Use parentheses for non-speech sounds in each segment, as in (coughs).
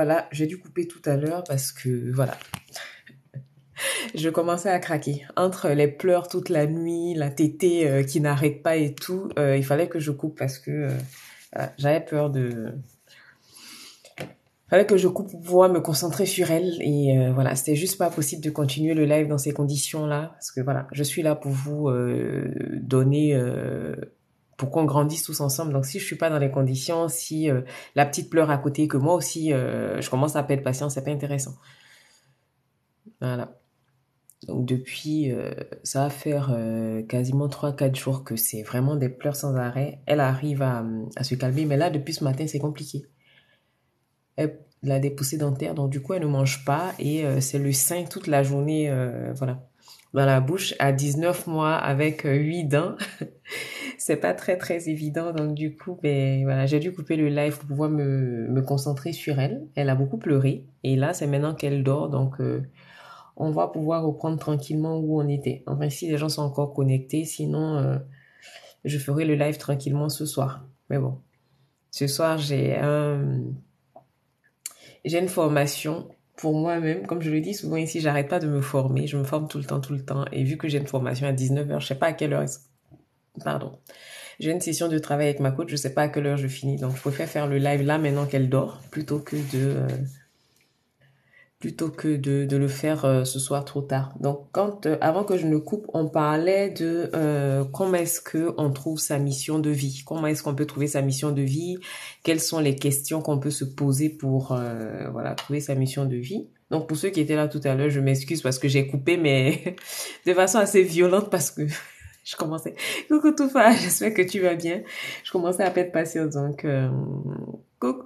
Voilà, j'ai dû couper tout à l'heure parce que voilà. je commençais à craquer. Entre les pleurs toute la nuit, la tétée euh, qui n'arrête pas et tout, euh, il fallait que je coupe parce que euh, j'avais peur de... Il fallait que je coupe pour pouvoir me concentrer sur elle. Et voilà, c'était juste pas possible de continuer le live dans ces conditions-là. Parce que voilà, je suis là pour vous donner pour qu'on grandisse tous ensemble. Donc si je suis pas dans les conditions, si euh, la petite pleure à côté, que moi aussi euh, je commence à perdre patience, c'est pas intéressant. Voilà. Donc depuis, euh, ça va faire quasiment 3-4 jours que c'est vraiment des pleurs sans arrêt. Elle arrive à, à se calmer, mais là depuis ce matin c'est compliqué. Elle a des poussées dentaires, donc du coup elle ne mange pas et c'est le sein toute la journée, voilà dans la bouche à 19 mois avec 8 euh, dents. (laughs) c'est pas très très évident donc du coup ben voilà, j'ai dû couper le live pour pouvoir me, me concentrer sur elle. Elle a beaucoup pleuré et là c'est maintenant qu'elle dort donc euh, on va pouvoir reprendre tranquillement où on était. Enfin si les gens sont encore connectés sinon euh, je ferai le live tranquillement ce soir. Mais bon. Ce soir, j'ai un j'ai une formation pour moi-même, comme je le dis souvent ici, j'arrête pas de me former, je me forme tout le temps, tout le temps. Et vu que j'ai une formation à 19h, je sais pas à quelle heure, pardon, j'ai une session de travail avec ma coach, je sais pas à quelle heure je finis. Donc, je préfère faire le live là maintenant qu'elle dort, plutôt que de euh, plutôt que de, de le faire euh, ce soir trop tard. Donc, quand euh, avant que je ne coupe, on parlait de euh, comment est-ce que on trouve sa mission de vie, comment est-ce qu'on peut trouver sa mission de vie, quelles sont les questions qu'on peut se poser pour voilà trouver sa mission de vie. Donc pour ceux qui étaient là tout à l'heure, je m'excuse parce que j'ai coupé, mais (laughs) de façon assez violente parce que (laughs) je commençais. Coucou Toufa, (laughs) j'espère que tu vas bien. Je commençais à perdre patience, donc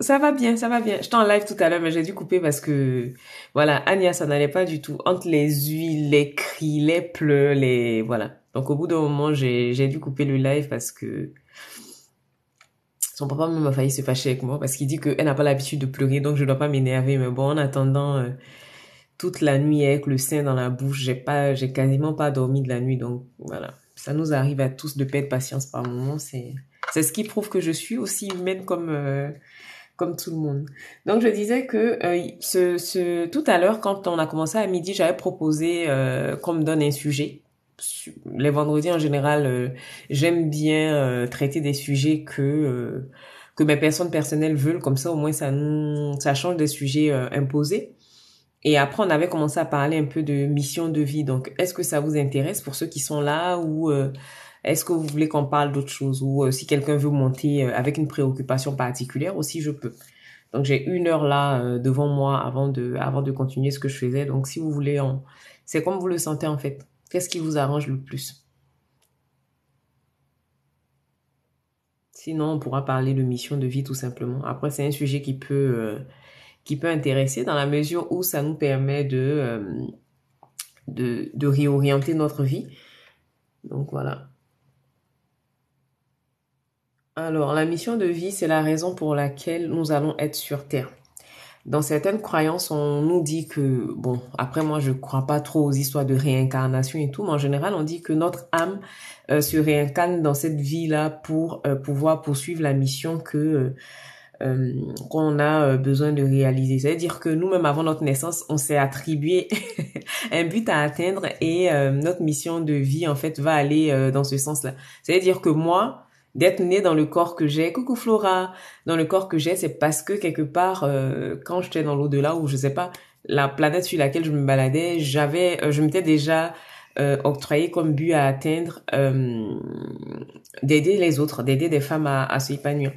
ça va bien, ça va bien. J'étais en live tout à l'heure, mais j'ai dû couper parce que, voilà, Ania, ça n'allait pas du tout. Entre les huiles, les cris, les pleurs, les... Voilà. Donc au bout d'un moment, j'ai dû couper le live parce que son papa m'a failli se fâcher avec moi parce qu'il dit qu'elle n'a pas l'habitude de pleurer, donc je ne dois pas m'énerver. Mais bon, en attendant, euh, toute la nuit avec le sein dans la bouche, j'ai pas, j'ai quasiment pas dormi de la nuit. Donc voilà, ça nous arrive à tous de perdre patience par moment. C'est, c'est ce qui prouve que je suis aussi humaine comme... Euh, tout le monde. Donc je disais que euh, ce, tout à l'heure, quand on a commencé à midi, j'avais proposé euh, qu'on me donne un sujet. Les vendredis en général, euh, j'aime bien traiter des sujets que que mes personnes personnelles veulent. Comme ça, au moins, ça ça change des sujets imposés. Et après, on avait commencé à parler un peu de mission de vie. Donc, est-ce que ça vous intéresse pour ceux qui sont là ou est-ce que vous voulez qu'on parle d'autre chose ou euh, si quelqu'un veut monter euh, avec une préoccupation particulière aussi, je peux. Donc j'ai une heure là euh, devant moi avant de avant de continuer ce que je faisais. Donc si vous voulez, c'est comme vous le sentez en fait. Qu'est-ce qui vous arrange le plus Sinon, on pourra parler de mission de vie tout simplement. Après, c'est un sujet qui peut qui peut intéresser dans la mesure où ça nous permet de de, de réorienter notre vie. Donc voilà. Alors, la mission de vie, c'est la raison pour laquelle nous allons être sur Terre. Dans certaines croyances, on nous dit que, bon, après moi, je crois pas trop aux histoires de réincarnation et tout, mais en général, on dit que notre âme euh, se réincarne dans cette vie-là pour euh, pouvoir poursuivre la mission que euh, euh, qu'on a besoin de réaliser. C'est-à-dire que nous-mêmes, avant notre naissance, on s'est attribué (laughs) un but à atteindre et notre mission de vie, en fait, va aller dans ce sens-là. C'est-à-dire que moi, d'être née dans le corps que j'ai. Coucou Flora, dans le corps que j'ai, c'est parce que quelque part, euh, quand j'étais dans l'au-delà ou je sais pas, la planète sur laquelle je me baladais, j'avais, euh, je m'étais déjà euh, octroyé comme but à atteindre euh, d'aider les autres, d'aider des femmes à, à s'épanouir.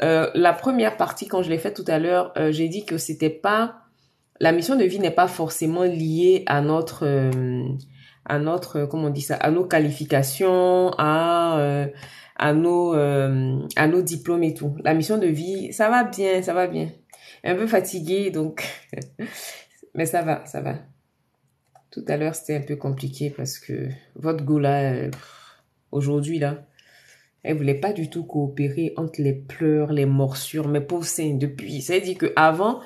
la première partie, quand je l'ai faite tout à l'heure, j'ai dit que c'était pas la mission de vie n'est pas forcément liée à notre à notre comment on dit ça à nos qualifications à à nos, euh, à nos diplômes et tout. La mission de vie, ça va bien, ça va bien. Un peu fatiguée, donc... (laughs) Mais ça va, ça va. Tout à l'heure, c'était un peu compliqué parce que votre Goula, euh, aujourd'hui là, elle voulait pas du tout coopérer entre les pleurs, les morsures, mes pauvres c'est depuis. Ça dit que avant,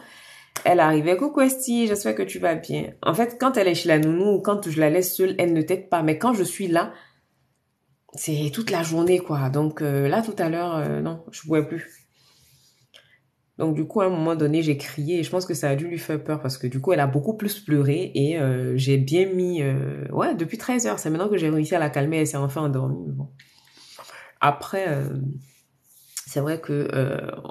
elle arrivait, coucou Esti, j'espère que tu vas bien. En fait, quand elle est chez la nounou ou quand je la laisse seule, elle ne t'aide pas. Mais quand je suis là, c'est toute la journée, quoi. Donc euh, là, tout à l'heure, euh, non, je pouvais plus. Donc du coup, à un moment donné, j'ai crié et je pense que ça a dû lui faire peur parce que du coup, elle a beaucoup plus pleuré et euh, j'ai bien mis... ouais, depuis 13 heures, c'est maintenant que j'ai réussi à la calmer, elle s'est enfin endormie. Après, c'est vrai que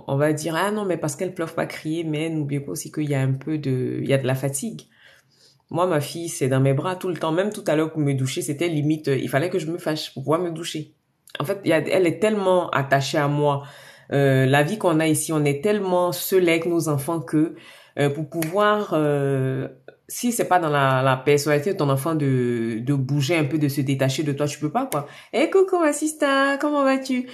on va dire, ah non, mais parce qu'elle pleure pas crier, mais n'oubliez pas aussi qu'il y a un peu de... Il y a de la fatigue. Moi, ma fille, c'est dans mes bras tout le temps. Même tout à l'heure pour me doucher, c'était limite, euh, il fallait que je me fâche pour pouvoir me doucher. En fait, elle est tellement attachée à moi. Euh, la vie qu'on a ici, on est tellement seul avec nos enfants que euh, pour pouvoir, si c'est pas dans la, la personnalité de ton enfant de, bouger un peu, de se détacher de toi, tu peux pas quoi. Eh coucou ma comment vas-tu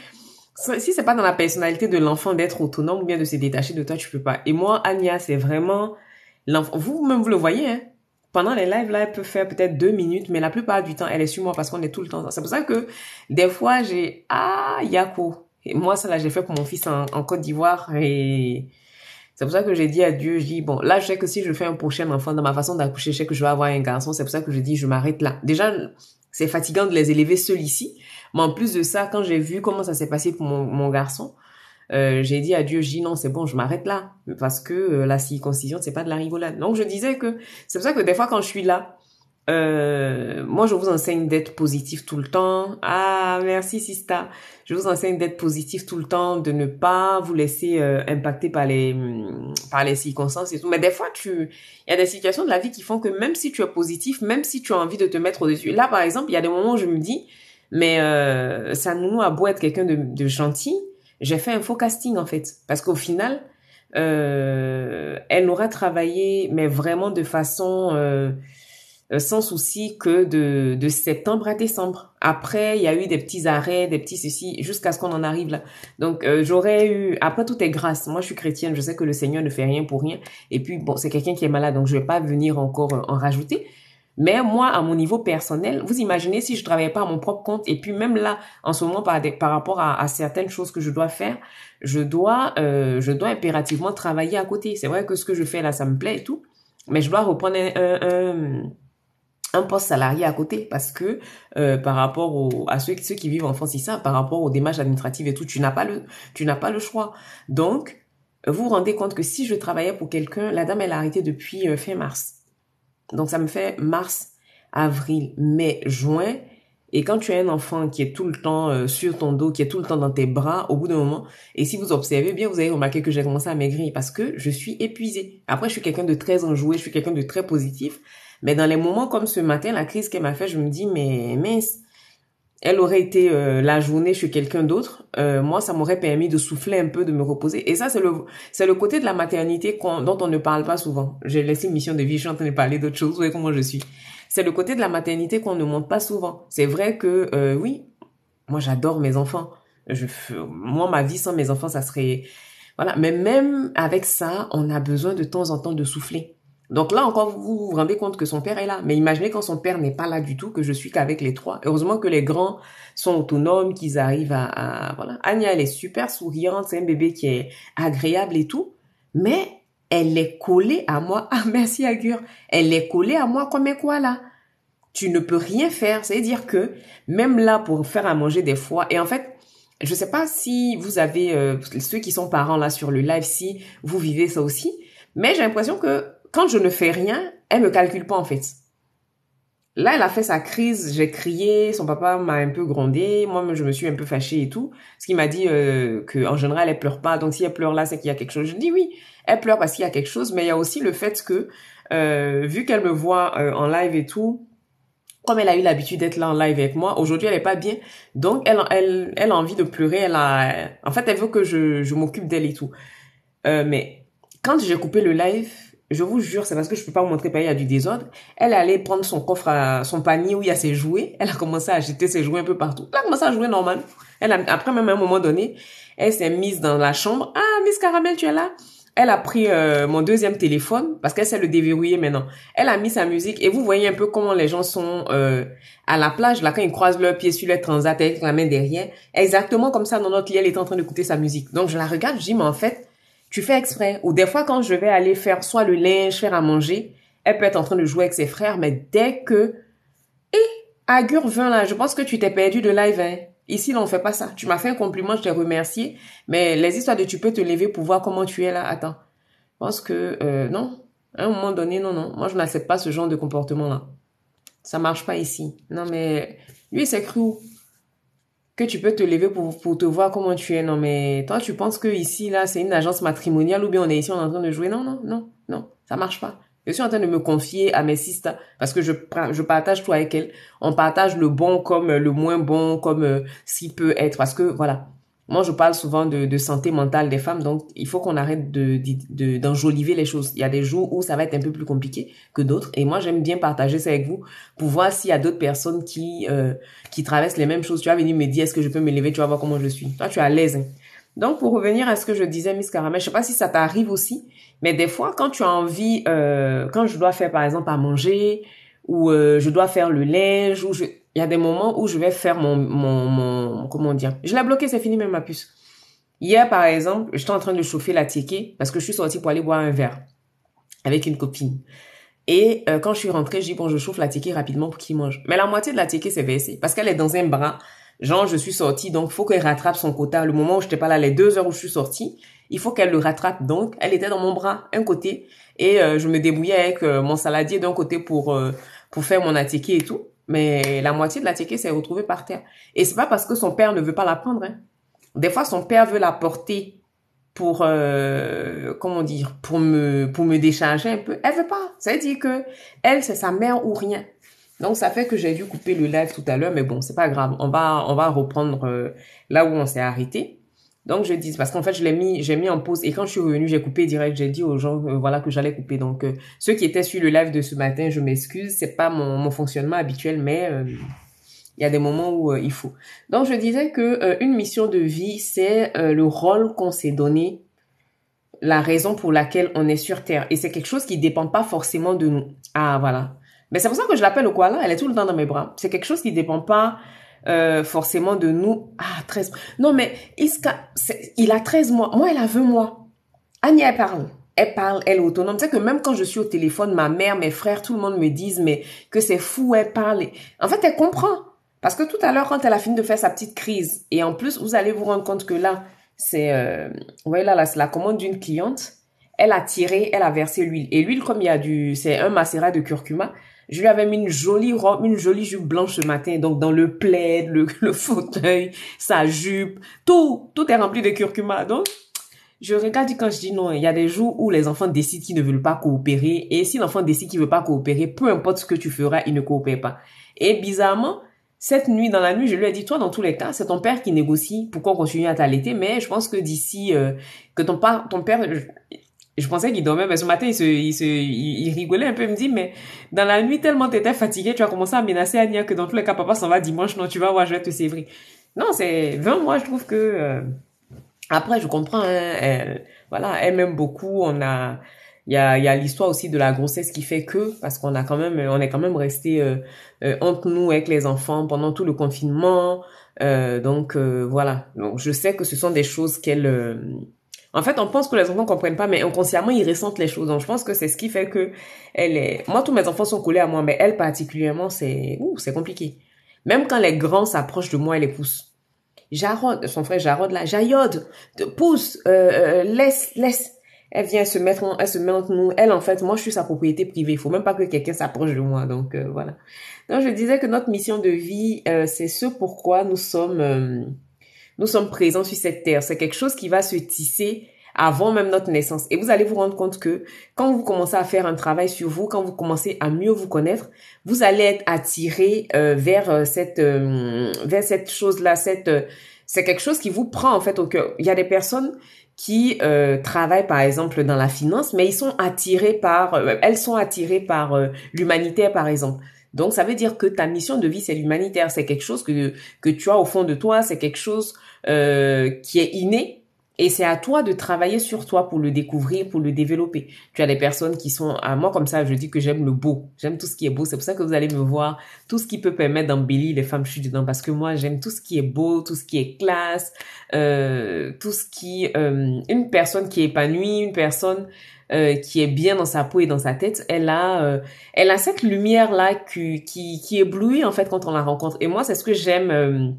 Si c'est pas dans la personnalité de l'enfant d'être autonome ou bien de se détacher de toi, tu peux pas. Et moi, Anya, c'est vraiment l'enfant. Vous même vous le voyez, hein pendant les lives là, elle peut faire peut-être deux minutes, mais la plupart du temps, elle est sur moi parce qu'on est tout le temps. C'est pour ça que des fois, j'ai ah Yako. Et moi, ça là, j'ai fait pour mon fils en, Côte d'Ivoire et c'est pour ça que j'ai dit à Dieu, j'ai dit bon, là, je sais que si je fais un prochain enfant dans ma façon d'accoucher, je sais que je vais avoir un garçon. C'est pour ça que je dis, je m'arrête là. Déjà, c'est fatigant de les élever seuls ici, mais en plus de ça, quand j'ai vu comment ça s'est passé pour mon garçon, euh, j'ai dit à Dieu, j'ai dit non, c'est bon, je m'arrête là, parce que euh, la circoncision, c'est pas de la rigolade. Donc je disais que c'est pour ça que des fois quand je suis là, euh, moi je vous enseigne d'être positif tout le temps. Ah merci Sista, je vous enseigne d'être positif tout le temps, de ne pas vous laisser euh, impacter par les mm, par les circonstances et tout. Mais des fois tu, il y a des situations de la vie qui font que même si tu es positif, même si tu as envie de te mettre au dessus. Là par exemple, il y a des moments où je me dis mais ça nous a beau être quelqu'un de, de gentil, j'ai fait un faux casting en fait, parce qu'au final, euh, elle n'aura travaillé, mais vraiment de façon euh, euh sans souci que de, de septembre à décembre. Après, il y a eu des petits arrêts, des petits soucis jusqu'à ce qu'on en arrive là. Donc, euh, j'aurais eu... Après, tout est grâce. Moi, je suis chrétienne, je sais que le Seigneur ne fait rien pour rien. Et puis, bon, c'est quelqu'un qui est malade, donc je vais pas venir encore en rajouter. Mais moi, à mon niveau personnel, vous imaginez si je travaillais pas à mon propre compte et puis même là, en ce moment, par, rapport à, certaines choses que je dois faire, je dois, euh, je dois impérativement travailler à côté. C'est vrai que ce que je fais là, ça me plaît et tout, mais je dois reprendre un, poste salarié à côté parce que euh, par rapport à ceux, qui vivent en France ça par rapport aux démarches administratives et tout, tu n'as pas le tu n'as pas le choix. Donc vous vous rendez compte que si je travaillais pour quelqu'un, la dame elle a arrêté depuis euh, fin mars. Donc ça me fait mars, avril, mai, juin. Et quand tu as un enfant qui est tout le temps euh, sur ton dos, qui est tout le temps dans tes bras, au bout d'un moment, et si vous observez bien, vous allez remarqué que j'ai commencé à maigrir parce que je suis épuisée. Après, je suis quelqu'un de très enjoué, je suis quelqu'un de très positif. Mais dans les moments comme ce matin, la crise qu'elle m'a fait, je me dis, mais mince, elle aurait été euh, la journée chez quelqu'un d'autre. Euh, moi, ça m'aurait permis de souffler un peu, de me reposer. Et ça, c'est le c'est le côté de la maternité dont on ne parle pas souvent. J'ai laissé une mission de vie, je suis en train de parler d'autre chose. Vous voyez comment je suis. C'est le côté de la maternité qu'on ne montre pas souvent. C'est vrai que euh, oui, moi j'adore mes enfants. Je, moi, ma vie sans mes enfants, ça serait voilà. Mais même avec ça, on a besoin de temps en temps de souffler. Donc là encore, vous vous rendez compte que son père est là. Mais imaginez quand son père n'est pas là du tout, que je suis qu'avec les trois. Heureusement que les grands sont autonomes, qu'ils arrivent à, à, voilà. Anya, elle est super souriante, c'est un bébé qui est agréable et tout. Mais elle est collée à moi. (laughs) Ah, merci Agur. Elle est collée à moi comme un quoi là. Tu ne peux rien faire. C'est-à-dire que même là pour faire à manger des fois, et en fait, je sais pas si vous avez, euh, ceux qui sont parents là sur le live, si vous vivez ça aussi. Mais j'ai l'impression que quand je ne fais rien, elle me calcule pas en fait. Là, elle a fait sa crise, j'ai crié, son papa m'a un peu grondé, moi-même je me suis un peu fâchée et tout. Ce qui m'a dit euh, que en général elle pleure pas, donc si elle pleure là, c'est qu'il y a quelque chose. Je dis oui, elle pleure parce qu'il y a quelque chose, mais il y a aussi le fait que euh, vu qu'elle me voit euh, en live et tout, comme elle a eu l'habitude d'être là en live avec moi, aujourd'hui elle est pas bien, donc elle, elle, elle a envie de pleurer. Elle a, en fait, elle veut que je, je m'occupe d'elle et tout. Euh, mais quand j'ai coupé le live, je vous jure, c'est parce que je peux pas vous montrer, il y a du désordre. Elle est allée prendre son coffre, à, son panier où il y a ses jouets. Elle a commencé à jeter ses jouets un peu partout. Elle a commencé à jouer normal. Elle après même à un moment donné, elle s'est mise dans la chambre. Ah, Miss Caramel, tu es là? Elle a pris euh, mon deuxième téléphone parce qu'elle sait le déverrouiller maintenant. Elle a mis sa musique et vous voyez un peu comment les gens sont euh, à la plage là quand ils croisent leurs pieds sur les transat avec la main derrière. Exactement comme ça dans notre lit, elle est en train d'écouter sa musique. Donc je la regarde, je dis mais en fait tu fais exprès. Ou des fois, quand je vais aller faire soit le linge, faire à manger, elle peut être en train de jouer avec ses frères, mais dès que... Et Agur 20 là, je pense que tu t'es perdu de live. Hein. Ici, on ne fait pas ça. Tu m'as fait un compliment, je t'ai remercié, mais les histoires de tu peux te lever pour voir comment tu es là, attends. Je pense que euh, non. À un moment donné, non, non. Moi, je n'accepte pas ce genre de comportement-là. Ça marche pas ici. Non, mais lui, il cru où que tu peux te lever pour, te voir comment tu es. Non, mais toi, tu penses que ici, là, c'est une agence matrimoniale ou bien on est ici, on est en train de jouer. Non, non, non, non, ça marche pas. Je suis en train de me confier à mes sisters parce que je, je partage tout avec elles. On partage le bon comme le moins bon, comme euh, ce s'il peut être. Parce que, voilà, moi, je parle souvent de, santé mentale des femmes, donc il faut qu'on arrête d'enjoliver de, les choses. Il y a des jours où ça va être un peu plus compliqué que d'autres, et moi, j'aime bien partager ça avec vous pour voir s'il y a d'autres personnes qui euh, qui traversent les mêmes choses. Tu vas venir me dire, est-ce que je peux me lever Tu vas voir comment je suis. Toi, tu es à l'aise. Hein. Donc, pour revenir à ce que je disais, Miss Caramel, je sais pas si ça t'arrive aussi, mais des fois, quand tu as envie, euh, quand je dois faire, par exemple, à manger, ou euh, je dois faire le linge, ou je... Il y a des moments où je vais faire mon, mon, mon comment dire, je l'ai bloqué, c'est fini même ma puce. Hier, par exemple, j'étais en train de chauffer la ticket parce que je suis sortie pour aller boire un verre avec une copine. Et euh, quand je suis rentrée, je dis, bon, je chauffe la ticket rapidement pour qu'il mange. Mais la moitié de la tiquée, c'est parce qu'elle est dans un bras. Genre, je suis sortie, donc faut qu'elle rattrape son quota. Le moment où n'étais pas là, les deux heures où je suis sortie, il faut qu'elle le rattrape. Donc, elle était dans mon bras, un côté, et euh, je me débrouillais avec euh, mon saladier d'un côté pour pour faire mon attiqué et tout mais la moitié de la ticket s'est retrouvée par terre. Et c'est pas parce que son père ne veut pas la prendre. Hein. Des fois, son père veut la porter pour euh, comment dire, pour me pour me décharger un peu. Elle veut pas. Ça veut dire que elle c'est sa mère ou rien. Donc ça fait que j'ai dû couper le live tout à l'heure, mais bon, c'est pas grave. On va on va reprendre euh, là où on s'est arrêté. Donc je dis parce qu'en fait je l'ai mis j'ai mis en pause et quand je suis revenue j'ai coupé direct j'ai dit aux gens euh, voilà que j'allais couper donc euh, ceux qui étaient sur le live de ce matin je m'excuse c'est pas mon, fonctionnement habituel mais euh, il y a des moments où il faut donc je disais que une mission de vie c'est le rôle qu'on s'est donné la raison pour laquelle on est sur terre et c'est quelque chose qui dépend pas forcément de nous ah voilà mais ben, c'est pour ça que je l'appelle au koala elle est tout le temps dans mes bras c'est quelque chose qui dépend pas euh, forcément de nous. Ah, 13. Non, mais il a 13 mois. Moi, elle a 2 mois. Agnès elle parle. Elle parle, elle est autonome. Tu sais que même quand je suis au téléphone, ma mère, mes frères, tout le monde me disent, mais que c'est fou, elle parle. En fait, elle comprend. Parce que tout à l'heure, quand elle a fini de faire sa petite crise, et en plus, vous allez vous rendre compte que là, c'est, euh, là, là, c'est la commande d'une cliente. Elle a tiré, elle a versé l'huile. Et l'huile, comme il y a du, c'est un macérat de curcuma, je lui avais mis une jolie robe, une jolie jupe blanche ce matin, donc dans le plaid, (laughs) le, fauteuil, sa jupe, tout, tout est rempli de curcuma. Donc, je regarde quand je dis non, il y a des jours où les enfants décident qu'ils ne veulent pas coopérer. Et si l'enfant décide qu'il ne veut pas coopérer, peu importe ce que tu feras, il ne coopère pas. Et bizarrement, cette nuit, dans la nuit, je lui ai dit, toi, dans tous les cas, c'est ton père qui négocie pour qu'on continue à t'allaiter. Mais je pense que d'ici, euh, que ton père, je pensais qu'il dormait, mais ce matin, il se, il rigolait un peu. Il me dit, mais dans la nuit, tellement t'étais fatigué, tu as commencé à menacer à Ania que dans tous les cas, papa s'en va dimanche. Non, tu vas voir, je vais te sévrer. Non, c'est, 20 mois, je trouve que, euh, après, je comprends, hein, elle, voilà, elle m'aime beaucoup. On a, il y a, y a l'histoire aussi de la grossesse qui fait que parce qu'on a quand même on est quand même resté euh, euh, entre nous avec les enfants pendant tout le confinement donc voilà donc je sais que ce sont des choses qu'elle en fait, on pense que les enfants comprennent pas, mais inconsciemment, ils ressentent les choses. Donc, je pense que c'est ce qui fait que elle est, moi, tous mes enfants sont collés à moi, mais elle particulièrement, c'est, ouh, c'est compliqué. Même quand les grands s'approchent de moi, elle les pousse. Jarod, son frère Jarod là, Jayod, pousse, euh, euh, laisse, laisse. Elle vient se mettre, en, elle se met entre nous. Elle, en fait, moi, je suis sa propriété privée. Il faut même pas que quelqu'un s'approche de moi. Donc, euh, voilà. Donc, je disais que notre mission de vie, c'est ce pourquoi nous sommes, nous sommes présents sur cette terre. C'est quelque chose qui va se tisser avant même notre naissance. Et vous allez vous rendre compte que quand vous commencez à faire un travail sur vous, quand vous commencez à mieux vous connaître, vous allez être attiré euh, vers, euh, cette, euh, vers cette chose-là. c'est quelque chose qui vous prend en fait au cœur. Il y a des personnes qui travaillent par exemple dans la finance, mais ils sont attirés par, elles sont attirées par l'humanitaire par exemple. Donc ça veut dire que ta mission de vie, c'est l'humanitaire, c'est quelque chose que, que tu as au fond de toi, c'est quelque chose euh, qui est inné. Et c'est à toi de travailler sur toi pour le découvrir, pour le développer. Tu as des personnes qui sont, à ah, moi comme ça, je dis que j'aime le beau. J'aime tout ce qui est beau. C'est pour ça que vous allez me voir. Tout ce qui peut permettre d'embellir les femmes, je suis dedans. Parce que moi, j'aime tout ce qui est beau, tout ce qui est classe, euh, tout ce qui... Euh, une personne qui est épanouie, une personne euh, qui est bien dans sa peau et dans sa tête, elle a, euh, elle a cette lumière là qui, qui, qui, éblouit en fait quand on la rencontre. Et moi, c'est ce que j'aime. Euh,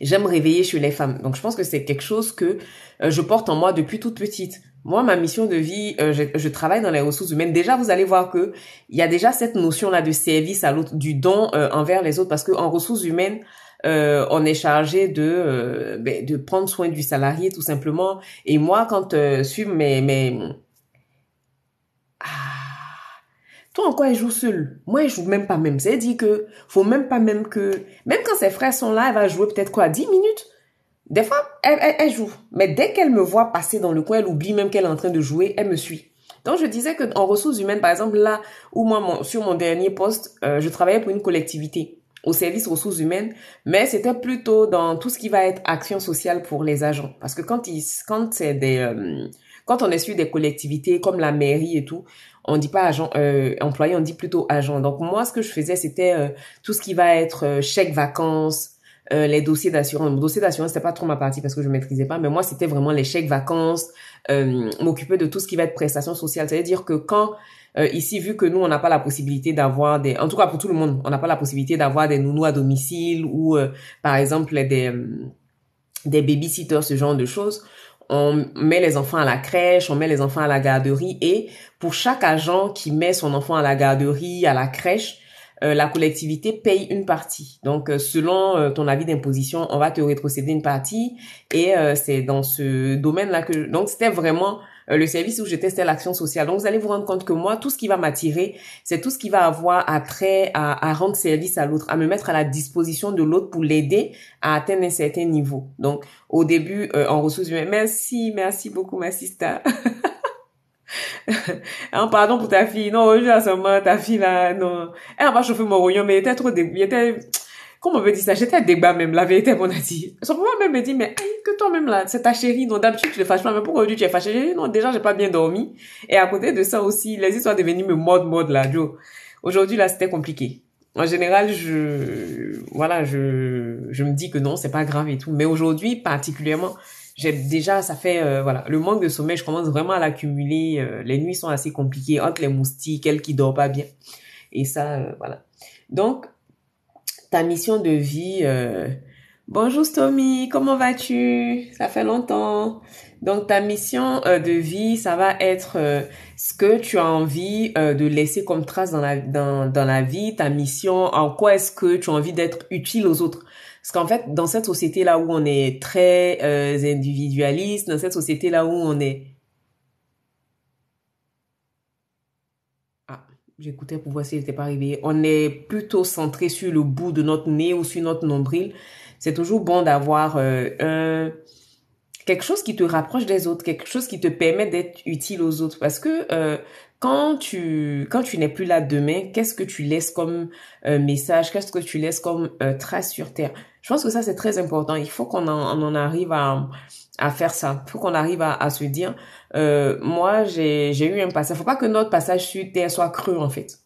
j'aime réveiller chez les femmes. Donc je pense que c'est quelque chose que je porte en moi depuis toute petite. Moi, ma mission de vie, je, je travaille dans les ressources humaines. Déjà, vous allez voir que il y a déjà cette notion là de service à l'autre, du don envers les autres, parce que en ressources humaines, on est chargé de ben, de prendre soin du salarié tout simplement. Et moi, quand euh, sur mes mes ah. Toi quoi, elle joue seule. Moi, elle joue même pas même. C'est dit que, faut même pas même que, même quand ses frères sont là, elle va jouer peut-être quoi, 10 minutes. Des fois, elle, joue. Mais dès qu'elle me voit passer dans le coin, elle oublie même qu'elle est en train de jouer, elle me suit. Donc, je disais que en ressources humaines, par exemple, là où moi, sur mon dernier poste, euh, je travaillais pour une collectivité au service ressources humaines, mais c'était plutôt dans tout ce qui va être action sociale pour les agents. Parce que quand ils, quand c'est des, euh, quand on est sur des collectivités comme la mairie et tout, on dit pas agent euh, employé, on dit plutôt agent. Donc moi, ce que je faisais, c'était euh, tout ce qui va être euh, chèque vacances, euh, les dossiers d'assurance. Mon dossier d'assurance, c'était pas trop ma partie parce que je maîtrisais pas, mais moi, c'était vraiment les chèques vacances, m'occuper de tout ce qui va être prestations sociales. C'est-à-dire que quand ici, vu que nous, on n'a pas la possibilité d'avoir des, en tout cas pour tout le monde, on n'a pas la possibilité d'avoir des nounous à domicile ou, par exemple, des des babysitters, ce genre de choses on met les enfants à la crèche, on met les enfants à la garderie et pour chaque agent qui met son enfant à la garderie, à la crèche, euh, la collectivité paye une partie. Donc, euh, selon euh, ton avis d'imposition, on va te rétrocéder une partie. Et c'est dans ce domaine-là que... Donc, c'était vraiment euh, le service où je testais l'action sociale. Donc, vous allez vous rendre compte que moi, tout ce qui va m'attirer, c'est tout ce qui va avoir après à, à rendre service à l'autre, à me mettre à la disposition de l'autre pour l'aider à atteindre un certain niveau. Donc, au début, en euh, ressources humaines, merci, merci beaucoup, ma sister. (laughs) Hein, pardon pour ta fille. Non, aujourd'hui, à ce moment, ta fille, là, non. Elle va chauffer mon royaume, mais il était trop, on peut dit ça, j'étais débat même, la vérité, mon dit. Son papa même me dit, mais que toi-même là, c'est ta chérie, non, d'habitude tu le fâches pas, mais pourquoi aujourd'hui tu es fâchée? Non, déjà, j'ai pas bien dormi. Et à côté de ça aussi, les histoires devenues me mode, mode là, Joe. Aujourd'hui là, c'était compliqué. En général, je, voilà, je, je me dis que non, c'est pas grave et tout. Mais aujourd'hui, particulièrement, j'ai déjà ça fait euh, voilà le manque de sommeil je commence vraiment à l'accumuler euh, les nuits sont assez compliquées entre les moustiques elle qui dort pas bien et ça euh, voilà donc ta mission de vie. Euh, Bonjour Stomy, comment vas-tu Ça fait longtemps. Donc ta mission euh, de vie, ça va être euh, ce que tu as envie de laisser comme trace dans la, dans, dans la vie, ta mission, en quoi est-ce que tu as envie d'être utile aux autres. Parce qu'en fait, dans cette société là où on est très individualiste, dans cette société là où on est J'écoutais pour voir si n'était pas arrivé. On est plutôt centré sur le bout de notre nez ou sur notre nombril. C'est toujours bon d'avoir euh, quelque chose qui te rapproche des autres, quelque chose qui te permet d'être utile aux autres. Parce que euh, quand tu quand tu n'es plus là demain, qu'est-ce que tu laisses comme euh, message, qu'est-ce que tu laisses comme euh, trace sur terre Je pense que ça c'est très important. Il faut qu'on en, en arrive à à faire ça. Faut qu'on arrive à, se dire, euh, moi j'ai eu un passage. Faut pas que notre passage sur terre soit cru en fait.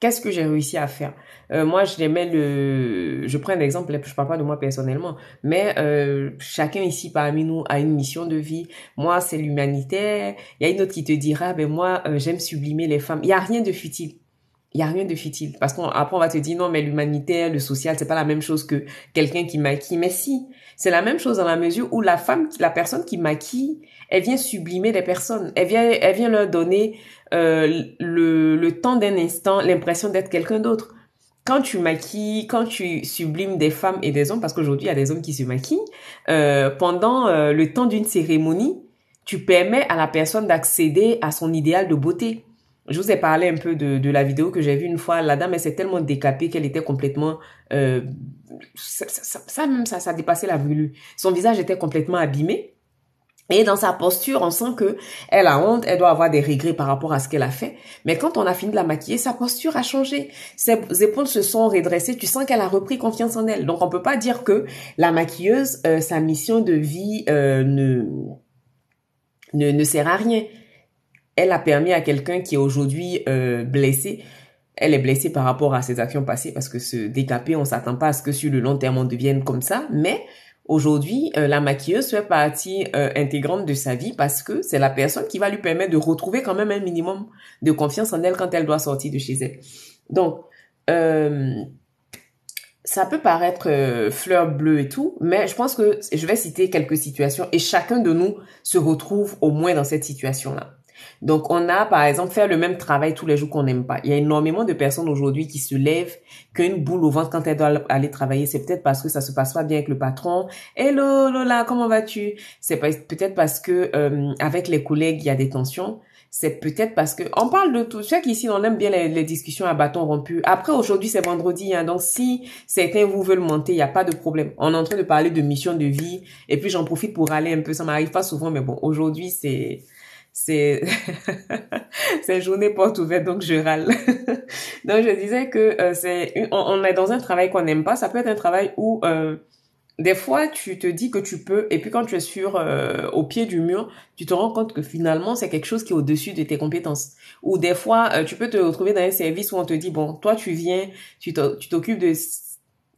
Qu'est-ce que j'ai réussi à faire euh, Moi, je le. Je prends un exemple, je parle pas de moi personnellement, mais euh, chacun ici parmi nous a une mission de vie. Moi, c'est l'humanité Il y a une autre qui te dira, ben moi, j'aime sublimer les femmes. Il y a rien de futile il y a rien de futile parce qu'après on, on va te dire non mais l'humanitaire le social c'est pas la même chose que quelqu'un qui maquille mais si c'est la même chose dans la mesure où la femme la personne qui maquille elle vient sublimer des personnes elle vient elle vient leur donner euh, le, le temps d'un instant l'impression d'être quelqu'un d'autre quand tu maquilles, quand tu sublimes des femmes et des hommes, parce qu'aujourd'hui il y a des hommes qui se maquillent, euh, pendant euh, le temps d'une cérémonie, tu permets à la personne d'accéder à son idéal de beauté je vous ai parlé un peu de, la vidéo que j'ai vue une fois. La dame, elle s'est tellement décapée qu'elle était complètement... Euh, ça, ça, ça, même, ça, ça dépassait la vue. Son visage était complètement abîmé. Et dans sa posture, on sent que elle a honte, elle doit avoir des regrets par rapport à ce qu'elle a fait. Mais quand on a fini de la maquiller, sa posture a changé. Ses épaules se sont redressées. Tu sens qu'elle a repris confiance en elle. Donc on peut pas dire que la maquilleuse, euh, sa mission de vie euh, ne, ne, ne sert à rien elle a permis à quelqu'un qui est aujourd'hui euh, blessé, elle est blessée par rapport à ses actions passées parce que se décaper, on s'attend pas à ce que sur le long terme on devienne comme ça, mais aujourd'hui, euh, la maquilleuse fait partie euh, intégrante de sa vie parce que c'est la personne qui va lui permettre de retrouver quand même un minimum de confiance en elle quand elle doit sortir de chez elle. Donc, ça peut paraître fleur bleue et tout, mais je pense que je vais citer quelques situations et chacun de nous se retrouve au moins dans cette situation-là. Donc, on a, par exemple, faire le même travail tous les jours qu'on n'aime pas. Il y a énormément de personnes aujourd'hui qui se lèvent, qu'une boule au ventre quand elles doivent aller travailler. C'est peut-être parce que ça se passe pas bien avec le patron. Hello, Lola, comment vas-tu? C'est peut-être parce que, euh, avec les collègues, il y a des tensions c'est peut-être parce que on parle de tout. sais ici, on aime bien les, discussions à bâton rompu. Après, aujourd'hui, c'est vendredi, hein. donc si certains vous veulent monter, il n'y a pas de problème. On est en train de parler de mission de vie, et puis j'en profite pour aller un peu. Ça m'arrive pas souvent, mais bon, aujourd'hui, c'est c'est (laughs) c'est journée porte ouverte donc je râle. donc (laughs) je disais que euh, c'est on, est dans un travail qu'on n'aime pas, ça peut être un travail où euh, des fois tu te dis que tu peux et puis quand tu es sur euh, au pied du mur, tu te rends compte que finalement c'est quelque chose qui est au-dessus de tes compétences. Ou des fois euh, tu peux te retrouver dans un service où on te dit bon, toi tu viens, tu t'occupes de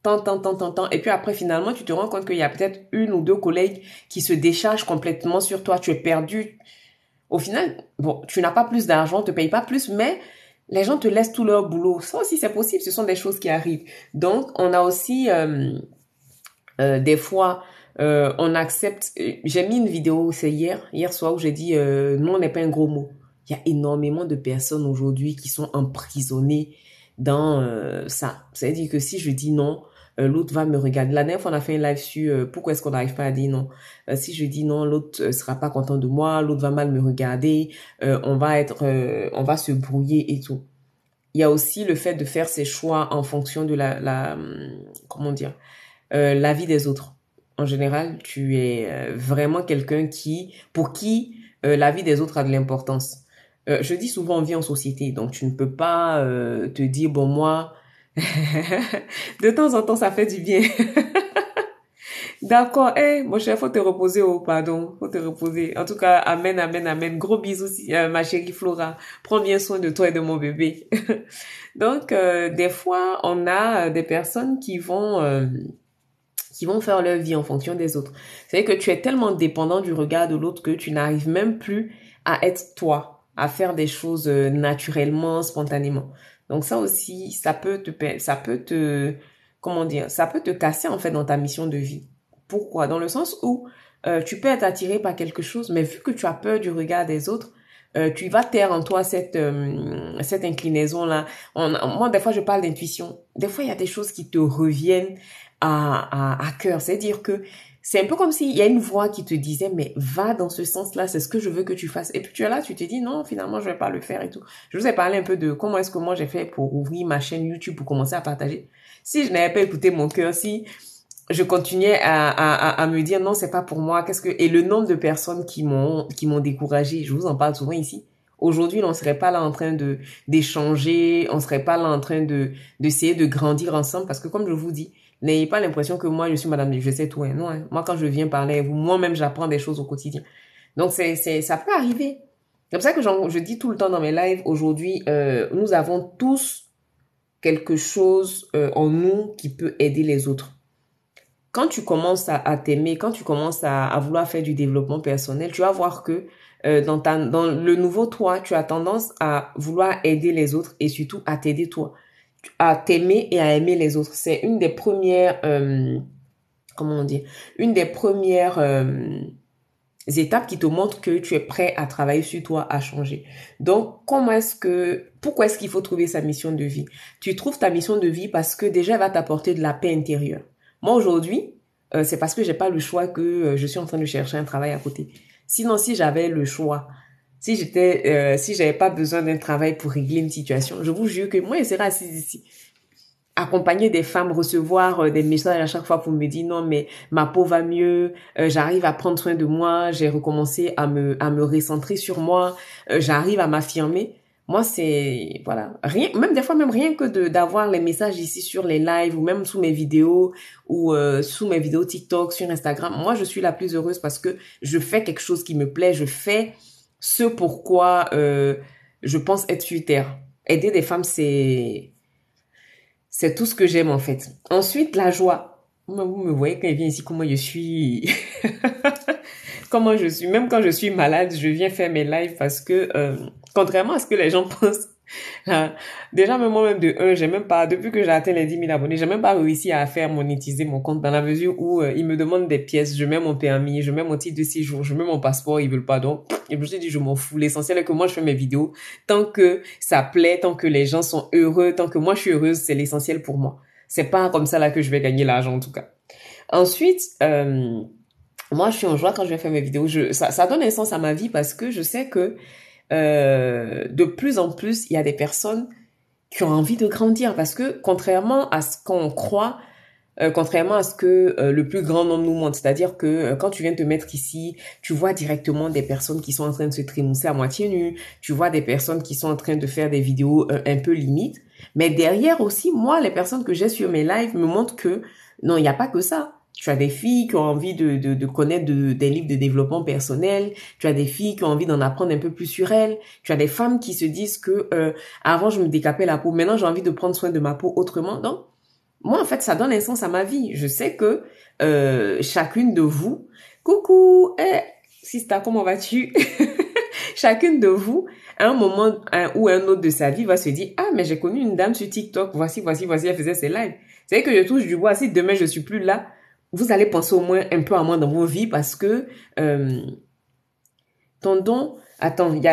tant, tant, tant, tant, tant. Et puis après, finalement, tu te rends compte qu'il y a peut-être une ou deux collègues qui se déchargent complètement sur toi. Tu es perdu, au final, bon, tu n'as pas plus d'argent, te paye pas plus, mais les gens te laissent tout leur boulot. Ça aussi, c'est possible. Ce sont des choses qui arrivent. Donc, on a aussi euh, euh, des fois, euh, on accepte. J'ai mis une vidéo, c'est hier, hier soir, où j'ai dit non n'est pas un gros mot. Il y a énormément de personnes aujourd'hui qui sont emprisonnées dans ça. C'est-à-dire que si je dis non, euh, l'autre va me regarder. La dernière fois, on a fait un live sur euh, pourquoi est-ce qu'on n'arrive pas à dire non. Euh, si je dis non, l'autre sera pas content de moi, l'autre va mal me regarder, on va être, on va se brouiller et tout. Il y a aussi le fait de faire ses choix en fonction de la, la hum, comment dire, vie des autres en général, tu es vraiment quelqu'un qui, pour qui la vie des autres a de l'importance. je dis souvent, on vit en société, donc tu ne peux pas te dire, bon, moi, (laughs) de temps en temps, ça fait du bien. (laughs) D'accord. Eh, mon cher, faut te reposer. Oh, pardon. Faut te reposer. En tout cas, amen, amen, amen. Gros bisous, euh, ma chérie Flora. Prends bien soin de toi et de mon bébé. (laughs) Donc, euh, des fois, on a euh, des personnes qui vont... qui vont faire leur vie en fonction des autres. C'est que tu es tellement dépendant du regard de l'autre que tu n'arrives même plus à être toi, à faire des choses naturellement, spontanément. Donc ça aussi, ça peut te, ça peut te, comment dire, ça peut te casser en fait dans ta mission de vie. Pourquoi Dans le sens où euh, tu peux être attiré par quelque chose, mais vu que tu as peur du regard des autres, euh, tu vas taire en toi cette euh, cette inclinaison là. moi, des fois, je parle d'intuition. Des fois, il y a des choses qui te reviennent à à, à cœur. C'est dire que c'est un peu comme s'il y a une voix qui te disait mais va dans ce sens-là, c'est ce que je veux que tu fasses. Et puis tu es là, tu te dis non, finalement je vais pas le faire et tout. Je vous ai parlé un peu de comment est-ce que moi j'ai fait pour ouvrir ma chaîne YouTube pour commencer à partager. Si je n'avais pas écouté mon cœur, si je continuais à, à me dire non, c'est pas pour moi, qu'est-ce que et le nombre de personnes qui m'ont qui m'ont découragé, je vous en parle souvent ici. Aujourd'hui, on serait pas là en train de d'échanger, on serait pas là en train de d'essayer de grandir ensemble parce que comme je vous dis, N'ayez pas l'impression que moi, je suis madame, je sais tout. Hein. hein. moi, quand je viens parler vous, moi-même, j'apprends des choses au quotidien. Donc, c'est, c'est, ça peut arriver. C'est pour ça que je dis tout le temps dans mes lives, aujourd'hui, euh, nous avons tous quelque chose euh, en nous qui peut aider les autres. Quand tu commences à, t'aimer, quand tu commences à, vouloir faire du développement personnel, tu vas voir que euh, dans, dans le nouveau toi, tu as tendance à vouloir aider les autres et surtout à t'aider toi à t'aimer et à aimer les autres. C'est une des premières, euh, comment on dit, une des premières euh, étapes qui te montrent que tu es prêt à travailler sur toi, à changer. Donc, comment est-ce que, pourquoi est-ce qu'il faut trouver sa mission de vie Tu trouves ta mission de vie parce que déjà, elle va t'apporter de la paix intérieure. Moi, aujourd'hui, euh, c'est parce que j'ai pas le choix que euh, je suis en train de chercher un travail à côté. Sinon, si j'avais le choix si j'étais, euh, si j'avais pas besoin d'un travail pour régler une situation, je vous jure que moi, je serais assise ici accompagner des femmes, recevoir euh, des messages à chaque fois pour me dire non mais ma peau va mieux, euh, j'arrive à prendre soin de moi, j'ai recommencé à me à me recentrer sur moi, euh, j'arrive à m'affirmer. Moi c'est voilà rien, même des fois même rien que de d'avoir les messages ici sur les lives ou même sous mes vidéos ou sous mes vidéos TikTok sur Instagram. Moi je suis la plus heureuse parce que je fais quelque chose qui me plaît, je fais ce pourquoi euh, je pense être Twitter. Aider des femmes, c'est c'est tout ce que j'aime en fait. Ensuite, la joie. Vous me voyez quand je viens ici, comment je suis, (laughs) comment je suis. Même quand je suis malade, je viens faire mes lives parce que euh, contrairement à ce que les gens (laughs) pensent, Hein. Déjà, même moi-même de 1, j'ai même pas, depuis que j'ai atteint les 10 000 abonnés, j'ai même pas réussi à faire monétiser mon compte dans la mesure où euh, ils me demandent des pièces, je mets mon permis, je mets mon titre de séjour, je mets mon passeport, ils veulent pas. Donc, je me suis dit, je m'en fous. L'essentiel est que moi, je fais mes vidéos. Tant que ça plaît, tant que les gens sont heureux, tant que moi, je suis heureuse, c'est l'essentiel pour moi. C'est pas comme ça là que je vais gagner l'argent, en tout cas. Ensuite, euh, moi, je suis en joie quand je vais faire mes vidéos. ça, ça donne un sens à ma vie parce que je sais que euh, de plus en plus, il y a des personnes qui ont envie de grandir parce que contrairement à ce qu'on croit, euh, contrairement à ce que euh, le plus grand nombre nous montre, c'est-à-dire que quand tu viens te mettre ici, tu vois directement des personnes qui sont en train de se trémousser à moitié nu tu vois des personnes qui sont en train de faire des vidéos un peu limites, mais derrière aussi, moi, les personnes que j'ai sur mes lives me montrent que non, il n'y a pas que ça. Tu as des filles qui ont envie de, de, connaître des livres de développement personnel. Tu as des filles qui ont envie d'en apprendre un peu plus sur elles. Tu as des femmes qui se disent que euh, avant je me décapais la peau, maintenant j'ai envie de prendre soin de ma peau autrement. Donc moi en fait ça donne un sens à ma vie. Je sais que euh, chacune de vous, coucou, eh, Sista, comment vas-tu (laughs) Chacune de vous, à un moment un, ou un autre de sa vie, va se dire Ah, mais j'ai connu une dame sur TikTok, voici, voici, voici, elle faisait ses lives. C'est que je touche du bois, si demain je suis plus là, vous allez penser au moins un peu à moi dans vos vies parce que euh, ton don... Attends, il y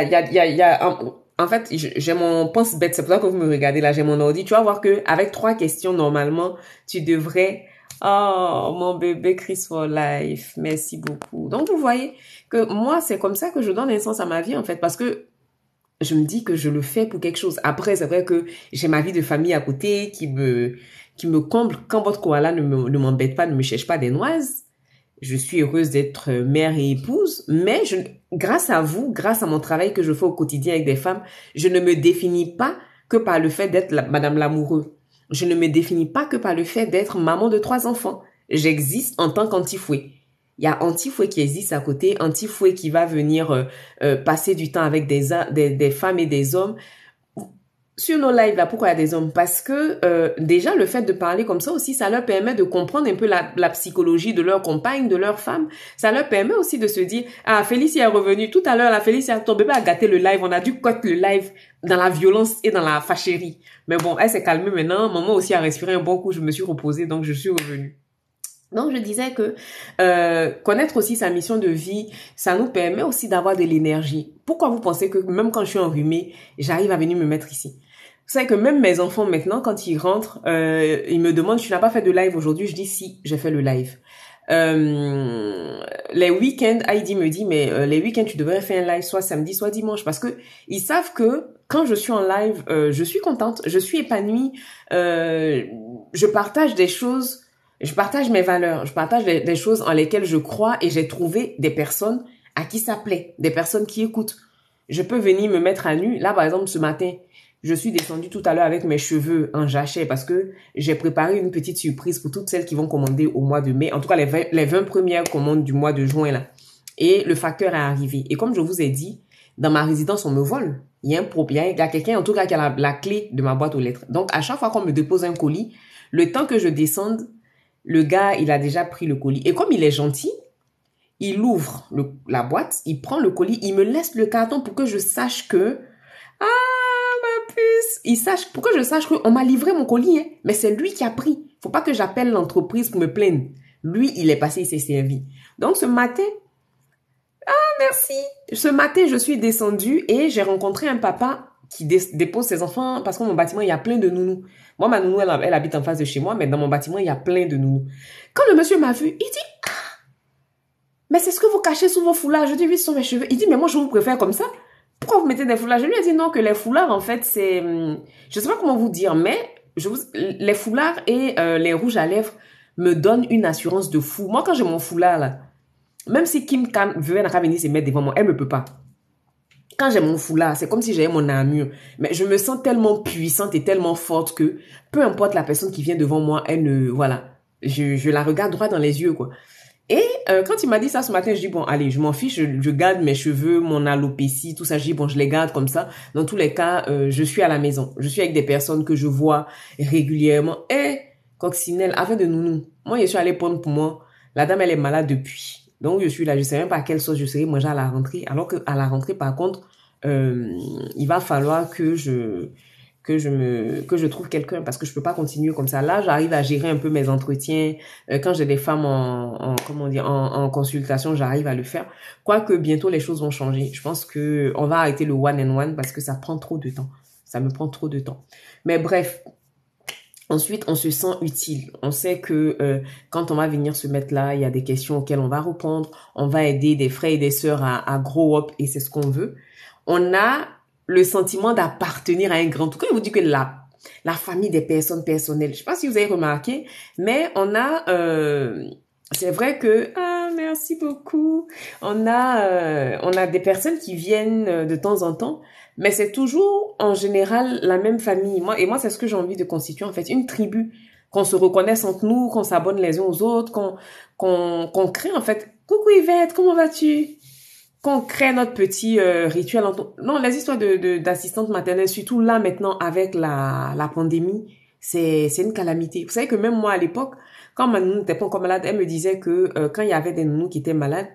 a, en fait, j'ai mon pense bête, c'est pour ça que vous me regardez là, j'ai mon ordi. Tu vas voir que avec trois questions normalement, tu devrais Oh, mon bébé Chris for life. Merci beaucoup. Donc vous voyez que moi, c'est comme ça que je donne un sens à ma vie en fait parce que je me dis que je le fais pour quelque chose. Après, c'est vrai que j'ai ma vie de famille à côté qui me qui me comble quand votre koala ne m'embête pas, ne me cherche pas des noises. Je suis heureuse d'être mère et épouse, mais je, grâce à vous, grâce à mon travail que je fais au quotidien avec des femmes, je ne me définis pas que par le fait d'être Madame l'amoureux. Je ne me définis pas que par le fait d'être maman de trois enfants. J'existe en tant qu'antifouet. Il y a Antifouet qui existe à côté, Antifouet qui va venir euh, euh, passer du temps avec des, des femmes et des hommes sur nos lives là, pourquoi il y a des hommes Parce que euh, déjà le fait de parler comme ça aussi, ça leur permet de comprendre un peu la, psychologie de leur compagne, de leur femme. Ça leur permet aussi de se dire ah Félicie est revenue tout à l'heure, la Félicia ton bébé a gâté le live, on a dû cut le live dans la violence et dans la fâcherie. Mais bon, elle s'est calmée maintenant, maman aussi a respiré un bon coup, je me suis reposée donc je suis revenue. Donc je disais que euh, connaître aussi sa mission de vie, ça nous permet aussi d'avoir de l'énergie. Pourquoi vous pensez que même quand je suis enrhumée, j'arrive à venir me mettre ici Vous savez que même mes enfants maintenant, quand ils rentrent, euh, ils me demandent, tu n'as pas fait de live aujourd'hui Je dis si, j'ai fait le live. Euh, les week-ends, Heidi me dit, mais les week-ends, tu devrais faire un live soit samedi, soit dimanche, parce que ils savent que quand je suis en live, je suis contente, je suis épanouie, je partage des choses je partage mes valeurs, je partage des choses en lesquelles je crois et j'ai trouvé des personnes à qui ça plaît, des personnes qui écoutent. Je peux venir me mettre à nu. Là, par exemple, ce matin, je suis descendue tout à l'heure avec mes cheveux en jachet parce que j'ai préparé une petite surprise pour toutes celles qui vont commander au mois de mai. En tout cas, les 20, les 20 premières commandes du mois de juin, là. Et le facteur est arrivé. Et comme je vous ai dit, dans ma résidence, on me vole. Il y a un problème. Il y a quelqu'un, en tout cas, qui a la, la, clé de ma boîte aux lettres. Donc, à chaque fois qu'on me dépose un colis, le temps que je descende, le gars, il a déjà pris le colis. Et comme il est gentil, il ouvre la boîte, il prend le colis, il me laisse le carton pour que je sache que ah ma puce, il sache pour que je sache qu'on m'a livré mon colis. Hein. Mais c'est lui qui a pris. Faut pas que j'appelle l'entreprise pour me plaindre. Lui, il est passé, il s'est servi. Donc ce matin, ah merci. Ce matin, je suis descendue et j'ai rencontré un papa qui dépose ses enfants parce que mon bâtiment, il y a plein de nounous. Moi, ma nounou, elle, habite en face de chez moi, mais dans mon bâtiment, il y a plein de nounous. Quand le monsieur m'a vu, il dit ah, mais c'est ce que vous cachez sous vos foulards. Je dis ai mes cheveux. Il dit Mais moi, je vous préfère comme ça. Pourquoi vous mettez des foulards Je lui ai dit Non, que les foulards, en fait, c'est. Hum, je sais pas comment vous dire, mais je vous... les foulards et euh, les rouges à lèvres me donnent une assurance de fou. Moi, quand j'ai mon foulard, là, même si Kim Kam veut venir se mettre devant moi, elle ne peut pas quand j'ai mon foulard, c'est comme si j'avais mon armure. Mais je me sens tellement puissante et tellement forte que peu importe la personne qui vient devant moi, elle ne, voilà, je, je la regarde droit dans les yeux, quoi. Et euh, quand il m'a dit ça ce matin, je dis bon, allez, je m'en fiche, je, je, garde mes cheveux, mon alopécie, tout ça. Je dis bon, je les garde comme ça. Dans tous les cas, euh, je suis à la maison. Je suis avec des personnes que je vois régulièrement. Et coccinelle, avec de nous nous, Moi, je suis allée prendre pour moi. La dame, elle est malade depuis. Donc, je suis là, je sais même pas à quelle sauce je serai manger à la rentrée. Alors que à la rentrée, par contre, euh, il va falloir que je que je me que je trouve quelqu'un parce que je peux pas continuer comme ça. Là, j'arrive à gérer un peu mes entretiens. Euh, quand j'ai des femmes en, en comment dire en, en consultation, j'arrive à le faire. Quoique bientôt les choses vont changer. Je pense que on va arrêter le one and one parce que ça prend trop de temps. Ça me prend trop de temps. Mais bref, Ensuite, on se sent utile. On sait que euh, quand on va venir se mettre là, il y a des questions auxquelles on va répondre. On va aider des frères et des sœurs à, à grow up et c'est ce qu'on veut. On a le sentiment d'appartenir à un grand tout. cas, je vous dis que la, la famille des personnes personnelles, je ne sais pas si vous avez remarqué, mais on a... Euh, c'est vrai que ah merci beaucoup. On a euh, on a des personnes qui viennent de temps en temps mais c'est toujours en général la même famille. Moi et moi c'est ce que j'ai envie de constituer en fait une tribu qu'on se reconnaisse entre nous, qu'on s'abonne les uns aux autres, qu'on qu'on crée en fait. Coucou Yvette, comment vas-tu Qu'on crée notre petit euh, rituel. Non, les histoires de d'assistante maternelle, surtout là maintenant avec la la pandémie, c'est c'est une calamité. Vous savez que même moi à l'époque, quand ma nounou était pas encore malade, elle me disait que euh, quand il y avait des nounous qui étaient malades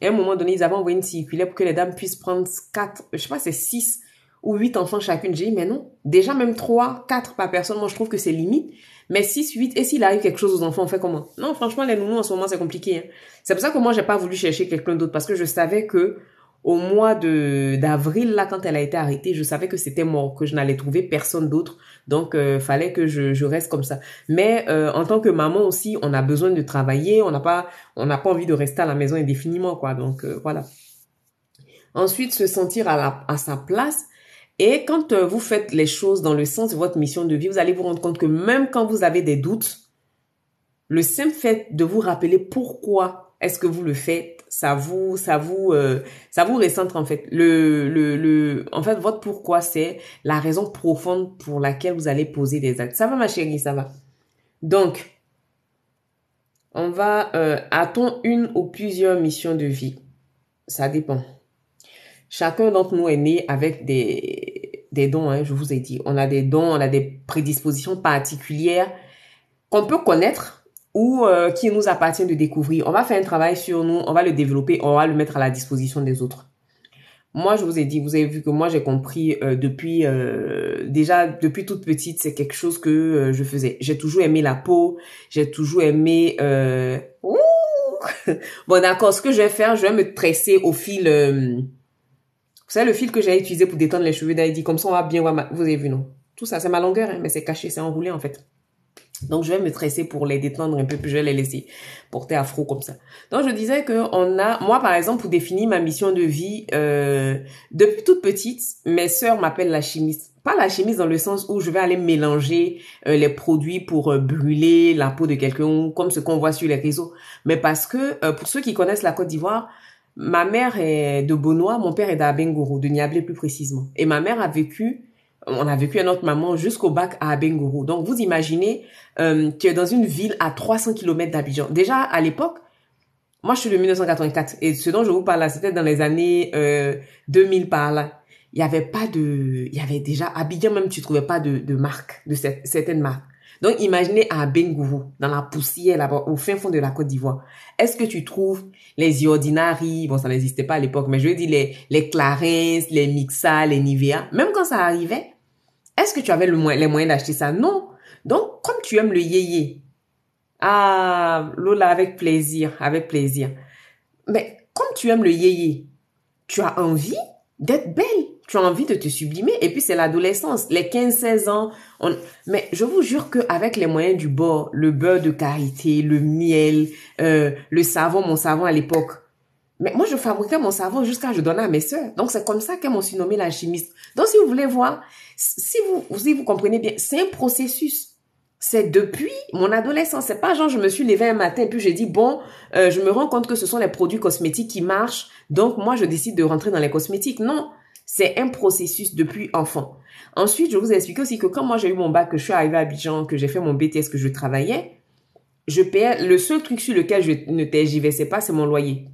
et à un moment donné, ils avaient envoyé une circulaire pour que les dames puissent prendre quatre, je sais pas, c'est six ou huit enfants chacune. J'ai dit, mais non. Déjà, même trois, quatre par personne, moi, je trouve que c'est limite. Mais six, huit, et s'il arrive quelque chose aux enfants, on fait comment Non, franchement, les nounous, en ce moment, c'est compliqué. Hein. C'est pour ça que moi, j'ai pas voulu chercher quelqu'un d'autre, parce que je savais que au mois de d'avril là quand elle a été arrêtée je savais que c'était mort que je n'allais trouver personne d'autre donc euh, fallait que je, reste comme ça mais euh, en tant que maman aussi on a besoin de travailler on n'a pas on n'a pas envie de rester à la maison indéfiniment quoi donc euh, voilà ensuite se sentir à la, à sa place et quand euh, vous faites les choses dans le sens de votre mission de vie vous allez vous rendre compte que même quand vous avez des doutes le simple fait de vous rappeler pourquoi est-ce que vous le faites ça vous ça vous euh, ça vous recentre en fait le, le le en fait votre pourquoi c'est la raison profonde pour laquelle vous allez poser des actes ça va ma chérie ça va donc on va euh, a-t-on une ou plusieurs missions de vie ça dépend chacun d'entre nous est né avec des des dons hein, je vous ai dit on a des dons on a des prédispositions particulières qu'on peut connaître ou euh, qui nous appartient de découvrir. On va faire un travail sur nous, on va le développer, on va le mettre à la disposition des autres. Moi, je vous ai dit, vous avez vu que moi, j'ai compris euh, depuis euh, déjà depuis toute petite, c'est quelque chose que je faisais. J'ai toujours aimé la peau, j'ai toujours aimé. (laughs) bon, d'accord. Ce que je vais faire, je vais me tresser au fil. vous savez le fil que j'ai utilisé pour détendre les cheveux d'Aïdi, comme ça on va bien voir. Vous avez vu non Tout ça, c'est ma longueur, hein, mais c'est caché, c'est enroulé en fait. Donc, je vais me tresser pour les détendre un peu, plus. je vais les laisser porter afro comme ça. Donc, je disais que on a, moi, par exemple, pour définir ma mission de vie, euh, depuis toute petite, mes sœurs m'appellent la chimiste. Pas la chimiste dans le sens où je vais aller mélanger euh, les produits pour euh, brûler la peau de quelqu'un, comme ce qu'on voit sur les réseaux. Mais parce que, pour ceux qui connaissent la Côte d'Ivoire, ma mère est de Benoît, mon père est d'Abengourou, de Niablé plus précisément. Et ma mère a vécu on a vécu à notre maman jusqu'au bac à Abengourou. Donc vous imaginez euh, que dans une ville à 300 km d'Abidjan. Déjà à l'époque, moi je suis de 1984 et ce dont je vous parle là, c'était dans les années 2000 euh, par là. Il y avait pas de, il y avait déjà Abidjan même tu trouvais pas de, de marque, de cette, certaines marques. Donc imaginez à Bengourou, dans la poussière là-bas, au fin fond de la Côte d'Ivoire. Est-ce que tu trouves les Iordinari, bon ça n'existait pas à l'époque, mais je veux dire les, les Clarins, les Mixa, les Nivea, même quand ça arrivait, est-ce que tu avais le les moyens d'acheter ça Non. Donc comme tu aimes le yéyé, ah Lola avec plaisir, avec plaisir. Mais comme tu aimes le yéyé, tu as envie d'être belle tu as envie de te sublimer. Et puis, c'est l'adolescence, les 15-16 ans. On... Mais je vous jure qu'avec les moyens du bord, le beurre de karité, le miel, euh, le savon, mon savon à l'époque. Mais moi, je fabriquais mon savon jusqu'à je donnais à mes sœurs. Donc, c'est comme ça qu'elles m'ont nommé la chimiste. Donc, si vous voulez voir, si vous, si vous comprenez bien, c'est un processus. C'est depuis mon adolescence. C'est pas genre je me suis levée un matin et puis j'ai dit bon, euh, je me rends compte que ce sont les produits cosmétiques qui marchent, donc moi je décide de rentrer dans les cosmétiques. Non, c'est un processus depuis enfant. Ensuite, je vous ai expliqué aussi que quand moi j'ai eu mon bac, que je suis arrivée à Bijan, que j'ai fait mon BTS, que je travaillais, je payais, le seul truc sur lequel je ne c'est pas, c'est mon loyer.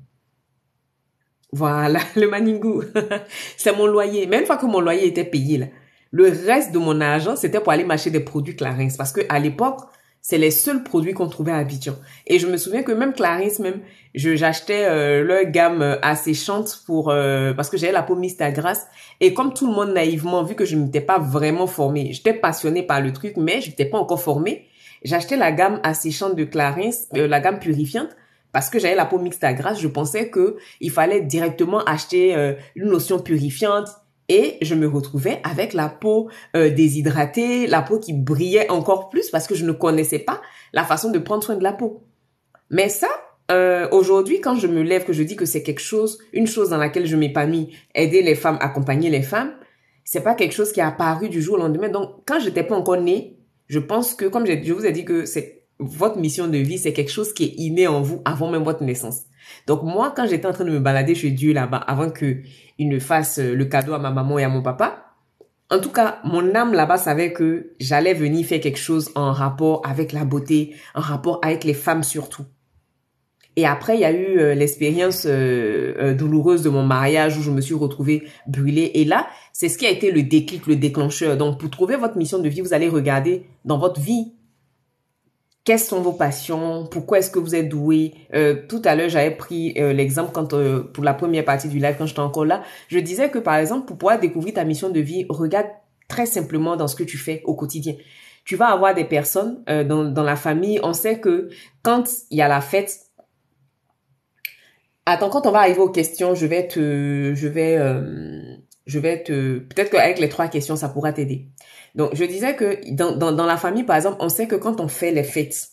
Voilà, (laughs) le maningou. (laughs) c'est mon loyer. Même fois que mon loyer était payé, là, le reste de mon argent, c'était pour aller m'acheter des produits Clarins. Parce que à l'époque, c'est les seuls produits qu'on trouvait à Abidjan. Et je me souviens que même Clarisse, même, je j'achetais euh, leur gamme euh, asséchante pour euh, parce que j'avais la peau mixte à grasse. Et comme tout le monde naïvement, vu que je ne m'étais pas vraiment formée, j'étais passionnée par le truc, mais je n'étais pas encore formée. J'achetais la gamme asséchante de Clarisse, la gamme purifiante, parce que j'avais la peau mixte à grasse, je pensais que il fallait directement acheter une lotion purifiante et je me retrouvais avec la peau euh, déshydratée, la peau qui brillait encore plus parce que je ne connaissais pas la façon de prendre soin de la peau. Mais ça, euh, aujourd'hui, quand je me lève, que je dis que c'est quelque chose, une chose dans laquelle je m'ai pas mis, aider les femmes, accompagner les femmes, c'est pas quelque chose qui est apparu du jour au lendemain. Donc, quand j'étais pas encore née, je pense que, comme je vous ai dit que c'est votre mission de vie, c'est quelque chose qui est inné en vous avant même votre naissance. Donc moi, quand j'étais en train de me balader chez Dieu là-bas, avant que il ne fasse euh, le cadeau à ma maman et à mon papa, en tout cas, mon âme là-bas savait que j'allais venir faire quelque chose en rapport avec la beauté, en rapport avec les femmes surtout. Et après, il y a eu euh, l'expérience euh, douloureuse de mon mariage où je me suis retrouvée brûlée. Et là, c'est ce qui a été le déclic, le déclencheur. Donc, pour trouver votre mission de vie, vous allez regarder dans votre vie quelles sont vos passions, pourquoi est-ce que vous êtes doué. Euh, tout à l'heure, j'avais pris euh, l'exemple quand euh, pour la première partie du live quand j'étais encore là, je disais que par exemple pour pouvoir découvrir ta mission de vie, regarde très simplement dans ce que tu fais au quotidien. Tu vas avoir des personnes dans, dans la famille, on sait que quand il y a la fête, attends quand on va arriver aux questions, je vais te je vais je vais te peut-être qu'avec les trois questions ça pourra t'aider. Donc, je disais que dans, la famille, par exemple, on sait que quand on fait les fêtes,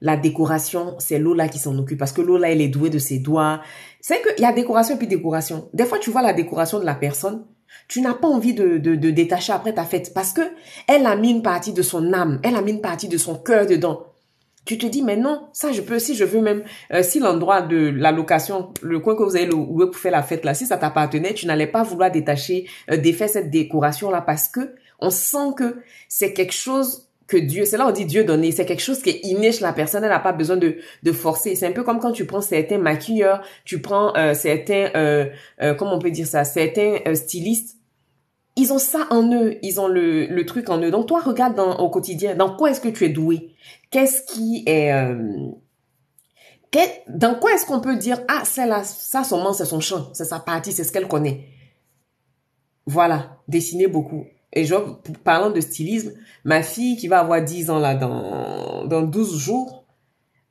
la décoration, c'est Lola qui s'en occupe parce que Lola, elle est douée de ses doigts. C'est qu'il y a décoration puis décoration. Des fois, tu vois la décoration de la personne, tu n'as pas envie de, détacher après ta fête parce que elle a mis une partie de son âme, elle a mis une partie de son cœur dedans. Tu te dis, mais non, ça je peux, si je veux même, euh, si l'endroit de la location, le coin que vous avez loué pour faire la fête là, si ça t'appartenait, tu n'allais pas vouloir détacher, euh, défaire cette décoration là parce que on sent que c'est quelque chose que Dieu, c'est là où on dit Dieu donné, c'est quelque chose qui est la personne, elle n'a pas besoin de, forcer. C'est un peu comme quand tu prends certains maquilleurs, tu prends euh, certains, euh, euh, comment on peut dire ça, certains stylistes, ils ont ça en eux, ils ont le, truc en eux. Donc toi, regarde dans, au quotidien, dans quoi est-ce que tu es doué Qu'est-ce qui est... dans quoi est-ce qu'on peut dire, ah, celle-là, ça, son c'est son chant. c'est sa partie, c'est ce qu'elle connaît. Voilà, dessiner beaucoup. Et je parlant de stylisme, ma fille qui va avoir 10 ans là dans, 12 jours,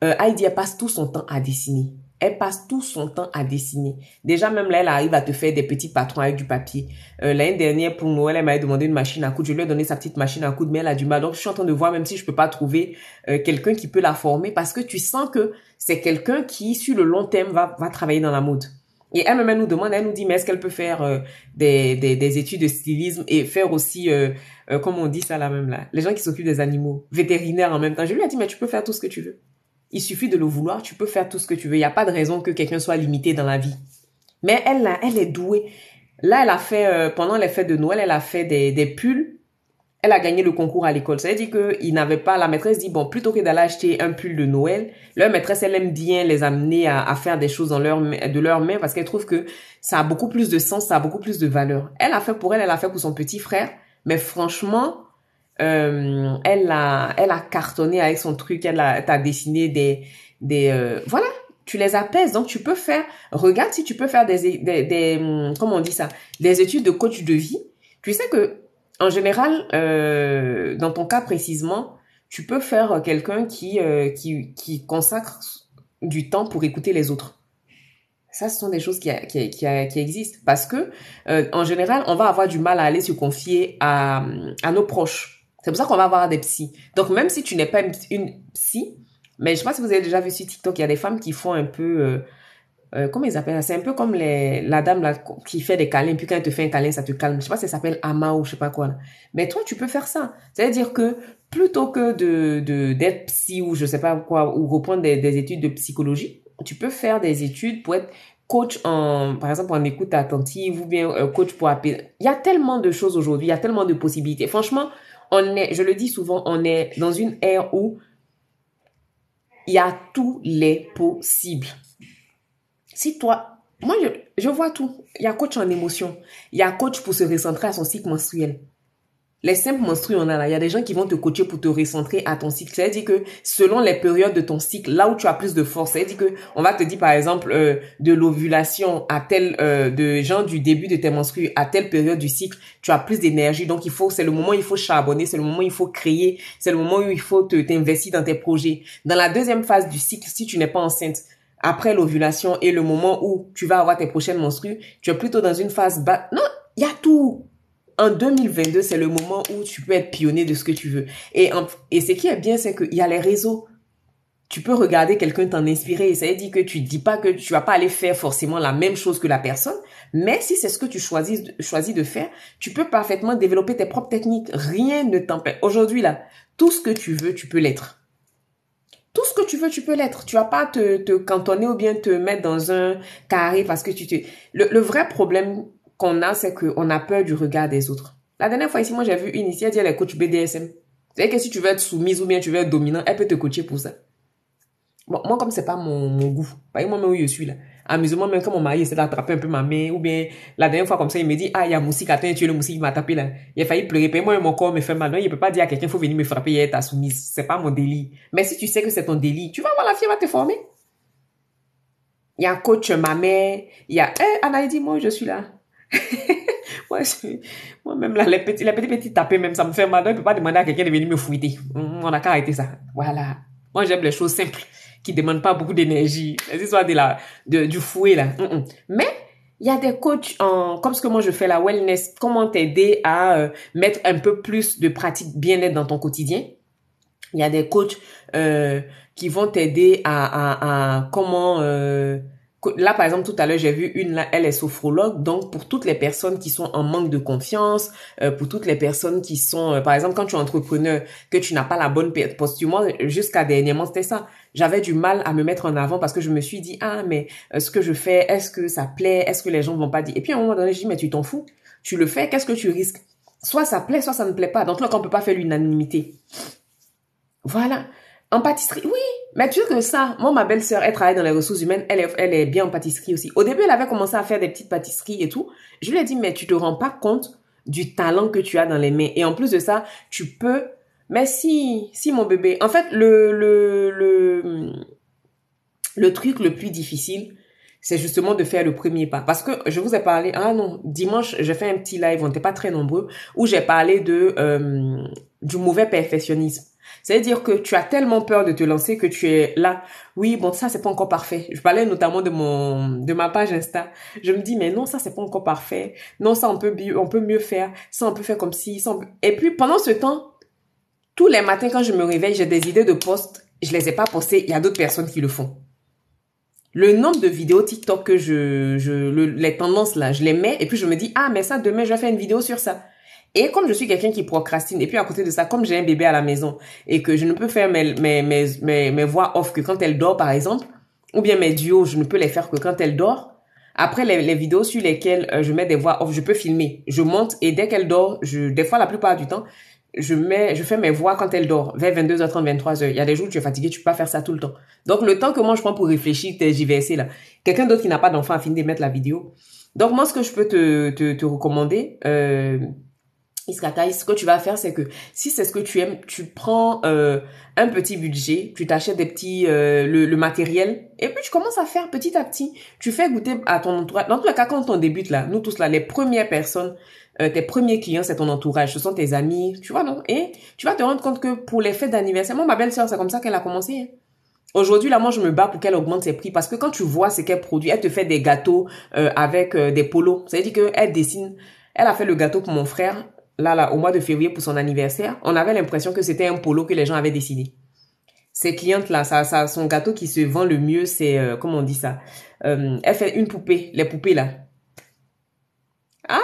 Heidi euh, elle passe tout son temps à dessiner. Elle passe tout son temps à dessiner. Déjà, même là, elle arrive à te faire des petits patrons avec du papier. Euh, l'année dernière, pour Noël, elle m'avait demandé une machine à coudre. Je lui ai donné sa petite machine à coudre, mais elle a du mal. Donc, je suis en train de voir, même si je ne peux pas trouver euh, quelqu'un qui peut la former, parce que tu sens que c'est quelqu'un qui, sur le long terme, va travailler dans la mode. Et elle-même, nous demande, elle nous dit, mais est-ce qu'elle peut faire euh, des, des, études de stylisme et faire aussi, euh, euh, comme on dit ça là-même là, les gens qui s'occupent des animaux, vétérinaires en même temps. Je lui ai dit, mais tu peux faire tout ce que tu veux. Il suffit de le vouloir, tu peux faire tout ce que tu veux. Il n'y a pas de raison que quelqu'un soit limité dans la vie. Mais elle, là, elle est douée. Là, elle a fait, pendant les fêtes de Noël, elle a fait des, des pulls elle a gagné le concours à l'école. Ça veut dire qu'il n'avait pas, la maîtresse dit, bon, plutôt que d'aller acheter un pull de Noël, leur maîtresse, elle aime bien les amener à, faire des choses dans leur, de parce qu'elle trouve que ça a beaucoup plus de sens, ça a beaucoup plus de valeur. Elle a fait pour elle, elle a fait pour son petit frère, mais franchement, euh, elle a, elle a cartonné avec son truc, elle a, t'a dessiné des, des, euh, voilà, tu les apaises. Donc, tu peux faire, regarde si tu peux faire des, des, des, hum, comment on dit ça, des études de coach de vie. Tu sais que en général, euh, dans ton cas précisément, tu peux faire quelqu'un euh, qui, qui, consacre du temps pour écouter les autres. Ça, ce sont des choses qui, existent. Parce que, euh, en général, on va avoir du mal à aller se confier à, nos proches. C'est pour ça qu'on va avoir des psys. Donc, même si tu n'es pas une, psy, mais je sais pas si vous avez déjà vu sur TikTok, il y a des femmes qui font un peu euh, comment ils appellent C'est un peu comme la dame qui fait des câlins, puis quand elle te fait un câlin, ça te calme. Je ne sais pas si ça s'appelle Ama ou je sais pas quoi. Mais toi, tu peux faire ça. C'est-à-dire que plutôt que d'être psy ou je ne sais pas quoi, ou reprendre des, études de psychologie, tu peux faire des études pour être coach en, par exemple, en écoute attentive ou bien euh, coach pour appeler. Il y a tellement de choses aujourd'hui, il y a tellement de possibilités. Franchement, on est, je le dis souvent, on est dans une ère où il y a tous les possibles si toi, moi, je, vois tout. Il y a coach en émotion. Il y a coach pour se recentrer à son cycle menstruel. Les simples menstrues, on a là. Il y a des gens qui vont te coacher pour te recentrer à ton cycle. C'est-à-dire que selon les périodes de ton cycle, là où tu as plus de force, c'est-à-dire que on va te dire par exemple euh, de l'ovulation à tel euh, de gens du début de tes menstrues à telle période du cycle, tu as plus d'énergie. Donc il faut, c'est le moment où il faut charbonner, c'est le moment où il faut créer, c'est le moment où il faut te t'investir dans tes projets. Dans la deuxième phase du cycle, si tu n'es pas enceinte, après l'ovulation et le moment où tu vas avoir tes prochaines menstrues, tu es plutôt dans une phase basse. Non, il y a tout. En 2022, c'est le moment où tu peux être pionnier de ce que tu veux. Et, et ce qui est bien, c'est qu'il y a les réseaux. Tu peux regarder quelqu'un t'en inspirer et ça veut dire que tu dis pas que tu vas pas aller faire forcément la même chose que la personne, mais si c'est ce que tu choisis, choisis de faire, tu peux parfaitement développer tes propres techniques. Rien ne t'empêche. Aujourd'hui, là, tout ce que tu veux, tu peux l'être tout ce que tu veux, tu peux l'être. Tu vas pas te, te cantonner ou bien te mettre dans un carré parce que tu Le, vrai problème qu'on a, c'est qu'on a peur du regard des autres. La dernière fois ici, moi, j'ai vu une ici, elle dit, elle est coach BDSM. C'est-à-dire que si tu veux être soumise ou bien tu veux être dominant, elle peut te coacher pour ça. Bon, moi, comme c'est pas mon, goût, voyez moi-même où je suis là, amusement même quand mon mari essaie d'attraper un peu ma mère ou bien la dernière fois comme ça, il me dit, ah, il y a Moussi qui a tué le Moussi, il m'a tapé là. Il a failli pleurer, puis moi, mon corps me fait mal. Non, il peut pas dire à quelqu'un, faut venir me frapper et être Ce C'est pas mon délit. Mais si tu sais que c'est ton délit, tu vas voir la fille, va te former. Il y a un coach, ma mère, il y a, eh, hein, il dit, moi, je suis là. (laughs) moi, moi-même, là, les petits, les petits, petits tapés, même, ça me fait mal. Non, il peut pas demander à quelqu'un de venir me fouetter. On a qu'à arrêter ça. Voilà. Moi, j'aime les choses simples qui demandent pas beaucoup d'énergie. C'est soit de la, du fouet, là. Mais, il y a des coachs en, euh, comme ce que moi je fais, la wellness, comment t'aider à euh, mettre un peu plus de pratique bien-être dans ton quotidien. Il y a des coachs euh, qui vont t'aider à, à, à, comment Là, par exemple, tout à l'heure, j'ai vu une, elle est sophrologue. Donc, pour toutes les personnes qui sont en manque de confiance, euh, pour toutes les personnes qui sont, euh, par exemple, quand tu es entrepreneur, que tu n'as pas la bonne posture, jusqu'à dernièrement, c'était ça. J'avais du mal à me mettre en avant parce que je me suis dit, ah, mais euh, ce que je fais, est-ce que ça plaît? Est-ce que les gens vont pas dire? Et puis, à un moment donné, je dis, mais tu t'en fous. Tu le fais. Qu'est-ce que tu risques? Soit ça plaît, soit ça ne plaît pas. Donc, là, on peut pas faire l'unanimité. Voilà. En pâtisserie, oui. Mais tu sais que ça, moi, ma belle-sœur, elle travaille dans les ressources humaines, elle est, elle est bien en pâtisserie aussi. Au début, elle avait commencé à faire des petites pâtisseries et tout. Je lui ai dit, mais tu te rends pas compte du talent que tu as dans les mains. Et en plus de ça, tu peux... Mais si, si mon bébé... En fait, le, le, truc le plus difficile, c'est justement de faire le premier pas. Parce que je vous ai parlé, ah non, dimanche, j'ai fait un petit live, on n'était pas très nombreux, où j'ai parlé de euh, du mauvais perfectionnisme. C'est-à-dire que tu as tellement peur de te lancer que tu es là. Oui, bon, ça, c'est pas encore parfait. Je parlais notamment de mon, de ma page Insta. Je me dis, mais non, ça, c'est pas encore parfait. Non, ça, on peut, on peut mieux faire. Ça, on peut faire comme si, Et puis, pendant ce temps, tous les matins, quand je me réveille, j'ai des idées de posts. Je les ai pas postées. Il y a d'autres personnes qui le font. Le nombre de vidéos TikTok que je, je les tendances là, je les mets et puis je me dis ah mais ça demain je vais faire une vidéo sur ça. Et comme je suis quelqu'un qui procrastine, et puis à côté de ça, comme j'ai un bébé à la maison et que je ne peux faire mes, mes, mes, mes, voix off que quand elle dort, par exemple, ou bien mes duos, je ne peux les faire que quand elle dort. Après les, vidéos sur lesquelles euh, je mets des voix off, je peux filmer. Je monte et dès qu'elle dort, je, des fois la plupart du temps, je mets, je fais mes voix quand elle dort, vers 22h30, 23h. Il y a des jours où tu es fatigué, tu peux pas faire ça tout le temps. Donc, le temps que moi je prends pour réfléchir, tes JVC là, quelqu'un d'autre qui n'a pas d'enfant a fini de mettre la vidéo. Donc, moi, ce que je peux te, te, te recommander, euh, Iskata, ce que tu vas faire, c'est que si c'est ce que tu aimes, tu prends euh, un petit budget, tu t'achètes des petits euh, le, matériel et puis tu commences à faire petit à petit. Tu fais goûter à ton entourage. Dans tous les cas, quand on débute là, nous tous là, les premières personnes, euh, tes premiers clients, c'est ton entourage, ce sont tes amis, tu vois non Et tu vas te rendre compte que pour les fêtes d'anniversaire, moi ma belle-sœur, c'est comme ça qu'elle a commencé. Hein. Aujourd'hui, là, moi, je me bats pour qu'elle augmente ses prix parce que quand tu vois ce qu'elle produit, elle te fait des gâteaux avec des polos. Ça veut dire qu'elle dessine elle a fait le gâteau pour mon frère là, au mois de février pour son anniversaire, on avait l'impression que c'était un polo que les gens avaient décidé. Ces clientes-là, ça, ça, son gâteau qui se vend le mieux, c'est, euh, comment on dit ça euh, Elle fait une poupée, les poupées là. Ah,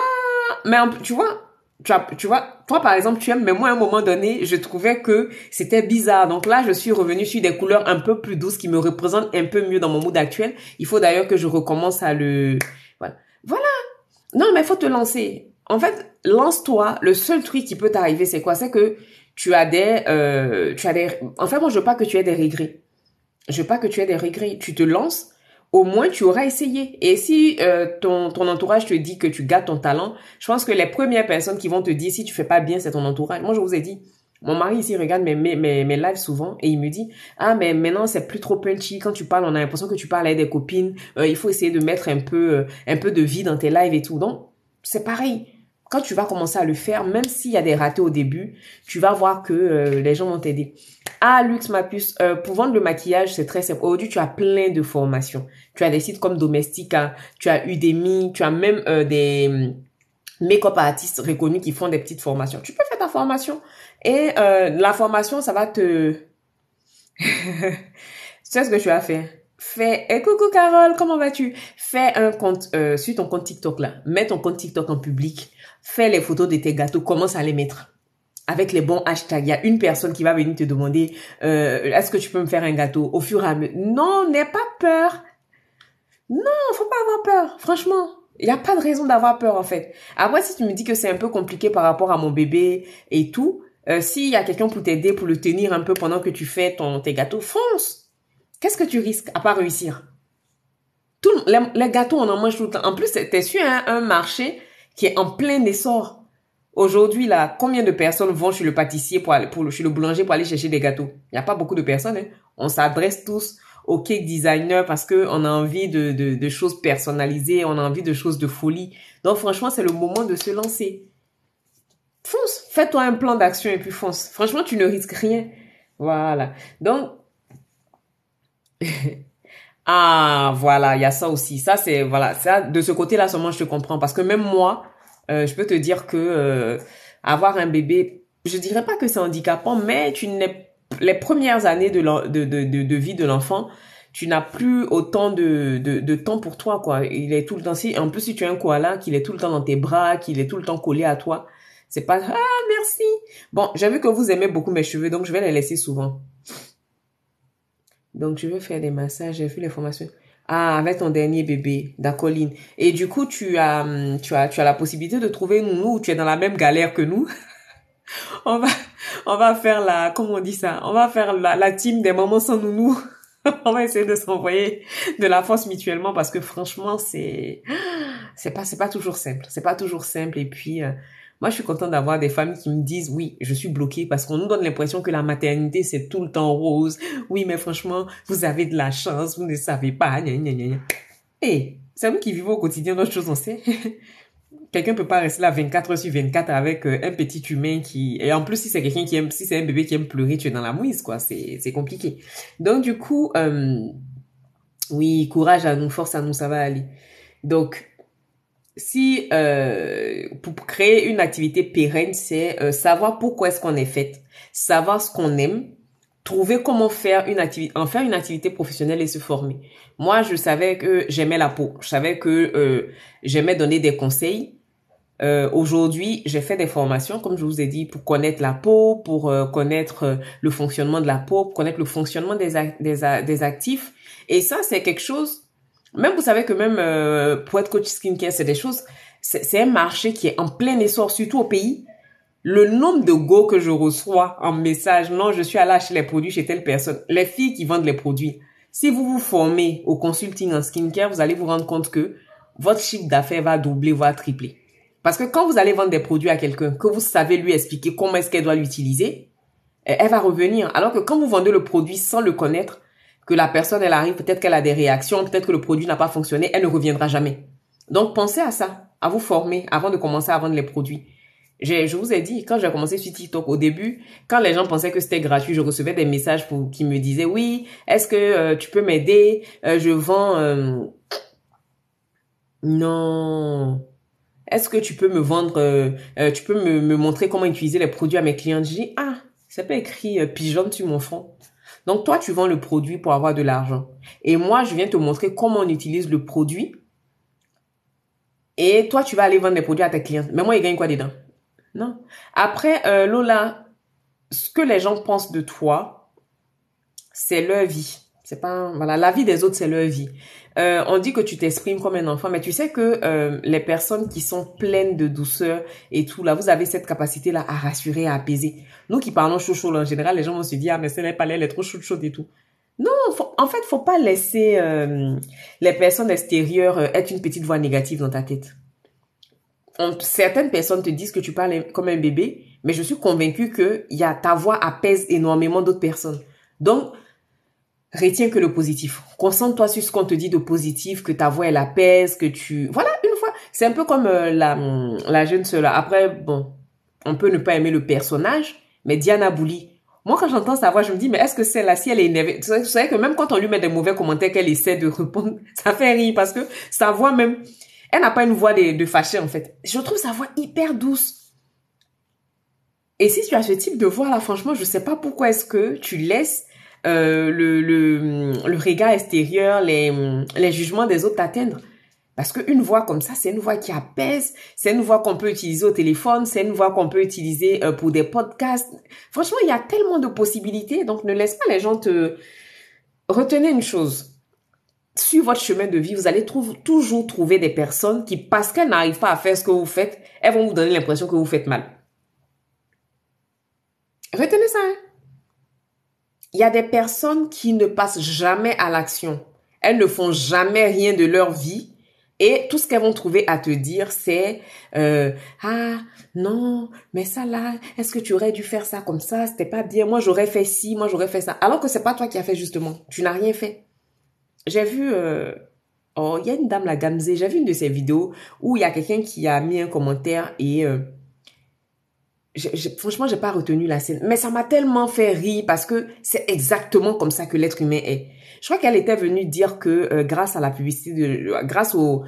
mais tu vois, tu, vois, toi par exemple, tu aimes, mais moi à un moment donné, je trouvais que c'était bizarre. Donc là, je suis revenue sur des couleurs un peu plus douces qui me représentent un peu mieux dans mon mood actuel. Il faut d'ailleurs que je recommence à le... Voilà. Non, mais faut te lancer. En fait, lance-toi. Le seul truc qui peut t'arriver, c'est quoi C'est que tu as des, euh, tu as des. Enfin, moi, je veux pas que tu aies des regrets. Je veux pas que tu aies des regrets. Tu te lances. Au moins, tu auras essayé. Et si euh, ton, ton entourage te dit que tu gâtes ton talent, je pense que les premières personnes qui vont te dire si tu fais pas bien, c'est ton entourage. Moi, je vous ai dit, mon mari ici regarde mes, mes, mes, lives souvent et il me dit Ah, mais maintenant c'est plus trop punchy. Quand tu parles, on a l'impression que tu parles avec des copines. Euh, il faut essayer de mettre un peu, euh, un peu de vie dans tes lives et tout. Donc, c'est pareil quand tu vas commencer à le faire, même s'il y a des ratés au début, tu vas voir que euh, les gens vont t'aider. Ah, Lux, ma puce, euh, pour vendre le maquillage, c'est très simple. Aujourd'hui, tu as plein de formations. Tu as des sites comme Domestika, tu as Udemy, tu as même euh, des mm, make-up artistes reconnus qui font des petites formations. Tu peux faire ta formation. Et euh, la formation, ça va te... (laughs) tu sais ce que tu vas faire Fais eh, coucou Carole, comment vas-tu Fais un compte euh, sur ton compte TikTok là. Mets ton compte TikTok en public. Fais les photos de tes gâteaux. Commence à les mettre avec les bons hashtags. Il y a une personne qui va venir te demander euh, est-ce que tu peux me faire un gâteau Au fur et à mesure. Non, n'aie pas peur. Non, faut pas avoir peur. Franchement, il n'y a pas de raison d'avoir peur en fait. Après, si tu me dis que c'est un peu compliqué par rapport à mon bébé et tout, euh, s'il y a quelqu'un pour t'aider, pour le tenir un peu pendant que tu fais ton tes gâteaux, fonce qu'est-ce que tu risques à pas réussir Tout les, gâteaux, on en mange tout le temps. En plus, t'es sur un, marché qui est en plein essor. Aujourd'hui, là, combien de personnes vont chez le pâtissier pour aller, pour chez le boulanger pour aller chercher des gâteaux? Il n'y a pas beaucoup de personnes, hein. On s'adresse tous aux cake designers parce que on a envie de, de, de choses personnalisées, on a envie de choses de folie. Donc, franchement, c'est le moment de se lancer. Fonce! Fais-toi un plan d'action et puis fonce. Franchement, tu ne risques rien. Voilà. Donc, (laughs) ah, voilà, il y a ça aussi. Ça, c'est, voilà, ça, de ce côté-là seulement, je te comprends. Parce que même moi, euh, je peux te dire que euh, avoir un bébé, je dirais pas que c'est handicapant, mais tu n'es, les premières années de, de, de, vie de l'enfant, tu n'as plus autant de, de, temps pour toi, quoi. Il est tout le temps, si, en plus, si tu as un koala, qu'il est tout le temps dans tes bras, qu'il est tout le temps collé à toi, c'est pas, ah, merci. Bon, j'ai vu que vous aimez beaucoup mes cheveux, donc je vais les laisser souvent. Donc, tu veux faire des massages, j'ai vu les formations. Ah, avec ton dernier bébé, Dacoline. Et du coup, tu as, hum, tu as, tu as la possibilité de trouver nous nounou tu es dans la même galère que nous. (laughs) on va, on va faire la, comment on dit ça? On va faire la, la team des mamans sans nounou. (laughs) on va essayer de s'envoyer de la force mutuellement parce que franchement, c'est, (gasps) c'est pas, c'est pas toujours simple. C'est pas toujours simple. Et puis, euh, moi, je suis contente d'avoir des femmes qui me disent oui, je suis bloquée parce qu'on nous donne l'impression que la maternité, c'est tout le temps rose. Oui, mais franchement, vous avez de la chance, vous ne savez pas. Gna, Et eh, c'est nous qui vivons au quotidien d'autres choses, on sait. (laughs) quelqu'un peut pas rester là 24 heures sur 24 avec euh, un petit humain qui et en plus si c'est quelqu'un qui aime si c'est un bébé qui aime pleurer tu es dans la mouise quoi c'est c'est compliqué donc du coup euh... oui courage à nous force à nous ça va aller donc si euh, pour créer une activité pérenne, c'est euh, savoir pourquoi est-ce qu'on est fait, savoir ce qu'on aime, trouver comment faire une activité, en faire une activité professionnelle et se former. Moi, je savais que j'aimais la peau, je savais que euh, j'aimais donner des conseils. Aujourd'hui, j'ai fait des formations, comme je vous ai dit, pour connaître la peau, pour connaître le fonctionnement de la peau, pour connaître le fonctionnement des, des actifs. Et ça, c'est quelque chose même, vous savez que même euh, pour être coach skincare, c'est des choses, c'est un marché qui est en plein essor, surtout au pays. Le nombre de go que je reçois en message, non, je suis allée acheter les produits chez telle personne. Les filles qui vendent les produits. Si vous vous formez au consulting en skincare, vous allez vous rendre compte que votre chiffre d'affaires va doubler, voire tripler. Parce que quand vous allez vendre des produits à quelqu'un, que vous savez lui expliquer comment est-ce qu'elle doit l'utiliser, eh, elle va revenir. Alors que quand vous vendez le produit sans le connaître, que la personne, elle arrive, peut-être qu'elle a des réactions, peut-être que le produit n'a pas fonctionné, elle ne reviendra jamais. Donc, pensez à ça, à vous former avant de commencer à vendre les produits. Je, vous ai dit, quand j'ai commencé sur TikTok au début, quand les gens pensaient que c'était gratuit, je recevais des messages pour, qui me disaient, oui, est-ce que euh, tu peux m'aider euh, Je vends... Euh, non. Est-ce que tu peux me vendre, tu peux me, montrer comment utiliser les produits à mes clients Je dis, ah, c'est pas écrit pigeon sur mon front. Donc toi, tu vends le produit pour avoir de l'argent. Et moi, je viens te montrer comment on utilise le produit. Et toi, tu vas aller vendre des produits à tes clients. Mais moi, ils gagnent quoi dedans Non. Après, euh, Lola, ce que les gens pensent de toi, c'est leur vie. C'est pas voilà, la vie des autres, c'est leur vie. Euh, on dit que tu t'exprimes comme un enfant, mais tu sais que euh, les personnes qui sont pleines de douceur et tout, là, vous avez cette capacité-là à rassurer, à apaiser. Nous qui parlons chouchou, chaud, en général, les gens vont se dire, ah, mais ce n'est pas elle est trop chouchoute et tout. Non, en fait, faut pas laisser euh, les personnes extérieures être une petite voix négative dans ta tête. certaines personnes te disent que tu parles comme un bébé, mais je suis convaincue que y a, ta voix apaise énormément d'autres personnes. Donc, Retiens que le positif. Concentre-toi sur ce qu'on te dit de positif, que ta voix elle apaise, que tu... Voilà, une fois. C'est un peu comme euh, hum, la, jeune seule. Après, bon, on peut ne pas aimer le personnage, mais Diana Bouli, moi, quand j'entends sa voix, je me dis, mais est-ce que c'est là si elle est énervée, Tu sais que même quand on lui met des mauvais commentaires qu'elle essaie de répondre, (laughs) ça fait rire parce que sa voix même, elle n'a pas une voix de, de, fâchée, en fait. Je trouve sa voix hyper douce. Et si tu as ce type de voix là, franchement, je sais pas pourquoi est-ce que tu laisses euh, le, le, regard extérieur, les, les jugements des autres t'atteindre. Parce qu'une voix comme ça, c'est une voix qui apaise, c'est une voix qu'on peut utiliser au téléphone, c'est une voix qu'on peut utiliser euh, pour des podcasts. Franchement, il y a tellement de possibilités, donc ne laisse pas les gens te... Retenez une chose, sur votre chemin de vie, vous allez toujours trouver des personnes qui, parce qu'elles n'arrivent pas à faire ce que vous faites, elles vont vous donner l'impression que vous faites mal. Retenez ça. Hein? Il y a des personnes qui ne passent jamais à l'action. Elles ne font jamais rien de leur vie. Et tout ce qu'elles vont trouver à te dire, c'est euh, ah non, mais ça là, est-ce que tu aurais dû faire ça comme ça C'était pas bien. Moi j'aurais fait ci, moi j'aurais fait ça. Alors que c'est pas toi qui as fait justement. Tu n'as rien fait. J'ai vu euh, oh il y a une dame la gamze, J'ai vu une de ses vidéos où il y a quelqu'un qui a mis un commentaire et euh, franchement, j'ai pas retenu la scène, mais ça m'a tellement fait rire parce que c'est exactement comme ça que l'être humain est. Je crois qu'elle était venue dire que euh, grâce à la publicité, de, euh, grâce au,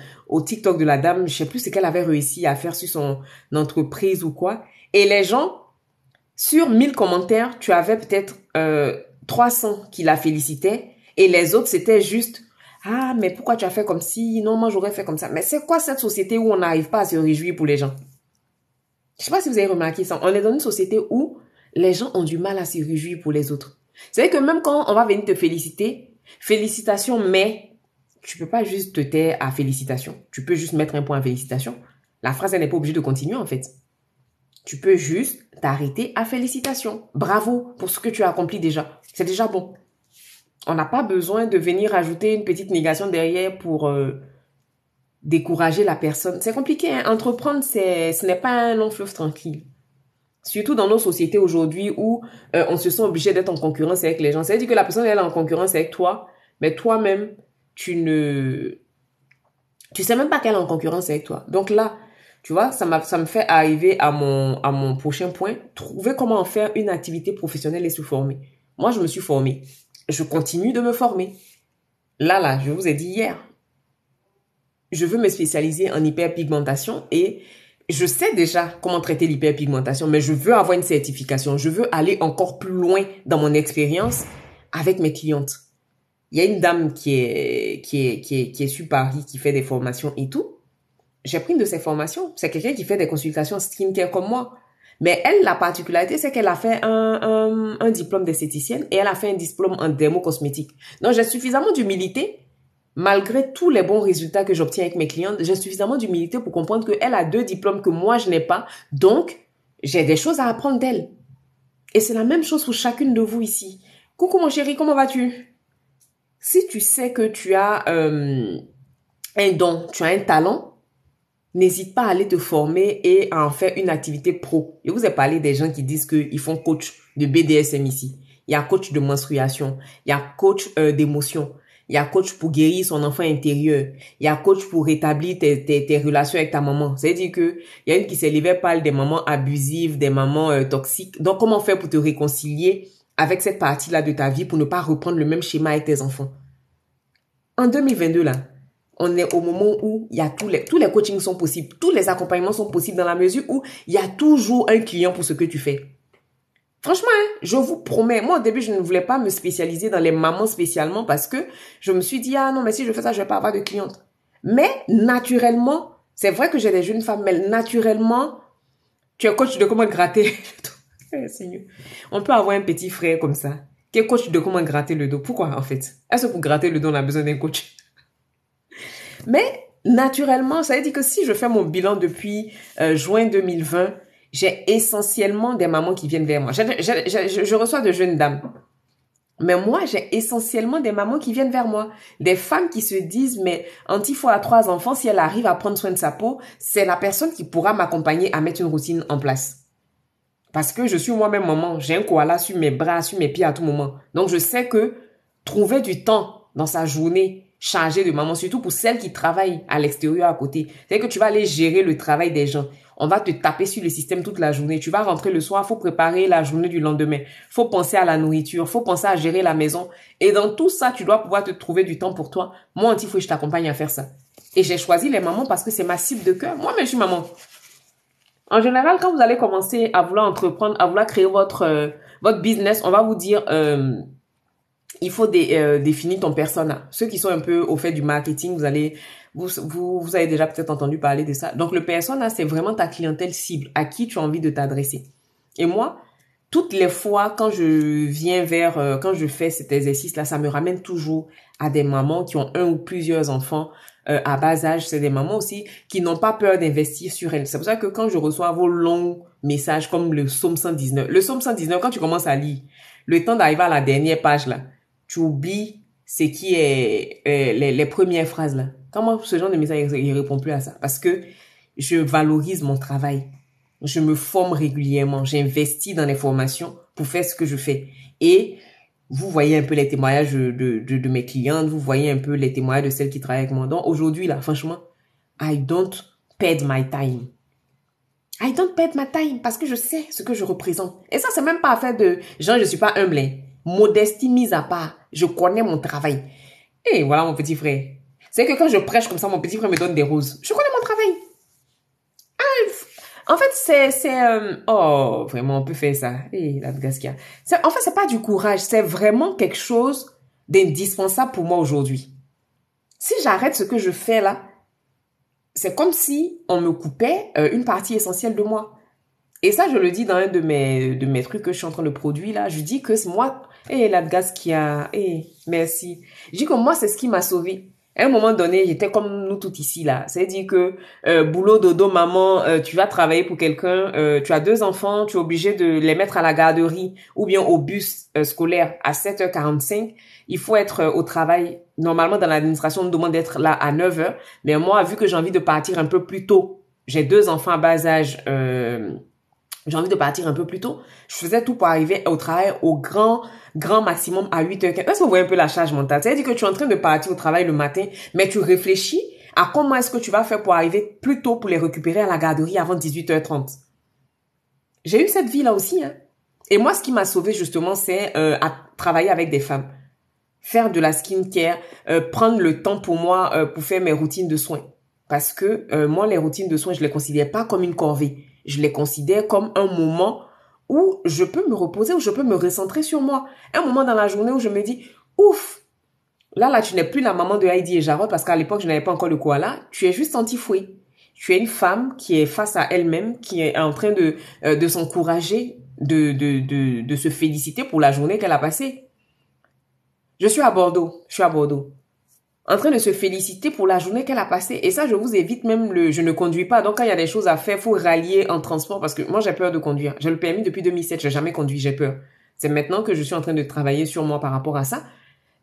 TikTok de la dame, je sais plus ce qu'elle avait réussi à faire sur son entreprise ou quoi. Et les gens, sur 1000 commentaires, tu avais peut-être 300 euh, qui la félicitaient et les autres, c'était juste ah mais pourquoi tu as fait comme si non moi j'aurais fait comme ça. Mais c'est quoi cette société où on n'arrive pas à se réjouir pour les gens? Je sais pas si vous avez remarqué ça. On est dans une société où les gens ont du mal à se réjouir pour les autres. C'est que même quand on va venir te féliciter, félicitations, mais tu peux pas juste te taire à félicitations. Tu peux juste mettre un point à félicitations. La phrase, n'est pas obligée de continuer, en fait. Tu peux juste t'arrêter à félicitations. Bravo pour ce que tu as accompli déjà. C'est déjà bon. On n'a pas besoin de venir ajouter une petite négation derrière pour euh, décourager la personne. C'est compliqué. Hein? Entreprendre, c'est, ce n'est pas un long fleuve tranquille. Surtout dans nos sociétés aujourd'hui où euh, on se sent obligé d'être en concurrence avec les gens. Ça veut dire que la personne elle est en concurrence avec toi, mais toi-même, tu ne... Tu sais même pas qu'elle est en concurrence avec toi. Donc là, tu vois, ça, ça me fait arriver à mon, à mon prochain point. Trouver comment faire une activité professionnelle et se former. Moi, je me suis formée. Je continue de me former. Là, là, je vous ai dit hier, je veux me spécialiser en hyperpigmentation et je sais déjà comment traiter l'hyperpigmentation, mais je veux avoir une certification. Je veux aller encore plus loin dans mon expérience avec mes clientes. Il y a une dame qui est, qui est, qui est, qui sur Paris, qui fait des formations et tout. J'ai pris une de ces formations. C'est quelqu'un qui fait des consultations skincare comme moi. Mais elle, la particularité, c'est qu'elle a fait un, diplôme d'esthéticienne et elle a fait un diplôme en démo cosmétique. Donc, j'ai suffisamment d'humilité malgré tous les bons résultats que j'obtiens avec mes clientes, j'ai suffisamment d'humilité pour comprendre qu'elle a deux diplômes que moi je n'ai pas. Donc, j'ai des choses à apprendre d'elle. Et c'est la même chose pour chacune de vous ici. Coucou mon chéri, comment vas-tu Si tu sais que tu as euh, un don, tu as un talent, n'hésite pas à aller te former et à en faire une activité pro. Je vous ai parlé des gens qui disent qu'ils font coach de BDSM ici. Il y a coach de menstruation, il y a coach euh, d'émotion, il y a coach pour guérir son enfant intérieur. Il y a coach pour rétablir tes, relations avec ta maman. C'est-à-dire que y a une qui s'est levée parle des mamans abusives, des mamans euh, toxiques. Donc, comment faire pour te réconcilier avec cette partie-là de ta vie pour ne pas reprendre le même schéma avec tes enfants? En 2022, là, on est au moment où il y a tous les, tous les coachings sont possibles, tous les accompagnements sont possibles dans la mesure où il y a toujours un client pour ce que tu fais. Franchement, hein, je vous promets, moi au début, je ne voulais pas me spécialiser dans les mamans spécialement parce que je me suis dit, ah non, mais si je fais ça, je vais pas avoir de clientes. Mais naturellement, c'est vrai que j'ai des jeunes femmes, mais naturellement, tu es coach de comment gratter. le dos. (laughs) on peut avoir un petit frère comme ça, qui est coach de comment gratter le dos. Pourquoi en fait Est-ce que pour gratter le dos, on a besoin d'un coach (laughs) Mais naturellement, ça veut dire que si je fais mon bilan depuis euh, juin 2020, j'ai essentiellement des mamans qui viennent vers moi. Je, reçois de jeunes dames. Mais moi, j'ai essentiellement des mamans qui viennent vers moi. Des femmes qui se disent, mais anti fois à trois enfants, si elle arrive à prendre soin de sa peau, c'est la personne qui pourra m'accompagner à mettre une routine en place. Parce que je suis moi-même maman. J'ai un koala sur mes bras, sur mes pieds à tout moment. Donc, je sais que trouver du temps dans sa journée chargée de maman, surtout pour celles qui travaillent à l'extérieur à côté, c'est que tu vas aller gérer le travail des gens on va te taper sur le système toute la journée. Tu vas rentrer le soir, faut préparer la journée du lendemain. Faut penser à la nourriture, faut penser à gérer la maison. Et dans tout ça, tu dois pouvoir te trouver du temps pour toi. Moi, que je t'accompagne à faire ça. Et j'ai choisi les mamans parce que c'est ma cible de cœur. Moi, je suis maman. En général, quand vous allez commencer à vouloir entreprendre, à vouloir créer votre, euh, votre business, on va vous dire, euh, il faut euh, définir ton persona. Ceux qui sont un peu au fait du marketing, vous allez vous, vous, avez déjà peut-être entendu parler de ça. Donc, le persona, c'est vraiment ta clientèle cible, à qui tu as envie de t'adresser. Et moi, toutes les fois quand je viens vers, euh, quand je fais cet exercice-là, ça me ramène toujours à des mamans qui ont un ou plusieurs enfants euh, à bas âge. C'est des mamans aussi qui n'ont pas peur d'investir sur elles. C'est pour ça que quand je reçois vos longs messages comme le Somme 119, le Somme 119, quand tu commences à lire, le temps d'arriver à la dernière page là, tu oublies ce qui est euh, les premières phrases là. Comment ce genre de message, il répond plus à ça. Parce que je valorise mon travail. Je me forme régulièrement. J'investis dans les formations pour faire ce que je fais. Et vous voyez un peu les témoignages de, mes clientes. Vous voyez un peu les témoignages de celles qui travaillent avec moi. Donc, aujourd'hui, là, franchement, I don't pay my time. I don't pay my time parce que je sais ce que je représente. Et ça, c'est même pas affaire de genre, je ne suis pas humble. Hein. Modestie mise à part, je connais mon travail. Et voilà mon petit frère. C'est que quand je prêche comme ça, mon petit frère me donne des roses. Je connais mon travail. Ah, en fait, c'est, euh, oh, vraiment, on peut faire ça. Et eh, la c'est En fait, c'est pas du courage. C'est vraiment quelque chose d'indispensable pour moi aujourd'hui. Si j'arrête ce que je fais là, c'est comme si on me coupait euh, une partie essentielle de moi. Et ça, je le dis dans un de mes, de mes trucs que je suis en train de produire là. Je dis que c'est moi, et eh, la a et eh, merci. Je dis que moi, c'est ce qui m'a sauvée. À un moment donné, j'étais comme nous tout ici là. C'est-à-dire que euh, boulot, dodo, maman, euh, tu vas travailler pour quelqu'un, euh, tu as deux enfants, tu es obligé de les mettre à la garderie ou bien au bus scolaire à 7h45. Il faut être au travail. Normalement, dans l'administration, on nous demande d'être là à 9h. Mais moi, vu que j'ai envie de partir un peu plus tôt, j'ai deux enfants à bas âge j'ai envie de partir un peu plus tôt. Je faisais tout pour arriver au travail au grand, grand maximum à 8h15. Est-ce que vous voyez un peu la charge mentale? C'est-à-dire que tu es en train de partir au travail le matin, mais tu réfléchis à comment est-ce que tu vas faire pour arriver plus tôt pour les récupérer à la garderie avant 18h30. J'ai eu cette vie-là aussi. Hein. Et moi, ce qui m'a sauvé justement, c'est euh, à travailler avec des femmes. Faire de la skincare, euh, prendre le temps pour moi euh, pour faire mes routines de soins. Parce que moi, les routines de soins, je les considère pas comme une corvée je les considère comme un moment où je peux me reposer, où je peux me recentrer sur moi. Un moment dans la journée où je me dis, ouf, là, là, tu n'es plus la maman de Heidi et Jarod parce qu'à l'époque, je n'avais pas encore le koala. Tu es juste anti Tu es une femme qui est face à elle-même, qui est en train de, euh, de s'encourager, de, de, de, de se féliciter pour la journée qu'elle a passée. Je suis à Bordeaux. Je suis à Bordeaux en train de se féliciter pour la journée qu'elle a passée. Et ça, je vous évite même le je ne conduis pas. Donc, quand il y a des choses à faire, faut rallier en transport parce que moi, j'ai peur de conduire. J'ai le permis depuis 2007, j'ai jamais conduit, j'ai peur. C'est maintenant que je suis en train de travailler sur moi par rapport à ça.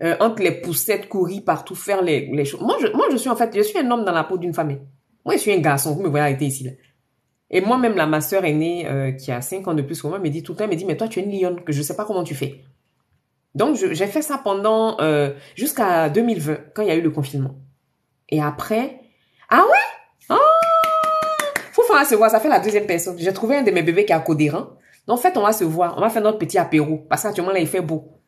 Euh, entre les poussettes, courir partout, faire les, les choses. Moi je, moi, je suis en fait, je suis un homme dans la peau d'une femme. Moi, je suis un garçon. Vous me voyez arrêter ici. Et moi-même, la ma soeur aînée, euh, qui a cinq ans de plus que moi, me dit tout le temps, me dit, mais toi, tu es une lionne, que je sais pas comment tu fais. Donc, j'ai fait ça pendant euh, jusqu'à 2020, quand il y a eu le confinement. Et après, ah ouais, oh, faut faire se voir. Ça fait la deuxième personne. J'ai trouvé un de mes bébés qui a à Donc, En fait, on va se voir. On va faire notre petit apéro parce qu'actuellement là, il fait beau.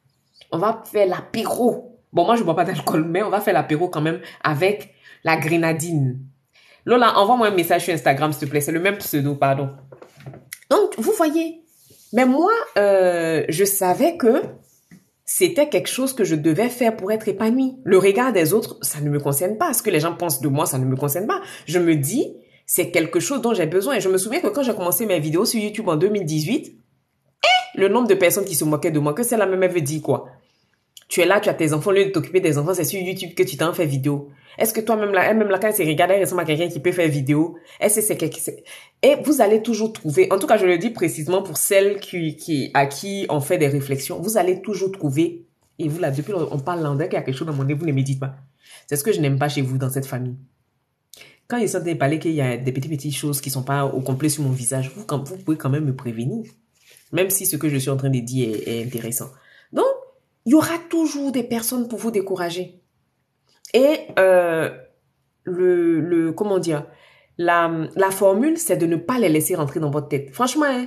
On va faire l'apéro. Bon, moi, je bois pas d'alcool, mais on va faire l'apéro quand même avec la grenadine. Lola, envoie-moi un message sur Instagram, s'il te plaît. C'est le même pseudo, pardon. Donc, vous voyez. Mais moi, euh, je savais que c'était quelque chose que je devais faire pour être épanoui Le regard des autres, ça ne me concerne pas. Ce que les gens pensent de moi, ça ne me concerne pas. Je me dis, c'est quelque chose dont j'ai besoin. Et je me souviens que quand j'ai commencé mes vidéos sur YouTube en 2018, hein, le nombre de personnes qui se moquaient de moi, que c'est la même avait dit quoi tu es là, tu as tes enfants, au lieu de t'occuper des enfants, c'est sur YouTube que tu t'en fais vidéo. Est-ce que toi-même là, elle-même là, quand elle se regarde, elle ressemble à quelqu'un qui peut faire vidéo? Est-ce que c'est quelqu'un Et vous allez toujours trouver, en tout cas, je le dis précisément pour celles qui, qui, à qui on fait des réflexions, vous allez toujours trouver, et vous là, depuis on parle dernier qu'il y a quelque chose dans mon nez, vous ne méditez pas. C'est ce que je n'aime pas chez vous, dans cette famille. Quand ils sont parler qu'il y a des petites, petites choses qui sont pas au complet sur mon visage, vous, quand, vous pouvez quand même me prévenir. Même si ce que je suis en train de dire est intéressant il y aura toujours des personnes pour vous décourager. Et euh, le, comment dire, la, formule, c'est de ne pas les laisser rentrer dans votre tête. Franchement, hein,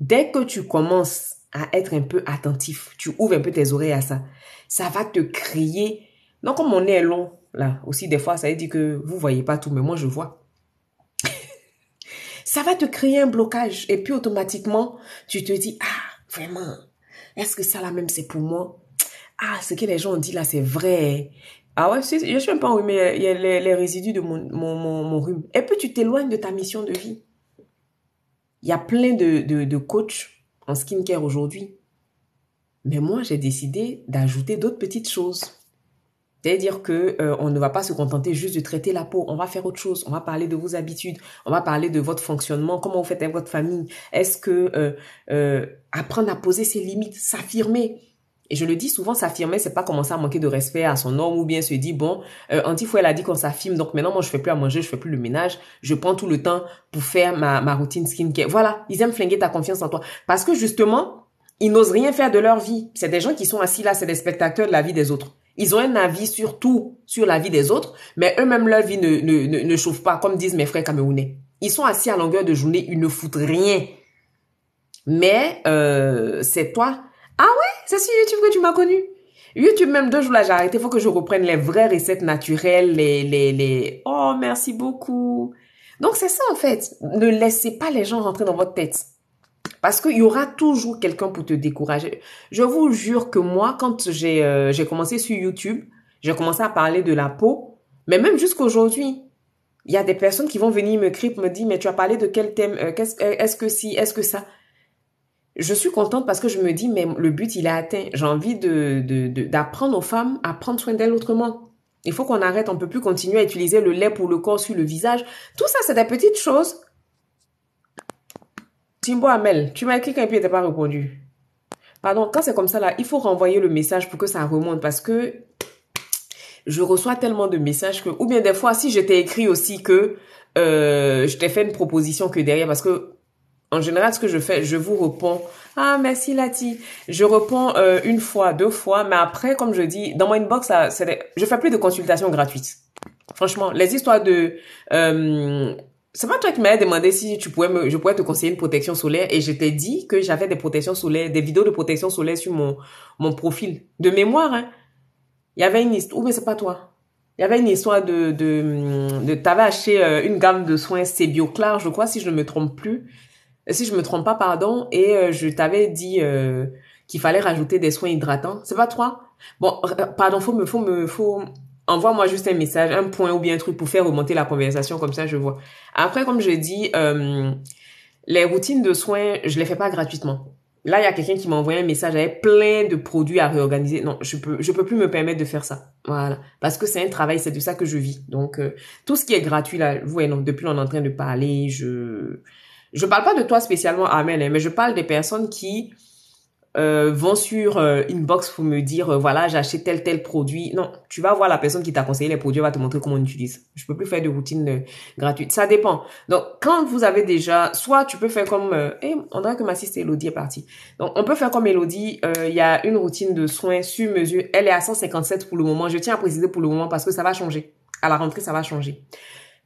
dès que tu commences à être un peu attentif, tu ouvres un peu tes oreilles à ça, ça va te créer. Donc, comme on est long, là, aussi, des fois, ça veut que vous voyez pas tout, mais moi, je vois. (laughs) ça va te créer un blocage. Et puis, automatiquement, tu te dis, ah, vraiment, est-ce que ça là même c'est pour moi Ah, ce que les gens ont dit là c'est vrai. Ah ouais, je suis pas peu mais il y a les, résidus de mon, mon, mon, rhume. Et puis tu t'éloignes de ta mission de vie. Il y a plein de, de, de coachs en skincare aujourd'hui. Mais moi, j'ai décidé d'ajouter d'autres petites choses. C'est-à-dire que euh, on ne va pas se contenter juste de traiter la peau, on va faire autre chose, on va parler de vos habitudes, on va parler de votre fonctionnement, comment vous faites avec votre famille, est-ce que euh, euh, apprendre à poser ses limites, s'affirmer. Et je le dis souvent, s'affirmer, c'est pas commencer à manquer de respect à son homme ou bien se dire bon, Antifou elle a dit qu'on s'affirme, donc maintenant moi je fais plus à manger, je fais plus le ménage, je prends tout le temps pour faire ma, ma routine skincare. Voilà, ils aiment flinguer ta confiance en toi parce que justement ils n'osent rien faire de leur vie. C'est des gens qui sont assis là, c'est des spectateurs de la vie des autres. Ils ont un avis sur tout, sur la vie des autres, mais eux-mêmes, leur vie ne, chauffe pas, comme disent mes frères camerounais. Ils sont assis à longueur de journée, ils ne foutent rien. Mais euh, c'est toi. Ah ouais, c'est sur YouTube que tu m'as connu. YouTube, même deux jours là, j'ai arrêté. Faut que je reprenne les vraies recettes naturelles, les, les, les... Oh, merci beaucoup. Donc c'est ça en fait. Ne laissez pas les gens rentrer dans votre tête. Parce qu'il y aura toujours quelqu'un pour te décourager. Je vous jure que moi, quand euh, j'ai commencé sur YouTube, j'ai commencé à parler de la peau, mais même jusqu'aujourd'hui, il y a des personnes qui vont venir me crier, me dire, mais tu as parlé de quel thème, euh, euh, est-ce que si, est-ce que ça. Je suis contente parce que je me dis, mais le but, il est atteint. J'ai envie d'apprendre aux femmes à prendre soin d'elles autrement. Il faut qu'on arrête, on peut plus continuer à utiliser le lait pour le corps, sur le visage. Tout ça, c'est des petites choses Timbo Amel, tu m'as écrit qu'un il n'était pas répondu. Pardon, quand c'est comme ça là, il faut renvoyer le message pour que ça remonte parce que je reçois tellement de messages que, ou bien des fois, si je t'ai écrit aussi que euh, je t'ai fait une proposition que derrière, parce que en général, ce que je fais, je vous réponds. Ah, merci Lati. Je réponds euh, une fois, deux fois, mais après, comme je dis, dans mon inbox, ça, des... je fais plus de consultations gratuites. Franchement, les histoires de euh, c'est pas toi qui m'avais demandé si tu pouvais me, je pouvais te conseiller une protection solaire et je t'ai dit que j'avais des protections solaires, des vidéos de protection solaire sur mon, mon profil. De mémoire, hein. Il y avait une histoire, ou oh, mais c'est pas toi. Il y avait une histoire de, de, de t'avais acheté euh, une gamme de soins Sébioclar, je crois, si je ne me trompe plus. Euh, si je ne me trompe pas, pardon. Et euh, je t'avais dit, qu'il fallait rajouter des soins hydratants. C'est pas toi? Bon, pardon, faut me, faut me, faut, envoie-moi juste un message, un point ou bien un truc pour faire remonter la conversation, comme ça je vois. Après, comme je dis, euh, les routines de soins, je les fais pas gratuitement. Là, il y a quelqu'un qui m'a envoyé un message avec plein de produits à réorganiser. Non, je peux, je peux plus me permettre de faire ça. Voilà, parce que c'est un travail, c'est de ça que je vis. Donc, euh, tout ce qui est gratuit là, vous voyez, non, depuis on est en train de parler, je, je parle pas de toi spécialement, Amen, hein, mais je parle des personnes qui euh, vont sur euh, inbox pour me dire euh, voilà j'achète tel tel produit non tu vas voir la personne qui t'a conseillé les produits elle va te montrer comment on utilise je peux plus faire de routine euh, gratuite ça dépend donc quand vous avez déjà soit tu peux faire comme euh, eh, on dirait que ma siste Elodie est partie donc on peut faire comme Elodie il y a une routine de soins sur mesure elle est à 157 pour le moment je tiens à préciser pour le moment parce que ça va changer à la rentrée ça va changer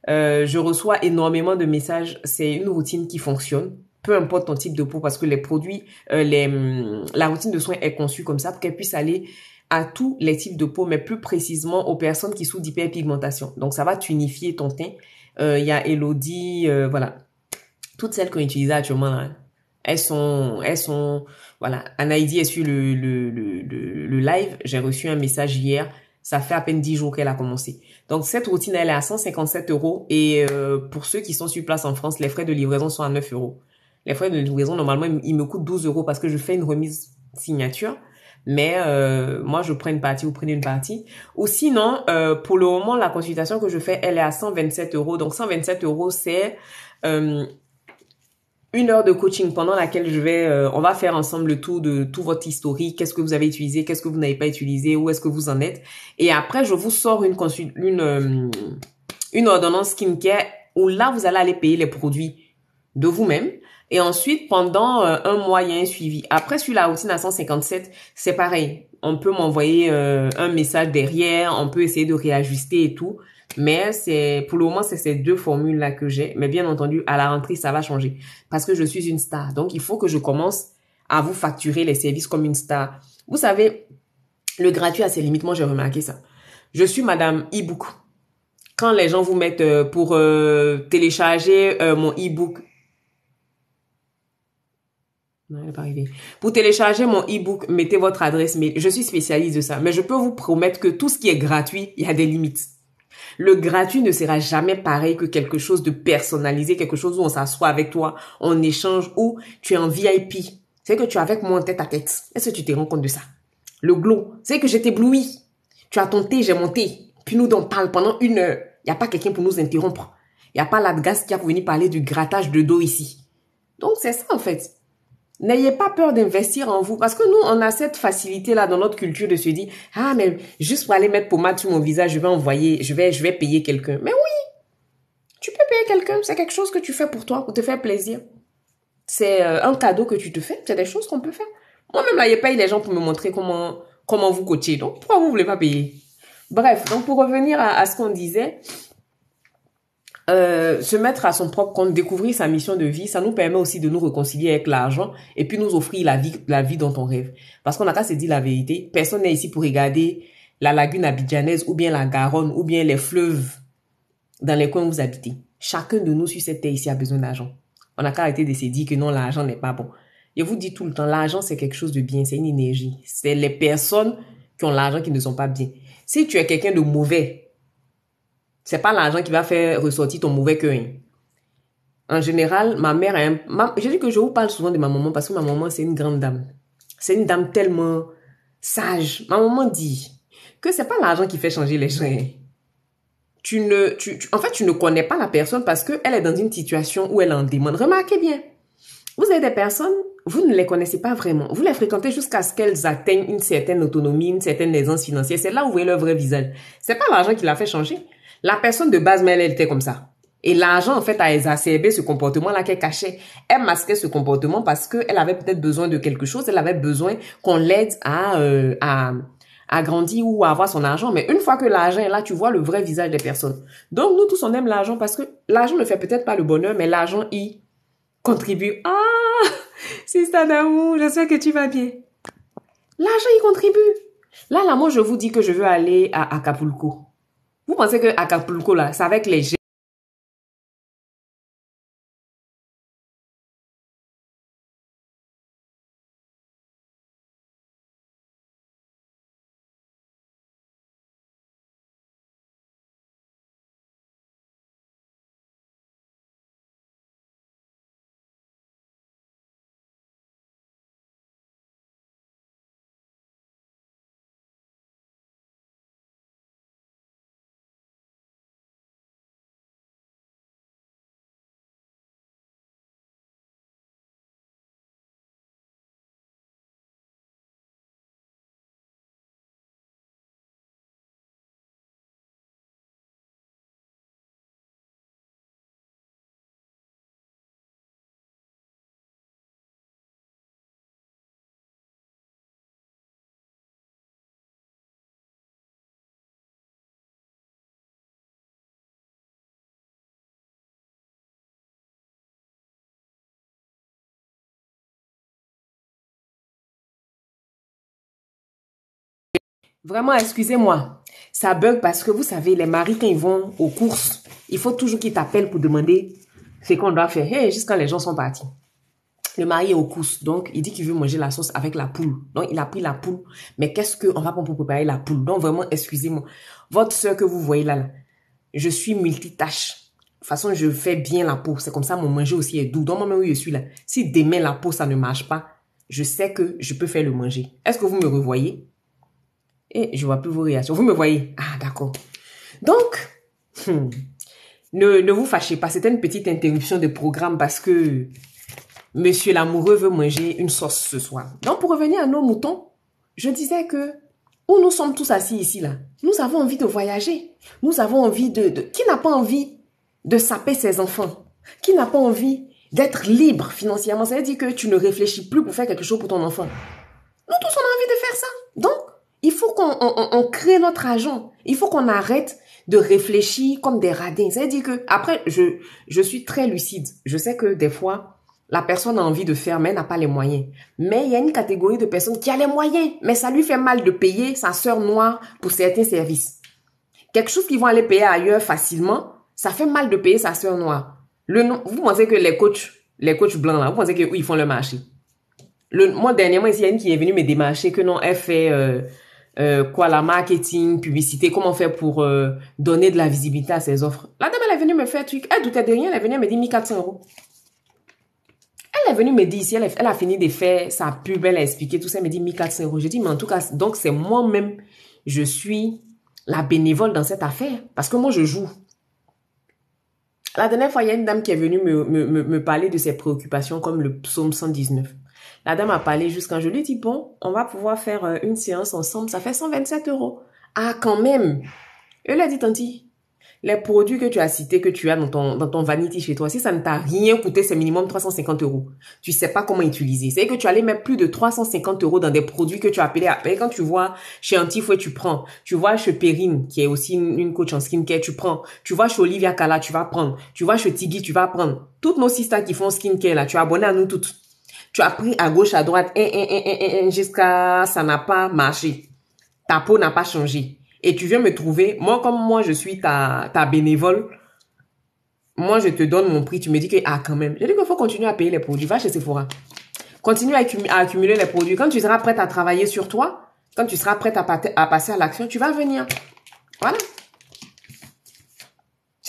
je reçois énormément de messages c'est une routine qui fonctionne peu importe ton type de peau, parce que les produits, euh, les, hum, la routine de soins est conçue comme ça pour qu'elle puisse aller à tous les types de peau, mais plus précisément aux personnes qui souffrent d'hyperpigmentation. Donc ça va tunifier ton teint. Euh, il y a Elodie, euh, voilà. Toutes celles qu'on utilise actuellement, hein, elles sont, elles sont, voilà. Anaïdi est sur le, le, le, le live. J'ai reçu un message hier. Ça fait à peine 10 jours qu'elle a commencé. Donc cette routine, elle est à 157 euros. Et pour ceux qui sont sur place en France, les frais de livraison sont à 9 euros les frais de livraison, normalement, il me coûte 12 euros parce que je fais une remise signature. Mais euh, moi, je prends une partie, vous prenez une partie. Ou sinon, euh, pour le moment, la consultation que je fais, elle est à 127 euros. Donc 127 euros, c'est euh, une heure de coaching pendant laquelle je vais, on va faire ensemble le tour de tout votre historique, qu'est-ce que vous avez utilisé, qu'est-ce que vous n'avez pas utilisé, où est-ce que vous en êtes. Et après, je vous sors une une une ordonnance skincare où là vous allez aller payer les produits de vous-même. Et ensuite, pendant euh, un moyen suivi. Après, sur la routine à 157, c'est pareil. On peut m'envoyer euh, un message derrière, on peut essayer de réajuster et tout. Mais c'est pour le moment, c'est ces deux formules-là que j'ai. Mais bien entendu, à la rentrée, ça va changer. Parce que je suis une star. Donc, il faut que je commence à vous facturer les services comme une star. Vous savez, le gratuit a ses limites, moi, j'ai remarqué ça. Je suis Madame e-book. Quand les gens vous mettent euh, pour télécharger mon e-book, pour télécharger mon e-book, mettez votre adresse mail. Je suis spécialiste de ça, mais je peux vous promettre que tout ce qui est gratuit, il y a des limites. Le gratuit ne sera jamais pareil que quelque chose de personnalisé, quelque chose où on s'assoit avec toi, on échange, ou tu es en VIP. C'est que tu es avec moi en tête à tête. Est-ce que tu te rends compte de ça? Le glow, c'est que j'étais blouie. Tu as tenté, j'ai monté. Puis nous, on parle pendant une heure. Il n'y a pas quelqu'un pour nous interrompre. Il n'y a pas l'adgas qui a pour venir parler du grattage de dos ici. Donc, c'est ça, en fait. N'ayez pas peur d'investir en vous parce que nous, on a cette facilité-là dans notre culture de se dire, ah, mais juste pour aller mettre pommade sur mon visage, je vais envoyer, je vais, je vais payer quelqu'un. Mais oui, tu peux payer quelqu'un, c'est quelque chose que tu fais pour toi, pour te faire plaisir. C'est euh, un cadeau que tu te fais, c'est des choses qu'on peut faire. Moi-même, là, je paye les gens pour me montrer comment, comment vous coachez. Donc, pourquoi vous voulez pas payer? Bref, donc pour revenir à ce qu'on disait, euh, se mettre à son propre compte, découvrir sa mission de vie, ça nous permet aussi de nous réconcilier avec l'argent et puis nous offrir la vie, la vie dont on rêve. Parce qu'on n'a qu'à se dire la vérité. Personne n'est ici pour regarder la lagune abidjanaise ou bien la Garonne ou bien les fleuves dans les coins où vous habitez. Chacun de nous sur cette terre ici a besoin d'argent. On n'a qu'à arrêter de se dire que non, l'argent n'est pas bon. Je vous dis tout le temps, l'argent c'est quelque chose de bien, c'est une énergie. C'est les personnes qui ont l'argent qui ne sont pas bien. Si tu es quelqu'un de mauvais, c'est pas l'argent qui va faire ressortir ton mauvais cœur. En général, ma mère, a un... je que je vous parle souvent de ma maman parce que ma maman, c'est une grande dame. C'est une dame tellement sage. Ma maman dit que c'est pas l'argent qui fait changer les gens. Tu ne, tu, en fait, tu ne connais pas la personne parce qu'elle est dans une situation où elle en demande. Remarquez bien. Vous avez des personnes, vous ne les connaissez pas vraiment. Vous les fréquentez jusqu'à ce qu'elles atteignent une certaine autonomie, une certaine aisance financière. C'est là où vous voyez leur vrai visage. C'est pas l'argent qui l'a fait changer. La personne de base, elle, était comme ça. Et l'argent, en fait, a exacerbé ce comportement-là qu'elle cachait. Elle masquait ce comportement parce qu'elle avait peut-être besoin de quelque chose. Elle avait besoin qu'on l'aide euh, à, grandir ou à avoir son argent. Mais une fois que l'argent est là, tu vois le vrai visage des personnes. Donc, nous tous, on aime l'argent parce que l'argent ne fait peut-être pas le bonheur, mais l'argent y contribue. Ah! Sister je sais que tu vas bien. L'argent y contribue. Là, là, moi, je vous dis que je veux aller à Acapulco. Vous pensez que Acapulco, là, c'est avec les gens Vraiment, excusez-moi. Ça bug parce que vous savez, les maris, quand ils vont aux courses, il faut toujours qu'ils t'appellent pour demander ce qu'on doit faire. Hey, juste quand les gens sont partis. Le mari est aux courses, donc il dit qu'il veut manger la sauce avec la poule. Donc il a pris la poule, mais qu'est-ce qu'on va prendre pour préparer la poule Donc vraiment, excusez-moi. Votre soeur que vous voyez là, je suis multitâche. De toute façon, je fais bien la peau. C'est comme ça, mon manger aussi est doux. Donc moi-même, oui, je suis là. Si demain la peau, ça ne marche pas, je sais que je peux faire le manger. Est-ce que vous me revoyez et je vois plus vos réactions. Vous me voyez Ah, d'accord. Donc, hmm, ne, vous fâchez pas. C'était une petite interruption de programme parce que Monsieur l'amoureux veut manger une sauce ce soir. Donc, pour revenir à nos moutons, je disais que où nous sommes tous assis ici, là, nous avons envie de voyager. Nous avons envie de... de qui n'a pas envie de saper ses enfants Qui n'a pas envie d'être libre financièrement Ça veut dire que tu ne réfléchis plus pour faire quelque chose pour ton enfant. Nous tous, on a envie de faire ça. Donc, il faut qu'on crée notre argent. Il faut qu'on arrête de réfléchir comme des radins. C'est-à-dire que, après, je, je suis très lucide. Je sais que des fois, la personne a envie de faire, mais n'a pas les moyens. Mais il y a une catégorie de personnes qui a les moyens, mais ça lui fait mal de payer sa sœur noire pour certains services. Quelque chose qu'ils vont aller payer ailleurs facilement, ça fait mal de payer sa sœur noire. vous pensez que les coachs, les coachs blancs là, vous pensez que oui, ils font le marché. Le, moi dernièrement, il y a une qui est venue me démarcher que non, elle fait euh, euh, quoi, la marketing, publicité, comment faire pour euh, donner de la visibilité à ses offres. La dame, elle est venue me faire truc. Elle doutait de rien, elle est venue, me dit 1400 euros. Elle est venue me dire ici, elle, a fini de faire sa pub, elle a expliqué tout ça, elle me dit 1400 euros. J'ai dis, mais en tout cas, donc c'est moi-même, je suis la bénévole dans cette affaire, parce que moi, je joue. La dernière fois, il y a une dame qui est venue me parler de ses préoccupations comme le psaume 119. La dame a parlé jusqu'à... Je lui dis, bon, on va pouvoir faire euh, une séance ensemble. Ça fait 127 euros. Ah, quand même. Elle a dit, tanti, les produits que tu as cités, que tu as dans ton, vanity chez toi, si ça ne t'a rien coûté, c'est minimum 350 euros. Tu sais pas comment utiliser. C'est que tu allais mettre plus de 350 euros dans des produits que tu as appelés à Quand tu vois chez Antifouet, tu prends. Tu vois chez Perrine, qui est aussi une, coach en skincare, tu prends. Tu vois chez Olivia Kala, tu vas prendre. Tu vois chez Tiggy, tu vas prendre. Toutes nos sisters qui font skincare, là, tu es abonné à nous toutes. Tu as pris à gauche, à droite, jusqu'à ça n'a pas marché. Ta peau n'a pas changé. Et tu viens me trouver, moi comme moi je suis ta, ta bénévole, moi je te donne mon prix, tu me dis que, ah quand même, je dis qu'il faut continuer à payer les produits, va chez Sephora. Continue à, accumuler les produits. Quand tu seras prête à travailler sur toi, quand tu seras prête à passer à l'action, tu vas venir. Voilà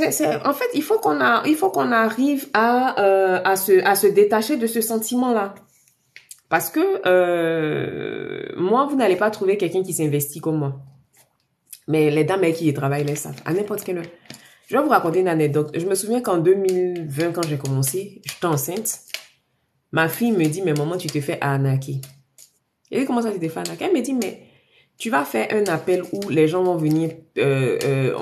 en fait, il faut qu'on a, il faut qu'on arrive à, euh, à se, détacher de ce sentiment-là. Parce que, euh, moi, vous n'allez pas trouver quelqu'un qui s'investit comme moi. Mais les dames qui y travaillent, elles savent. À n'importe quelle heure. Je vais vous raconter une anecdote. Je me souviens qu'en 2020, quand j'ai commencé, j'étais enceinte. Ma fille me dit, mais maman, tu te fais arnaquer. Et comment ça, Elle me dit, mais tu vas faire un appel où les gens vont venir, euh, euh,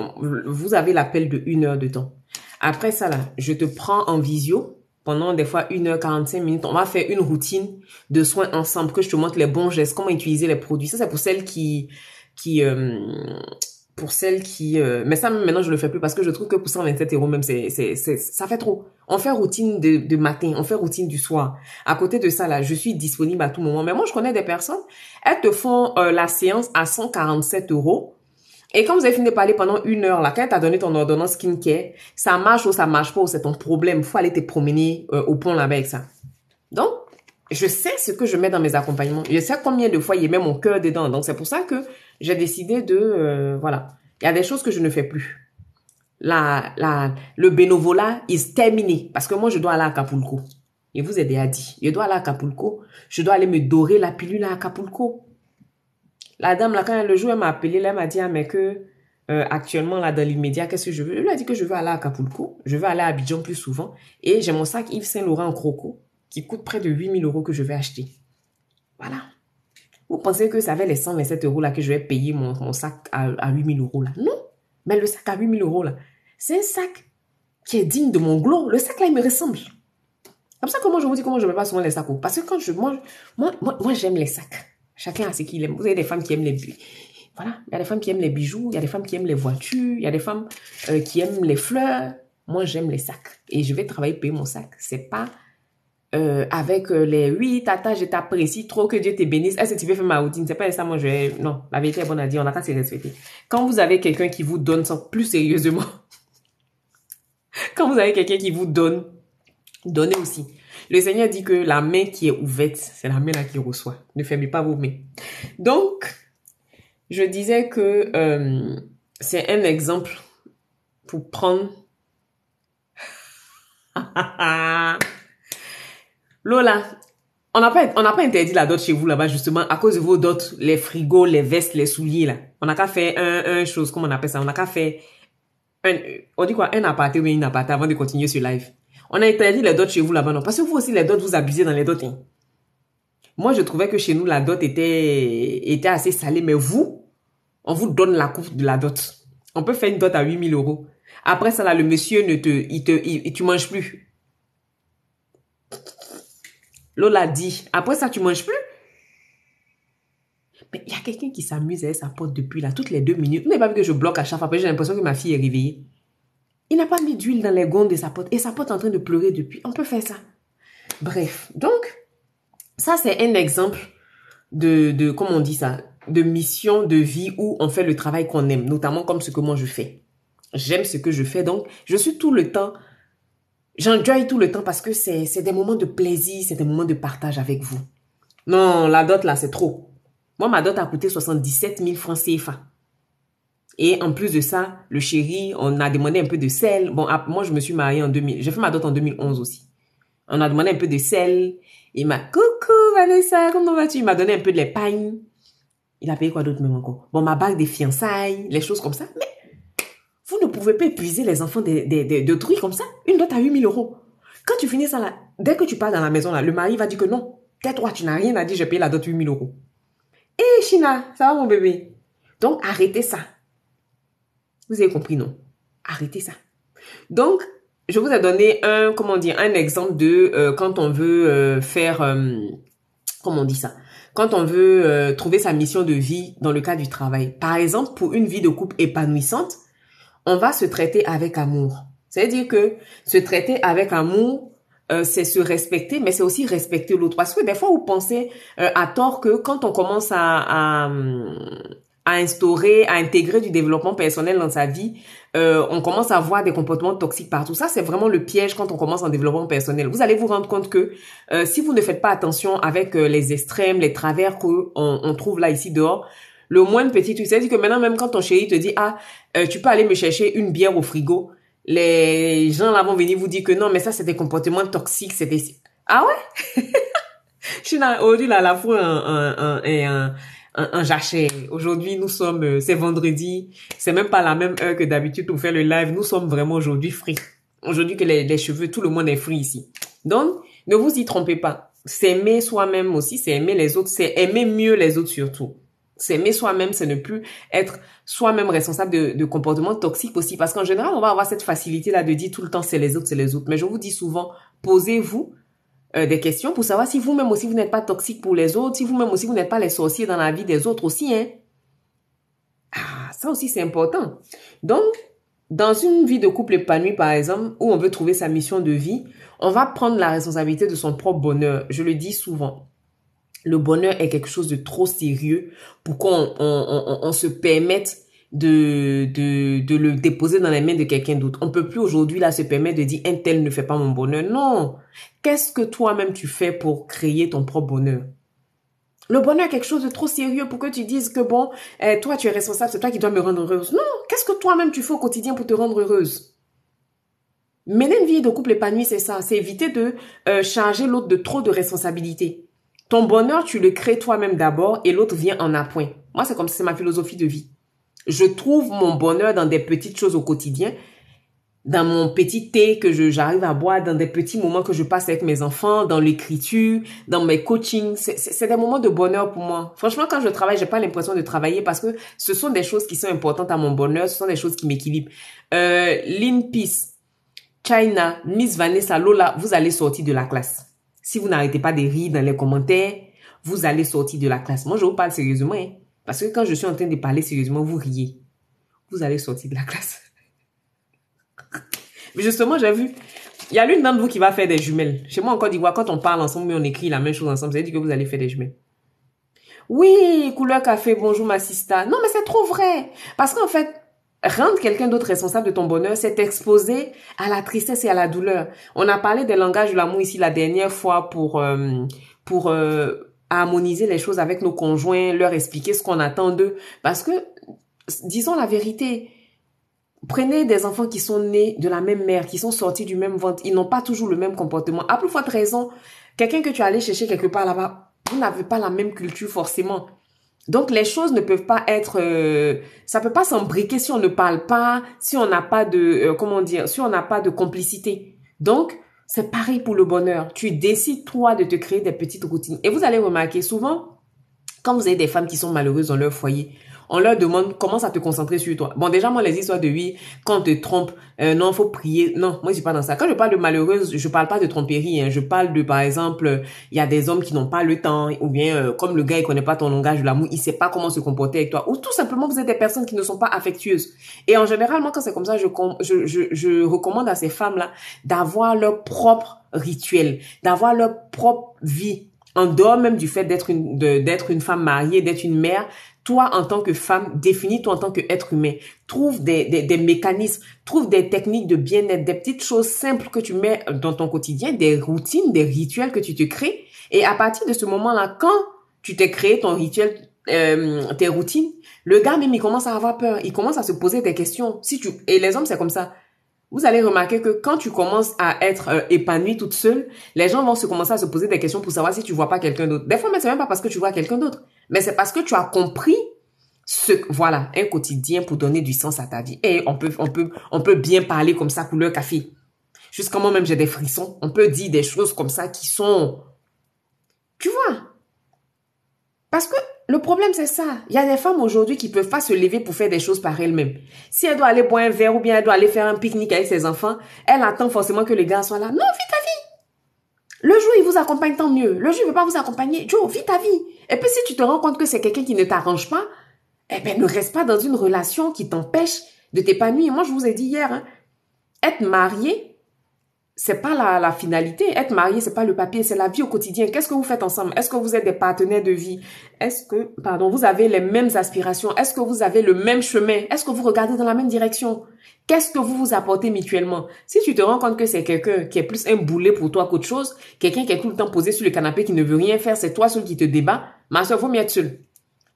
vous avez l'appel de une heure de temps. Après ça, là, je te prends en visio pendant des fois 1h45 minutes. On va faire une routine de soins ensemble, que je te montre les bons gestes, comment utiliser les produits. Ça, c'est pour celles qui, qui, euh, pour celles qui euh, mais ça maintenant je le fais plus parce que je trouve que pour 127 euros même c'est c'est ça fait trop on fait routine de, de, matin on fait routine du soir à côté de ça là je suis disponible à tout moment mais moi je connais des personnes elles te font euh, la séance à 147 euros et quand vous avez fini de parler pendant une heure là quand t'a donné ton ordonnance skincare ça marche ou ça marche pas c'est ton problème faut aller te promener euh, au pont là-bas avec ça donc je sais ce que je mets dans mes accompagnements je sais combien de fois il y même mon cœur dedans donc c'est pour ça que j'ai décidé de euh, voilà, il y a des choses que je ne fais plus. La, la, le bénévolat est terminé parce que moi je dois aller à Capulco. Et vous ai déjà dit, je dois aller à Capulco. je dois aller me dorer la pilule à Capulco. La dame là quand elle, le jour elle m'a appelé, elle m'a dit ah, mais que euh, actuellement là dans l'immédiat qu'est-ce que je veux Elle lui dit que je veux aller à Capulco. je veux aller à Abidjan plus souvent et j'ai mon sac Yves Saint Laurent en croco qui coûte près de 8000 euros que je vais acheter. Voilà. Vous pensez que ça va les 127 euros là que je vais payer mon, sac à, 8000 euros Non Mais le sac à 8000 euros là, c'est un sac qui est digne de mon glow. Le sac là, il me ressemble. comme ça que je vous dis comment je ne mets pas souvent les sacs. Parce que quand je. mange moi, moi, j'aime les sacs. Chacun a ce qu'il aime. Vous avez des femmes qui aiment les bijoux. Voilà. Il y a des femmes qui aiment les bijoux, il y a des femmes qui aiment les voitures, il y a des femmes euh, qui aiment les fleurs. Moi, j'aime les sacs. Et je vais travailler, payer mon sac. C'est pas euh, avec euh, les oui tata je t'apprécie trop que Dieu te bénisse est-ce que tu veux faire ma routine c'est pas ça moi je vais... non la vérité est bonne à dire on attend c'est respecté quand vous avez quelqu'un qui vous donne sans plus sérieusement (laughs) quand vous avez quelqu'un qui vous donne donnez aussi le Seigneur dit que la main qui est ouverte c'est la main là qui reçoit ne fermez pas vos mains donc je disais que euh, c'est un exemple pour prendre (laughs) ah, ah, ah. Lola, on n'a pas, pas interdit la dot chez vous là-bas justement à cause de vos dots, les frigos, les vestes, les souliers là. On n'a qu'à faire un, un chose, comment on appelle ça On n'a qu'à faire un, on dit quoi Un aparté ou une aparté avant de continuer ce live. On a interdit les dots chez vous là-bas non Parce que vous aussi les dots vous abusez dans les dots. Hein. Moi je trouvais que chez nous la dot était était assez salée, mais vous, on vous donne la coupe de la dot. On peut faire une dot à 8000 euros. Après ça là, le monsieur ne te, il te, il, tu manges plus. Lola dit, après ça, tu manges plus. Mais il y a quelqu'un qui s'amuse avec sa porte depuis là, toutes les deux minutes. Vous n'avez pas vu que je bloque à chaque fois, j'ai l'impression que ma fille est réveillée. Il n'a pas mis d'huile dans les gonds de sa porte et sa porte est en train de pleurer depuis. On peut faire ça. Bref, donc, ça c'est un exemple de, de, comment on dit ça, de mission de vie où on fait le travail qu'on aime, notamment comme ce que moi je fais. J'aime ce que je fais, donc je suis tout le temps J'enjoye tout le temps parce que c'est, des moments de plaisir, c'est des moments de partage avec vous. Non, la dot là, c'est trop. Moi, ma dot a coûté 77 000 francs CFA. Et en plus de ça, le chéri, on a demandé un peu de sel. Bon, moi, je me suis mariée en 2000. J'ai fait ma dot en 2011 aussi. On a demandé un peu de sel. Il m'a, coucou Vanessa, comment vas-tu? Il m'a donné un peu de l'épargne. Il a payé quoi d'autre même encore? Bon, ma bague des fiançailles, les choses comme ça. Mais vous ne pouvez pas épuiser les enfants de de comme ça. Une note à 8000 euros. Quand tu finis ça là, dès que tu pars dans la maison là, le mari va dire que non. Tais-toi, tu n'as rien à dire, Je paye la dot 8000 euros. Hé, eh, China, ça va mon bébé? Donc, arrêtez ça. Vous avez compris, non? Arrêtez ça. Donc, je vous ai donné un, comment dire, un exemple de euh, quand on veut euh, faire, euh, comment on dit ça? quand on veut trouver sa mission de vie dans le cadre du travail. Par exemple, pour une vie de couple épanouissante, on va se traiter avec amour. C'est-à-dire que se traiter avec amour, euh, c'est se respecter, mais c'est aussi respecter l'autre. Parce que des fois, vous pensez euh, à tort que quand on commence à, à, instaurer, à intégrer du développement personnel dans sa vie, euh, on commence à voir des comportements toxiques partout. Ça, c'est vraiment le piège quand on commence en développement personnel. Vous allez vous rendre compte que si vous ne faites pas attention avec les extrêmes, les travers qu'on on trouve là ici dehors, le moindre petit truc. C'est-à-dire que maintenant, même quand ton chéri te dit, ah, euh, tu peux aller me chercher une bière au frigo, les gens là vont venir vous dire que non, mais ça, c'est des comportements toxiques, Ah ouais? (laughs) je suis là, aujourd'hui, à la fois un, un, un, un, jachet. Aujourd'hui, nous sommes, euh, c'est vendredi, c'est même pas la même heure que d'habitude pour faire le live. Nous sommes vraiment aujourd'hui frits. Aujourd'hui que les, les cheveux, tout le monde est frit ici. Donc, ne vous y trompez pas. C'est aimer soi-même aussi, c'est aimer les autres, c'est aimer mieux les autres surtout. S'aimer soi-même, c'est ne plus être soi-même responsable de, comportements toxiques aussi. Parce qu'en général, on va avoir cette facilité-là de dire tout le temps c'est les autres, c'est les autres. Mais je vous dis souvent, posez-vous euh, des questions pour savoir si vous-même aussi vous n'êtes pas toxique pour les autres, si vous-même aussi vous n'êtes pas les sorciers dans la vie des autres aussi. Hein. Ah, ça aussi c'est important. Donc, dans une vie de couple épanouie par exemple, où on veut trouver sa mission de vie, on va prendre la responsabilité de son propre bonheur. Je le dis souvent le bonheur est quelque chose de trop sérieux pour qu'on se permette de, de, le déposer dans les mains de quelqu'un d'autre. On peut plus aujourd'hui là se permettre de dire un tel ne fait pas mon bonheur. Non. Qu'est-ce que toi-même tu fais pour créer ton propre bonheur Le bonheur est quelque chose de trop sérieux pour que tu dises que bon, eh, toi tu es responsable, c'est toi qui dois me rendre heureuse. Non. Qu'est-ce que toi-même tu fais au quotidien pour te rendre heureuse Mener une vie de couple épanouie, c'est ça. C'est éviter de euh, charger l'autre de trop de responsabilités. Ton bonheur, tu le crées toi-même d'abord et l'autre vient en appoint. Moi, c'est comme si c'est ma philosophie de vie. Je trouve mon bonheur dans des petites choses au quotidien, dans mon petit thé que j'arrive à boire, dans des petits moments que je passe avec mes enfants, dans l'écriture, dans mes coachings. C'est des moments de bonheur pour moi. Franchement, quand je travaille, j'ai pas l'impression de travailler parce que ce sont des choses qui sont importantes à mon bonheur, ce sont des choses qui m'équilibrent. Euh, Lynn Peace, China, Miss Vanessa Lola, vous allez sortir de la classe. Si vous n'arrêtez pas de rire dans les commentaires, vous allez sortir de la classe. Moi, je vous parle sérieusement. Hein, parce que quand je suis en train de parler sérieusement, vous riez. Vous allez sortir de la classe. (laughs) Mais justement, j'ai vu, il y a l'une d'entre vous qui va faire des jumelles. Chez moi, encore, Côte d'Ivoire, quand on parle ensemble, mais on écrit la même chose ensemble, ça avez que vous allez faire des jumelles. Oui, couleur café, bonjour ma sista. Non, mais c'est trop vrai. Parce qu'en fait, Rendre quelqu'un d'autre responsable de ton bonheur, c'est t'exposer à la tristesse et à la douleur. On a parlé des langages de l'amour ici la dernière fois pour euh, pour euh, harmoniser les choses avec nos conjoints, leur expliquer ce qu'on attend d'eux. Parce que, disons la vérité, prenez des enfants qui sont nés de la même mère, qui sont sortis du même ventre, ils n'ont pas toujours le même comportement. À plus forte raison, quelqu'un que tu allais allé chercher quelque part là-bas, vous n'avez pas la même culture forcément. Donc les choses ne peuvent pas être, euh, ça peut pas s'embriquer si on ne parle pas, si on n'a pas de, euh, comment dire, si on n'a pas de complicité. Donc c'est pareil pour le bonheur. Tu décides toi de te créer des petites routines. Et vous allez remarquer souvent quand vous avez des femmes qui sont malheureuses dans leur foyer, on leur demande commence à te concentrer sur toi. Bon, déjà, moi, les histoires de vie, quand on te trompe, euh, non, faut prier. Non, moi, je suis pas dans ça. Quand je parle de malheureuse, je parle pas de tromperie. Hein. Je parle de, par exemple, il y a des hommes qui n'ont pas le temps, ou bien, euh, comme le gars, il connaît pas ton langage de l'amour, il sait pas comment se comporter avec toi. Ou tout simplement, vous êtes des personnes qui ne sont pas affectueuses. Et en général, moi, quand c'est comme ça, je, je, je, je recommande à ces femmes-là d'avoir leur propre rituel, d'avoir leur propre vie, en dehors même du fait d'être une d'être une femme mariée, d'être une mère, toi en tant que femme, définis-toi en tant qu'être humain. Trouve des, des, mécanismes, trouve des techniques de bien-être, des petites choses simples que tu mets dans ton quotidien, des routines, des rituels que tu te crées. Et à partir de ce moment-là, quand tu t'es créé ton rituel, euh, tes routines, le gars même il commence à avoir peur, il commence à se poser des questions. Si tu et les hommes c'est comme ça vous allez remarquer que quand tu commences à être euh, épanouie toute seule, les gens vont se commencer à se poser des questions pour savoir si tu vois pas quelqu'un d'autre. Des fois, mais c'est même pas parce que tu vois quelqu'un d'autre, mais c'est parce que tu as compris ce voilà un quotidien pour donner du sens à ta vie. Et on peut on peut on peut bien parler comme ça couleur café. Jusqu'à moi-même j'ai des frissons. On peut dire des choses comme ça qui sont, tu vois, parce que le problème, c'est ça. Il y a des femmes aujourd'hui qui peuvent pas se lever pour faire des choses par elles-mêmes. Si elle doit aller boire un verre ou bien elle doit aller faire un pique-nique avec ses enfants, elle attend forcément que les gars soient là. Non, vite ta vie. Le jour, il vous accompagne, tant mieux. Le jour, il veut pas vous accompagner. Joe, vite ta vie. Et puis, si tu te rends compte que c'est quelqu'un qui ne t'arrange pas, eh bien, ne reste pas dans une relation qui t'empêche de t'épanouir. Moi, je vous ai dit hier, hein, être marié, c'est pas la, la, finalité. Être marié, c'est pas le papier, c'est la vie au quotidien. Qu'est-ce que vous faites ensemble Est-ce que vous êtes des partenaires de vie Est-ce que, pardon, vous avez les mêmes aspirations Est-ce que vous avez le même chemin Est-ce que vous regardez dans la même direction Qu'est-ce que vous vous apportez mutuellement Si tu te rends compte que c'est quelqu'un qui est plus un boulet pour toi qu'autre chose, quelqu'un qui est tout le temps posé sur le canapé, qui ne veut rien faire, c'est toi seul qui te débat, ma soeur, vaut mieux être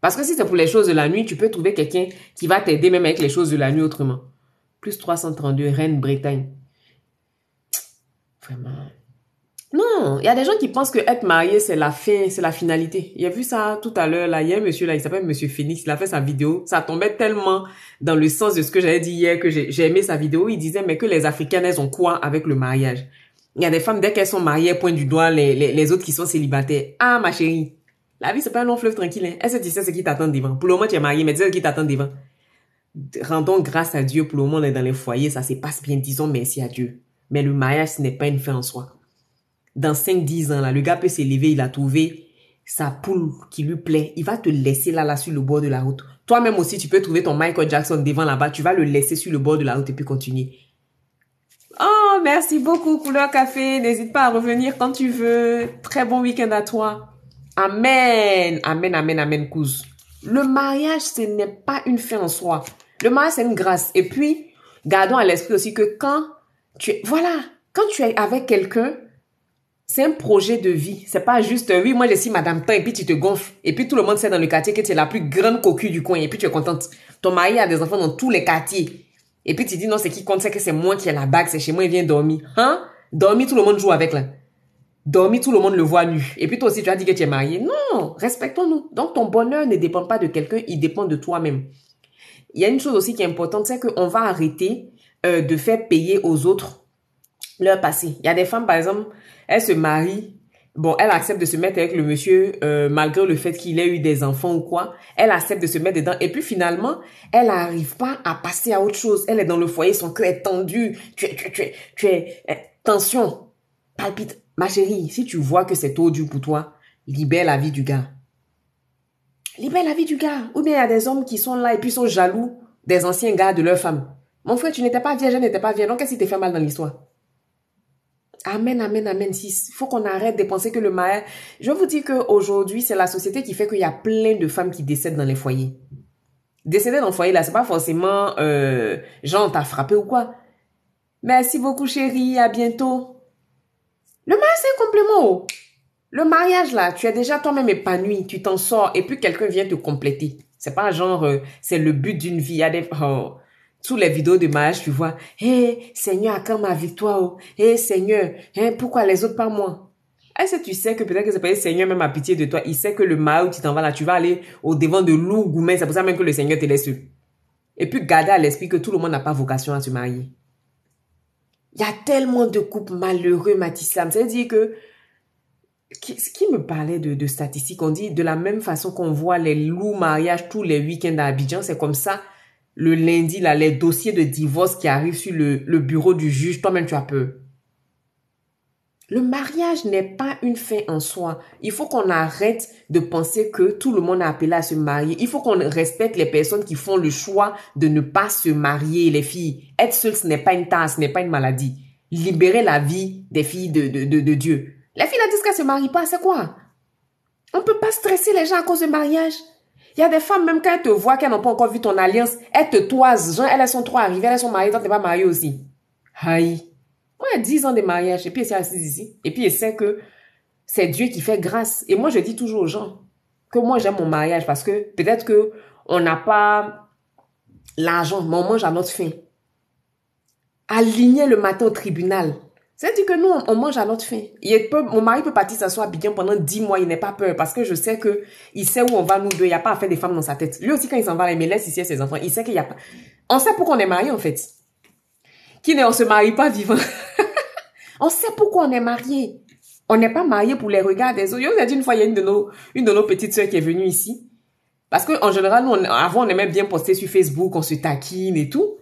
Parce que si c'est pour les choses de la nuit, tu peux trouver quelqu'un qui va t'aider même avec les choses de la nuit autrement. Plus 332, reine Bretagne. Non, il y a des gens qui pensent que être marié c'est la fin, c'est la finalité. y Il a vu ça tout à l'heure là, il monsieur là, il s'appelle monsieur Phoenix, il a fait sa vidéo, ça tombait tellement dans le sens de ce que j'avais dit hier que j'ai aimé sa vidéo, il disait mais que les africaines elles ont quoi avec le mariage Il y a des femmes dès qu'elles sont mariées, point du doigt les, autres qui sont célibataires. Ah ma chérie, la vie c'est pas un long fleuve tranquille. Hein. Est-ce que ce qui t'attend devant Pour le moment tu es marié, mais tu ce qui t'attend devant. Rendons grâce à Dieu pour le moment on est dans les foyers, ça se passe bien, disons merci à Dieu. Mais le mariage, ce n'est pas une fin en soi. Dans 5-10 ans, là, le gars peut s'élever, il a trouvé sa poule qui lui plaît. Il va te laisser là, là, sur le bord de la route. Toi-même aussi, tu peux trouver ton Michael Jackson devant là-bas. Tu vas le laisser sur le bord de la route et puis continuer. Oh, merci beaucoup, Couleur Café. N'hésite pas à revenir quand tu veux. Très bon week-end à toi. Amen. Amen, amen, amen, cous. Le mariage, ce n'est pas une fin en soi. Le mariage, c'est une grâce. Et puis, gardons à l'esprit aussi que quand voilà, quand tu es avec quelqu'un, c'est un projet de vie. C'est pas juste, euh, oui, moi je suis Madame Tain, et puis tu te gonfles. Et puis tout le monde sait dans le quartier que tu es la plus grande cocu du coin et puis tu es contente. Ton mari a des enfants dans tous les quartiers. Et puis tu dis, non, c'est qui compte, c'est que c'est moi qui ai la bague, c'est chez moi, il vient dormir. Hein? Dormir, tout le monde joue avec là. Dormir, tout le monde le voit nu. Et puis toi aussi, tu as dit que tu es marié. Non, respectons-nous. Donc ton bonheur ne dépend pas de quelqu'un, il dépend de toi-même. Il y a une chose aussi qui est importante, c'est qu'on va arrêter euh, de faire payer aux autres leur passé. Il y a des femmes, par exemple, elles se marient, bon, elles acceptent de se mettre avec le monsieur euh, malgré le fait qu'il ait eu des enfants ou quoi, Elle accepte de se mettre dedans et puis finalement, elle n'arrivent pas à passer à autre chose. Elle est dans le foyer, son cœur est tendu, tu es, tu es, tu es, euh, tension, palpite. Ma chérie, si tu vois que c'est odieux pour toi, libère la vie du gars. Libère la vie du gars. Ou bien il y a des hommes qui sont là et puis sont jaloux des anciens gars de leur femme. Mon frère, tu n'étais pas vierge, je n'étais pas vierge. Donc, qu'est-ce qui t'a fait mal dans l'histoire? Amen, amen, amen. Il faut qu'on arrête de penser que le mariage... Je vous dis qu'aujourd'hui, c'est la société qui fait qu'il y a plein de femmes qui décèdent dans les foyers. Décéder dans le foyer, là, c'est pas forcément euh, t'as frappé ou quoi. Merci beaucoup, chérie. À bientôt. Le mariage, c'est un complément. Oh. Le mariage, là, tu es déjà toi-même épanoui. Tu t'en sors et puis quelqu'un vient te compléter. C'est pas genre, euh, c'est le but d'une vie. Il y oh sous les vidéos de mariage, tu vois, Eh, Seigneur, à quand ma victoire oh? Seigneur, hein, pourquoi les autres pas moi Est-ce que tu sais que peut-être que c'est pas le Seigneur même à pitié de toi Il sait que le mal tu t'en vas là, tu vas aller au devant de loups, gourmet. C'est pour ça même que le Seigneur te laisse. Et puis garder à l'esprit que tout le monde n'a pas vocation à se marier. Il y a tellement de couples malheureux, matislam. C'est veut dire que ce qui me parlait de, de statistiques, on dit de la même façon qu'on voit les loups mariages tous les week-ends à Abidjan, c'est comme ça le lundi, là, les dossiers de divorce qui arrivent sur le, bureau du juge, toi-même, tu as peur. Le mariage n'est pas une fin en soi. Il faut qu'on arrête de penser que tout le monde a appelé à se marier. Il faut qu'on respecte les personnes qui font le choix de ne pas se marier, les filles. Être seule, ce n'est pas une tasse, ce n'est pas une maladie. Libérer la vie des filles de, de, de, Dieu. Les filles, là, disent qu'elles se marient pas, c'est quoi? On peut pas stresser les gens à cause du mariage. Il y a des femmes, même quand elles te voient qu'elles n'ont pas encore vu ton alliance, elles te toisent. elles, sont trois arrivées, elles sont mariées, toi, t'es pas marié aussi. Aïe. ouais, 10 ans de mariage, et puis elles sont assises ici. Et puis elles savent que c'est Dieu qui fait grâce. Et moi, je dis toujours aux gens que moi, j'aime mon mariage parce que peut-être que on n'a pas l'argent, mais on mange à notre fin. Aligner le matin au tribunal. C'est-à-dire que nous, on mange à notre faim. mon mari peut partir s'asseoir à pendant 10 mois, il n'est pas peur parce que je sais que il sait où on va, nous deux. Il n'y a pas à faire des femmes dans sa tête. Lui aussi, quand il s'en va, il me laisse ici ses enfants. Il sait qu'il n'y a pas. On sait pourquoi on est marié, en fait. Qui ne, on se marie pas vivant. (laughs) on sait pourquoi on est marié. On n'est pas marié pour les regards des autres. Je vous ai dit une fois, il y a une de nos, une de nos petites soeurs qui est venue ici. Parce que, en général, nous, avant, on aimait bien poster sur Facebook, on se taquine et tout.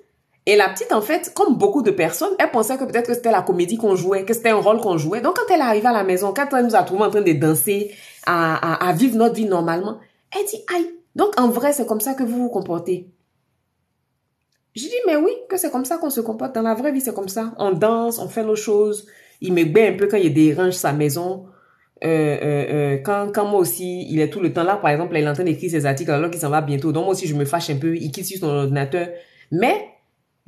Et la petite, en fait, comme beaucoup de personnes, elle pensait que peut-être que c'était la comédie qu'on jouait, que c'était un rôle qu'on jouait. Donc, quand elle est arrivée à la maison, quand elle nous a trouvés en train de danser, à, vivre notre vie normalement, elle dit « aïe ». Donc, en vrai, c'est comme ça que vous vous comportez. Je dis :« mais oui, que c'est comme ça qu'on se comporte. Dans la vraie vie, c'est comme ça. On danse, on fait nos choses. Il me un peu quand il dérange sa maison. Euh, euh, euh, quand, quand moi aussi, il est tout le temps là, par exemple, il est en train d'écrire ses articles alors qu'il s'en va bientôt. Donc, moi aussi, je me fâche un peu. Il quitte sur son ordinateur. Mais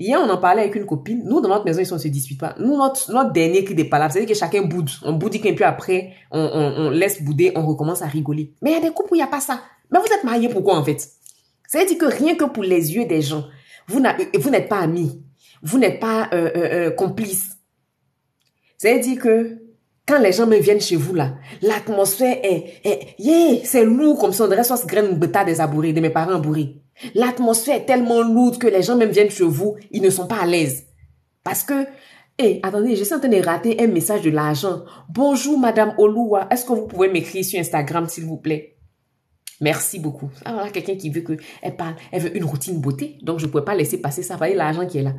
Hier, on en parlait avec une copine. Nous, dans notre maison, ils ne se dispute pas. Nous, notre, notre dernier cri des palabres, c'est-à-dire que chacun boude. On boudit, qu'un peu après, on, laisse bouder, on recommence à rigoler. Mais il y a des couples où il n'y a pas ça. Mais vous êtes mariés pourquoi, en fait? C'est-à-dire que rien que pour les yeux des gens, vous n'êtes pas amis. Vous n'êtes pas euh, euh, euh complices. C'est-à-dire que quand les gens me viennent chez vous là, l'atmosphère est, c'est lourd comme si on dirait grain de bêta des abourris, de mes parents abourrés. L'atmosphère est tellement lourde que les gens même viennent chez vous, ils ne sont pas à l'aise. Parce que, hé, eh, attendez, je suis en train de rater un message de l'argent. Bonjour Madame Oloua, est-ce que vous pouvez m'écrire sur Instagram s'il vous plaît Merci beaucoup. Ah, voilà quelqu'un qui veut que elle parle, elle veut une routine beauté, donc je ne pouvais pas laisser passer ça. Voyez l'argent qui est là.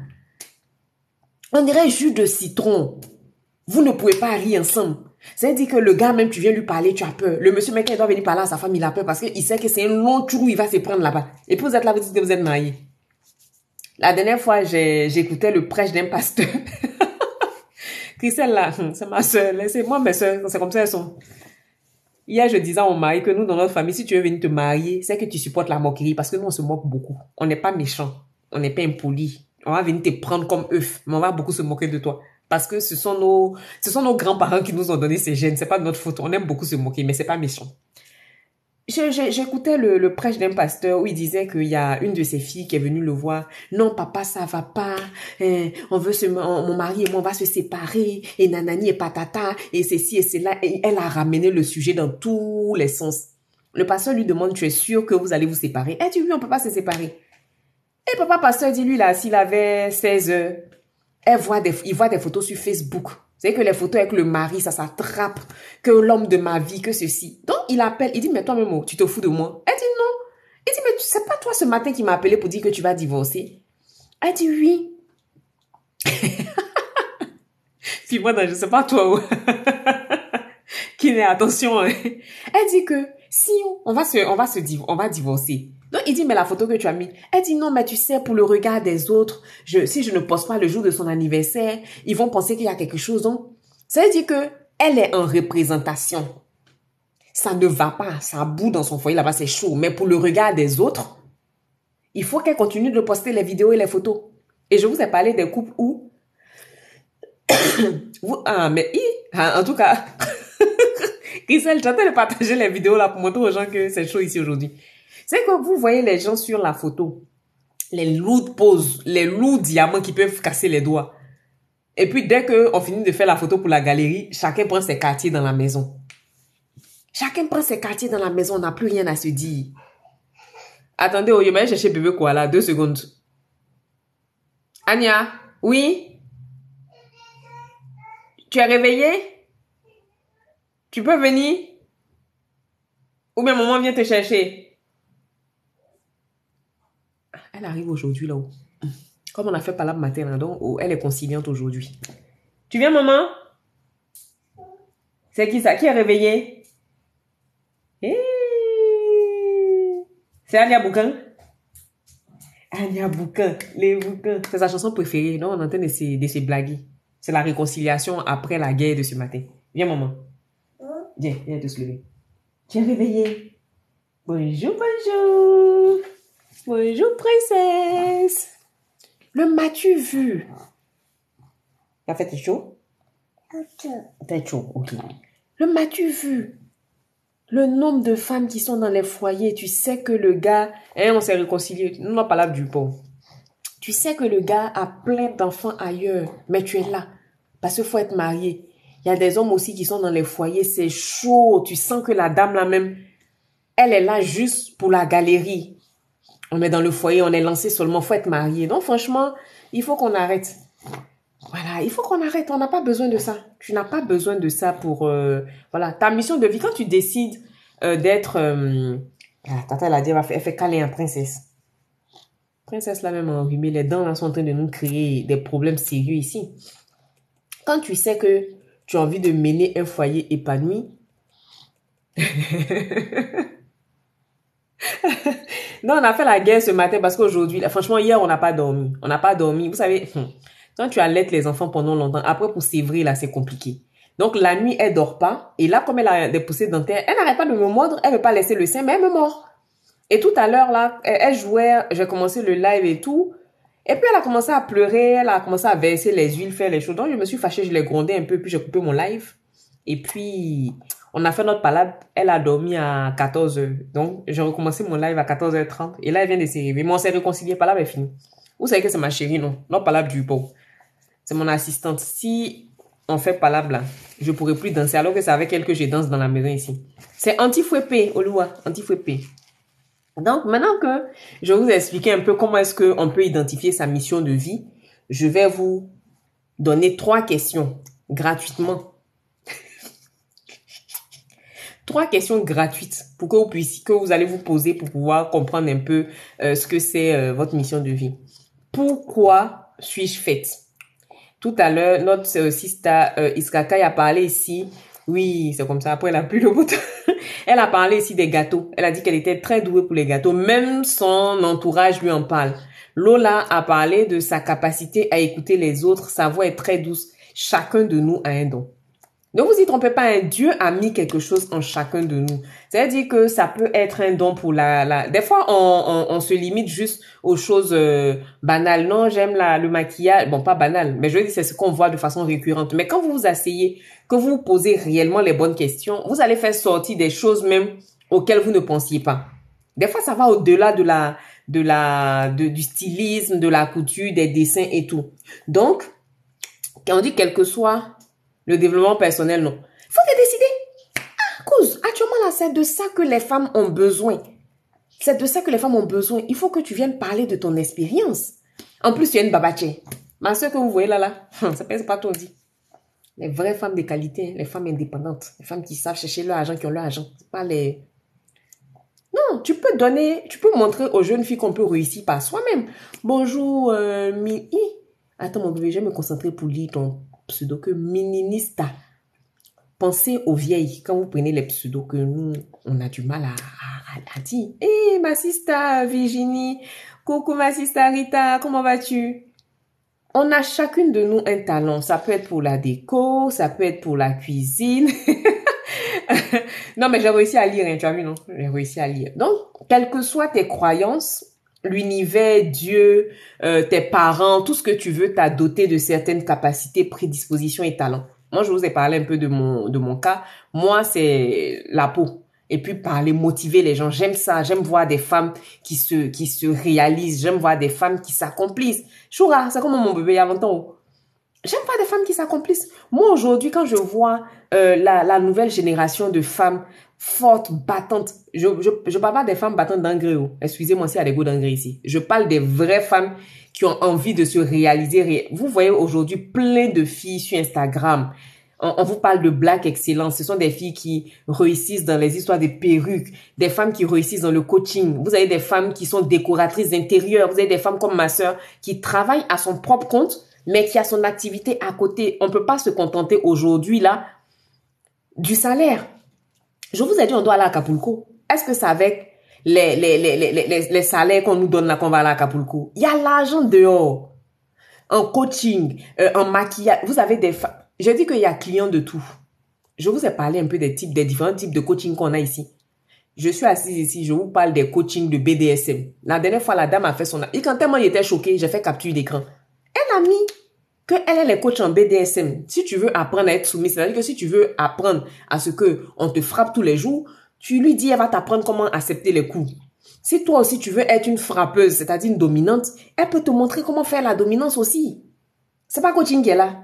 On dirait jus de citron. Vous ne pouvez pas rire ensemble. C'est dire que le gars même, tu viens lui parler, tu as peur. Le monsieur mec, il doit venir parler à sa femme, il a peur parce qu'il sait que c'est un long trou où il va se prendre là-bas. Et puis vous êtes là, vous dites que vous êtes marié. La dernière fois, j'écoutais le prêche d'un pasteur. (laughs) Christelle, là, (laughs) c'est ma soeur. Laissez-moi mes soeurs, c'est comme ça elles sont. Hier, je disais à mon mari que nous, dans notre famille, si tu veux venir te marier, c'est que tu supportes la moquerie parce que nous, on se moque beaucoup. On n'est pas méchant. On n'est pas impoli. On va venir te prendre comme œuf, mais on va beaucoup se moquer de toi. Parce que ce sont nos, ce sont nos grands-parents qui nous ont donné ces gènes. C'est pas notre faute. On aime beaucoup se moquer, mais c'est pas méchant. J'écoutais le, le prêche d'un pasteur où il disait qu'il y a une de ses filles qui est venue le voir. Non, papa, ça va pas. Euh, on veut se, mon mari et moi, on va se séparer. Et nanani et patata. Et ceci et cela. elle a ramené le sujet dans tous les sens. Le pasteur lui demande, tu es sûr que vous allez vous séparer? Elle tu oui, on peut pas se séparer. Et papa pasteur dit, lui, là, s'il avait 16 heures, elle voit des, il voit des photos sur Facebook. C'est que les photos avec le mari, ça s'attrape, que l'homme de ma vie, que ceci. Donc, il appelle, il dit, mais toi-même, oh, tu te fous de moi. Elle dit non. Il dit, mais c'est pas toi ce matin qui m'a appelé pour dire que tu vas divorcer. Elle dit oui. Puis moi, non, je sais pas toi (laughs) qui n'est attention. Hein. Elle dit que si on va se, on va se, on va divorcer. Donc il dit, mais la photo que tu as mise, elle dit, non, mais tu sais, pour le regard des autres, je, si je ne poste pas le jour de son anniversaire, ils vont penser qu'il y a quelque chose. Donc, ça veut dire que elle est en représentation. Ça ne va pas, ça bout dans son foyer là-bas, c'est chaud. Mais pour le regard des autres, il faut qu'elle continue de poster les vidéos et les photos. Et je vous ai parlé des couples où, (coughs) ah, mais ah, en tout cas, (laughs) Christelle, j'attends de partager les vidéos là pour montrer aux gens que c'est chaud ici aujourd'hui. C'est que vous voyez les gens sur la photo, les lourdes poses, les lourds diamants qui peuvent casser les doigts. Et puis dès qu'on finit de faire la photo pour la galerie, chacun prend ses quartiers dans la maison. Chacun prend ses quartiers dans la maison, on n'a plus rien à se dire. Attendez, oh, je vais chercher bébé Koala, deux secondes. Anya, oui? Tu es réveillée? Tu peux venir? Ou bien maman vient te chercher? elle arrive aujourd'hui là-haut. Comme on a fait par matin, là, donc elle est conciliante aujourd'hui. Tu viens, maman? C'est qui ça? Qui a réveillé? C'est Anya Bouquin? Anya Bouquin, les bouquins. C'est sa chanson préférée, non? On entend de ses, blagues. C'est la réconciliation après la guerre de ce matin. Viens, maman. Hein? Viens, viens te se lever. Tu es réveillé? Bonjour, bonjour. Bonjour princesse. Le m'as-tu vu la fête est chaud Ok. chaud, ok. Le m'as-tu vu Le nombre de femmes qui sont dans les foyers, tu sais que le gars, hein, on s'est réconcilié, non, pas là, du bon. Tu sais que le gars a plein d'enfants ailleurs, mais tu es là. Parce qu'il faut être marié. Il y a des hommes aussi qui sont dans les foyers, c'est chaud. Tu sens que la dame là même, elle est là juste pour la galerie on est dans le foyer, on est lancé seulement, faut être marié. Donc franchement, il faut qu'on arrête. Voilà, il faut qu'on arrête. On n'a pas besoin de ça. Tu n'as pas besoin de ça pour euh, voilà ta mission de vie. Quand tu décides euh, d'être, euh, ah, tata elle a dit elle, fait, caler un princesse. Princesse là même enrhumée, les dents là sont en train de nous créer des problèmes sérieux ici. Quand tu sais que tu as envie de mener un foyer épanoui. (laughs) non, on a fait la guerre ce matin parce qu'aujourd'hui, franchement, hier, on n'a pas dormi. On n'a pas dormi. Vous savez, hmm, quand tu allaites les enfants pendant longtemps, après, pour sévrer, là, c'est compliqué. Donc, la nuit, elle dort pas. Et là, comme elle a des poussées dentaires, elle n'arrête pas de me mordre. Elle ne veut pas laisser le sein, mais elle me mord. Et tout à l'heure, là, elle jouait, j'ai commencé le live et tout. Et puis, elle a commencé à pleurer, elle a commencé à verser les huiles, faire les choses. Donc, je me suis fâchée, je l'ai grondée un peu, puis j'ai coupé mon live. Et puis, on a fait notre palade, Elle a dormi à 14h. Donc, j'ai recommencé mon live à 14h30. Et là, elle vient de se Mais on s'est réconcilié. Palabre est fini. Vous savez que c'est ma chérie, non? Non, palabre du beau. C'est mon assistante. Si on fait palabre là, je pourrais plus danser. Alors que c'est avec elle que je danse dans la maison ici. C'est anti-fouépé, loin, Anti-fouépé. Donc, maintenant que je vous ai expliqué un peu comment est-ce qu'on peut identifier sa mission de vie, je vais vous donner trois questions gratuitement trois questions gratuites pour que vous puissiez, que vous allez vous poser pour pouvoir comprendre un peu euh, ce que c'est euh, votre mission de vie. Pourquoi suis-je faite Tout à l'heure, notre euh, sista euh, Iskaka a parlé ici. Oui, c'est comme ça. Après, elle a plus le bouton. (laughs) elle a parlé ici des gâteaux. Elle a dit qu'elle était très douée pour les gâteaux. Même son entourage lui en parle. Lola a parlé de sa capacité à écouter les autres. Sa voix est très douce. Chacun de nous a un don. Ne vous y trompez pas, un hein, Dieu a mis quelque chose en chacun de nous. C'est-à-dire que ça peut être un don pour la... Des fois, on, on, se limite juste aux choses euh, banales. Non, j'aime la, le maquillage. Bon, pas banal, mais je veux dire, c'est ce qu'on voit de façon récurrente. Mais quand vous vous asseyez, que vous posez réellement les bonnes questions, vous allez faire sortir des choses même auxquelles vous ne pensiez pas. Des fois, ça va au-delà de la, de la, du stylisme, de la couture, des dessins et tout. Donc, quand on dit quel que soit le développement personnel, non. Faut te décider. Ah, cause, actuellement, là, c'est de ça que les femmes ont besoin. C'est de ça que les femmes ont besoin. Il faut que tu viennes parler de ton expérience. En plus, tu es une babaché. Ma soeur que vous voyez là, là, (laughs) ça pèse pas ton dit. Les vraies femmes de qualité, hein, les femmes indépendantes, les femmes qui savent chercher leur argent, qui ont leur argent. Pas les... Non, tu peux donner, tu peux montrer aux jeunes filles qu'on peut réussir par soi-même. Bonjour, euh, Attends, mon bébé, je vais me concentrer pour lire ton pseudo que mininista. Pensez aux vieilles. Quand vous prenez les pseudos que nous, on a du mal à, à, dire. Hé, eh, ma sister Virginie. Coucou, ma sister Rita. Comment vas-tu? On a chacune de nous un talent. Ça peut être pour la déco, ça peut être pour la cuisine. (laughs) non, mais j'ai réussi à lire, hein. tu as vu, non? J'ai réussi à lire. Donc, quelles que soient tes croyances, l'univers, Dieu, euh, tes parents, tout ce que tu veux t'a doté de certaines capacités, prédispositions et talents. Moi, je vous ai parlé un peu de mon, de mon cas. Moi, c'est la peau. Et puis parler, motiver les gens. J'aime ça. J'aime voir des femmes qui se, qui se réalisent. J'aime voir des femmes qui s'accomplissent. Choura, c'est comme mon bébé il y a longtemps. J'aime pas des femmes qui s'accomplissent. Moi, aujourd'hui, quand je vois euh, la, la, nouvelle génération de femmes fortes, battantes, je, je, je parle pas des femmes battantes d'engrais. Oh. Excusez-moi c'est à a des d'engrais ici. Je parle des vraies femmes qui ont envie de se réaliser. Vous voyez aujourd'hui plein de filles sur Instagram. On, on vous parle de black excellence. Ce sont des filles qui réussissent dans les histoires des perruques, des femmes qui réussissent dans le coaching. Vous avez des femmes qui sont décoratrices intérieures. Vous avez des femmes comme ma sœur qui travaillent à son propre compte mais qui a son activité à côté. On ne peut pas se contenter aujourd'hui, là, du salaire. Je vous ai dit, on doit aller à Acapulco. Est-ce que c'est avec les, les, salaires qu'on nous donne là qu'on va aller à Acapulco? Il y a l'argent dehors. En coaching, euh, en maquillage. Vous avez des... femmes Je dis qu'il y a clients de tout. Je vous ai parlé un peu des types, des différents types de coaching qu'on a ici. Je suis assise ici, je vous parle des coachings de BDSM. La dernière fois, la dame a fait son... Et quand tellement il était choqué, j'ai fait capture d'écran. Elle a mis que elle, est les coach en BDSM. Si tu veux apprendre à être soumis, c'est-à-dire que si tu veux apprendre à ce que on te frappe tous les jours, tu lui dis, elle va t'apprendre comment accepter les coups. Si toi aussi tu veux être une frappeuse, c'est-à-dire une dominante, elle peut te montrer comment faire la dominance aussi. C'est pas coaching qui est là.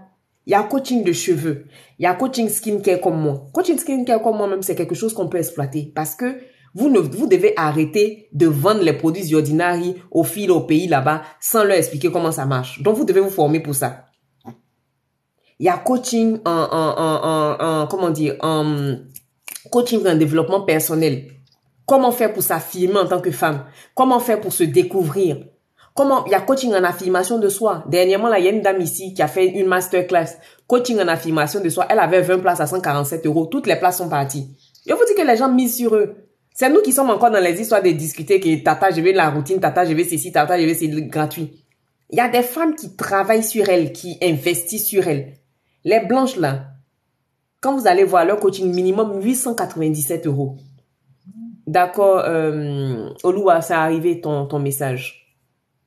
Il y a coaching de cheveux. Il y a coaching skincare comme moi. Coaching skincare comme moi-même, c'est quelque chose qu'on peut exploiter parce que vous, vous devez arrêter de vendre les produits ordinaires au fil au pays là-bas sans leur expliquer comment ça marche. Donc, vous devez vous former pour ça. Il y a coaching en, en, en, en comment dire, en coaching en développement personnel. Comment faire pour s'affirmer en tant que femme? Comment faire pour se découvrir? Comment, il y a coaching en affirmation de soi. Dernièrement, il y a une dame ici qui a fait une masterclass. Coaching en affirmation de soi. Elle avait 20 places à 147 euros. Toutes les places sont parties. Je vous dis que les gens misent sur eux. C'est nous qui sommes encore dans les histoires de discuter que tata, je veux la routine, tata, je veux ceci, tata, je veux c'est gratuit. Il y a des femmes qui travaillent sur elles, qui investissent sur elles. Les blanches là, quand vous allez voir leur coaching minimum 897 euros. D'accord, euh, Oluwa, ça arrivé ton, ton message.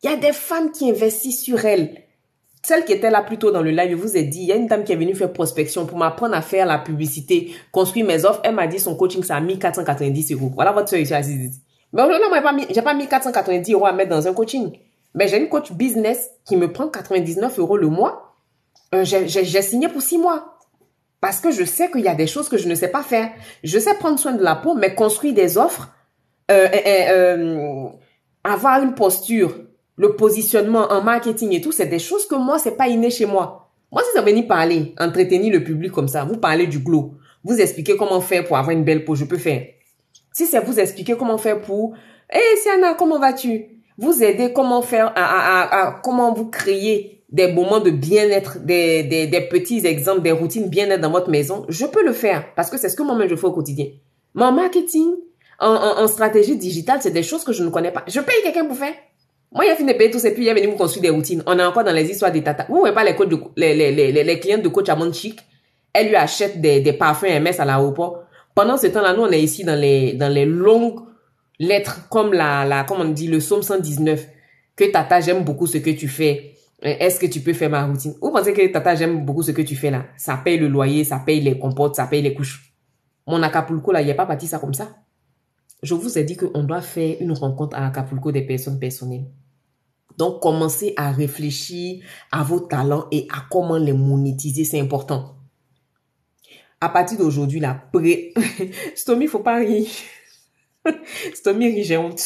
Il y a des femmes qui investissent sur elles celle qui était là plus tôt dans le live, je vous ai dit, il y a une dame qui est venue faire prospection pour m'apprendre à faire la publicité, construire mes offres. Elle m'a dit son coaching, ça a mis 490 euros. Voilà votre soeur ici Mais aujourd'hui, j'ai pas mis 490 euros à mettre dans un coaching. Mais j'ai une coach business qui me prend 99 euros le mois. Euh, j'ai signé pour six mois. Parce que je sais qu'il y a des choses que je ne sais pas faire. Je sais prendre soin de la peau, mais construire des offres, euh, euh, avoir une posture, le positionnement en marketing et tout, c'est des choses que moi, c'est pas inné chez moi. Moi, si ça ni parler, entretenir le public comme ça, vous parlez du glow, vous expliquez comment faire pour avoir une belle peau, je peux faire. Si c'est vous expliquer comment faire pour, hé, eh, Siana, comment vas-tu? Vous aider comment faire à, à, à, comment vous créer des moments de bien-être, des, des, petits exemples, des routines bien-être dans votre maison, je peux le faire parce que c'est ce que moi-même je fais au quotidien. Mais en marketing, en stratégie digitale, c'est des choses que je ne connais pas. Je paye quelqu'un pour faire. Moi, il a fini de payer tous et puis il est venu me construire des routines. On est encore dans les histoires des tata. Vous voyez pas les, de, clients de coach à Chic? Elle lui achète des, des parfums MS à l'aéroport. Pendant ce temps-là, nous, on est ici dans les, dans les longues lettres, comme la, comme on dit, le Somme 119. Que tata, j'aime beaucoup ce que tu fais. Euh, est-ce que tu peux faire ma routine? Vous pensez que tata, j'aime beaucoup ce que tu fais là? Ça paye le loyer, ça paye les compotes, ça paye les couches. Mon Acapulco là, il a pas parti ça comme ça je vous ai dit qu'on doit faire une rencontre à Acapulco des personnes personnelles. Donc, commencez à réfléchir à vos talents et à comment les monétiser, c'est important. À partir d'aujourd'hui, la pré... (laughs) Stomy, faut pas rire. (laughs) Stomy j'ai honte.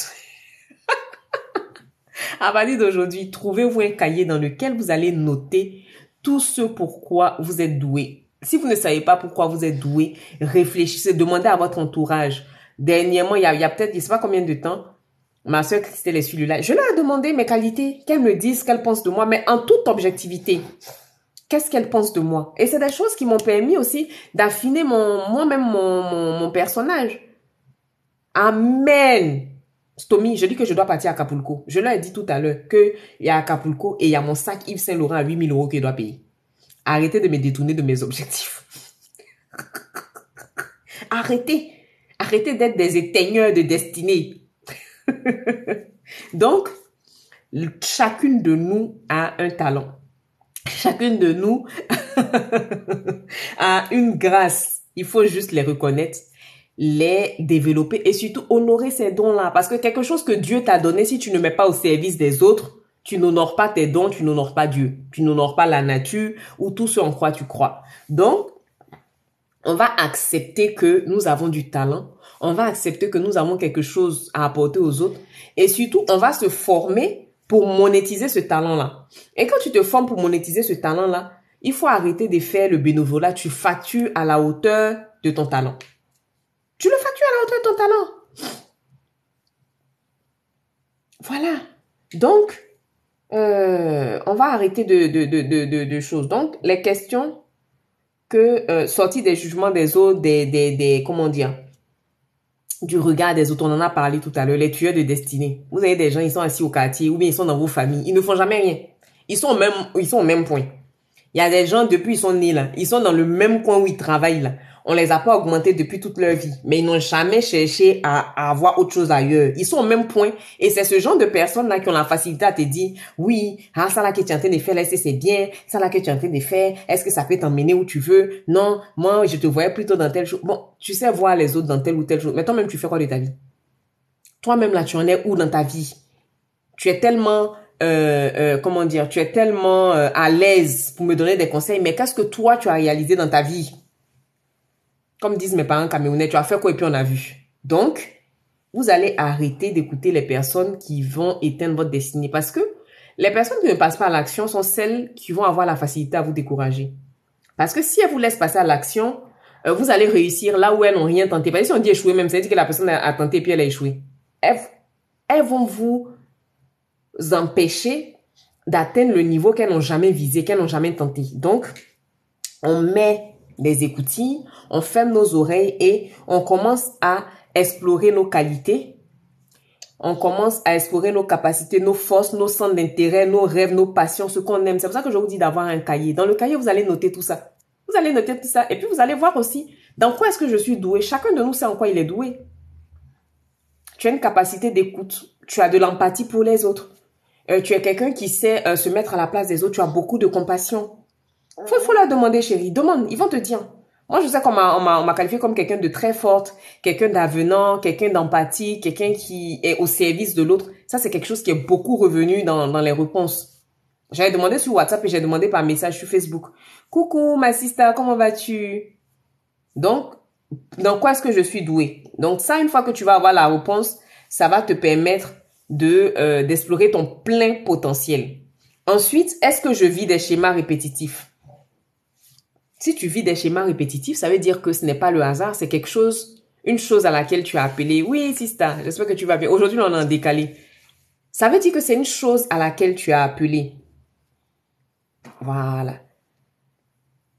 (laughs) à partir d'aujourd'hui, trouvez-vous un cahier dans lequel vous allez noter tout ce pourquoi vous êtes doué. Si vous ne savez pas pourquoi vous êtes doué, réfléchissez, demandez à votre entourage Dernièrement, il y a, peut-être, je sais pas combien de temps, ma soeur Christelle est sur là. Je leur ai demandé mes qualités, qu'elles me disent ce qu'elles pensent de moi, mais en toute objectivité. Qu'est-ce qu'elles pensent de moi Et c'est des choses qui m'ont permis aussi d'affiner mon moi-même mon, personnage. Amen. Stomy, je dis que je dois partir à Acapulco. Je leur ai dit tout à l'heure qu'il y a Acapulco et il y a mon sac Yves Saint-Laurent à 8000 euros que je dois payer. Arrêtez de me détourner de mes objectifs. (laughs) Arrêtez. Arrêtez d'être des éteigneurs de destinée. (laughs) Donc, chacune de nous a un talent. Chacune de nous (laughs) a une grâce. Il faut juste les reconnaître, les développer et surtout honorer ces dons-là. Parce que quelque chose que Dieu t'a donné, si tu ne mets pas au service des autres, tu n'honores pas tes dons, tu n'honores pas Dieu, tu n'honores pas la nature ou tout ce en quoi tu crois. Donc, on va accepter que nous avons du talent on va accepter que nous avons quelque chose à apporter aux autres et surtout, on va se former pour monétiser ce talent-là. Et quand tu te formes pour monétiser ce talent-là, il faut arrêter de faire le bénévolat, tu factures à la hauteur de ton talent. Tu le factures à la hauteur de ton talent. Voilà. Donc, euh, on va arrêter de, de, choses. Donc, les questions que euh, sorties des jugements des autres, des, des, des comment dire, du regard des autres, on en a parlé tout à l'heure, les tueurs de destinée. Vous avez des gens, ils sont assis au quartier ou bien ils sont dans vos familles, ils ne font jamais rien. Ils sont au même, ils sont au même point. Il y a des gens, depuis ils sont nés là, ils sont dans le même coin où ils travaillent là on les a pas augmentés depuis toute leur vie, mais ils n'ont jamais cherché à, avoir autre chose ailleurs. Ils sont au même point. Et c'est ce genre de personnes-là qui ont la facilité à te dire, oui, ah, ça là que tu es en train de faire, là, c'est bien, ça là que tu es en train de faire, est-ce que ça peut t'emmener où tu veux? Non, moi, je te voyais plutôt dans telle chose. Bon, tu sais voir les autres dans telle ou telle chose. Mais toi-même, tu fais quoi de ta vie? Toi-même, là, tu en es où dans ta vie? Tu es tellement euh, euh, comment dire, tu es tellement euh, à l'aise pour me donner des conseils, mais qu'est-ce que toi tu as réalisé dans ta vie comme disent mes parents camerounais, tu as fait quoi et puis on a vu. Donc, vous allez arrêter d'écouter les personnes qui vont éteindre votre destinée parce que les personnes qui ne passent pas à l'action sont celles qui vont avoir la facilité à vous décourager. Parce que si elles vous laissent passer à l'action, euh, vous allez réussir là où elles n'ont rien tenté. Parce que si on dit échouer même, ça veut dire que la personne a tenté puis elle a échoué. Elles, vont vous empêcher d'atteindre le niveau qu'elles n'ont jamais visé, qu'elles n'ont jamais tenté. Donc, on met des écoutilles, on ferme nos oreilles et on commence à explorer nos qualités. On commence à explorer nos capacités, nos forces, nos centres d'intérêt, nos rêves, nos passions, ce qu'on aime. C'est pour ça que je vous dis d'avoir un cahier. Dans le cahier, vous allez noter tout ça. Vous allez noter tout ça. Et puis, vous allez voir aussi dans quoi est-ce que je suis doué. Chacun de nous sait en quoi il est doué. Tu as une capacité d'écoute. Tu as de l'empathie pour les autres. Euh, tu es quelqu'un qui sait euh, se mettre à la place des autres. Tu as beaucoup de compassion. Faut, faut leur demander, chérie. Demande. Ils vont te dire. Moi, je sais qu'on m'a qualifié comme quelqu'un de très forte, quelqu'un d'avenant, quelqu'un d'empathie, quelqu'un qui est au service de l'autre. Ça, c'est quelque chose qui est beaucoup revenu dans, dans les réponses. J'avais demandé sur WhatsApp et j'ai demandé par message sur Facebook. Coucou, ma sister, comment vas-tu? Donc, dans quoi est-ce que je suis douée? Donc, ça, une fois que tu vas avoir la réponse, ça va te permettre de euh, d'explorer ton plein potentiel. Ensuite, est-ce que je vis des schémas répétitifs? Si tu vis des schémas répétitifs, ça veut dire que ce n'est pas le hasard, c'est quelque chose, une chose à laquelle tu as appelé. Oui, Sista, j'espère que tu vas bien. Aujourd'hui, on en a décalé. Ça veut dire que c'est une chose à laquelle tu as appelé. Voilà.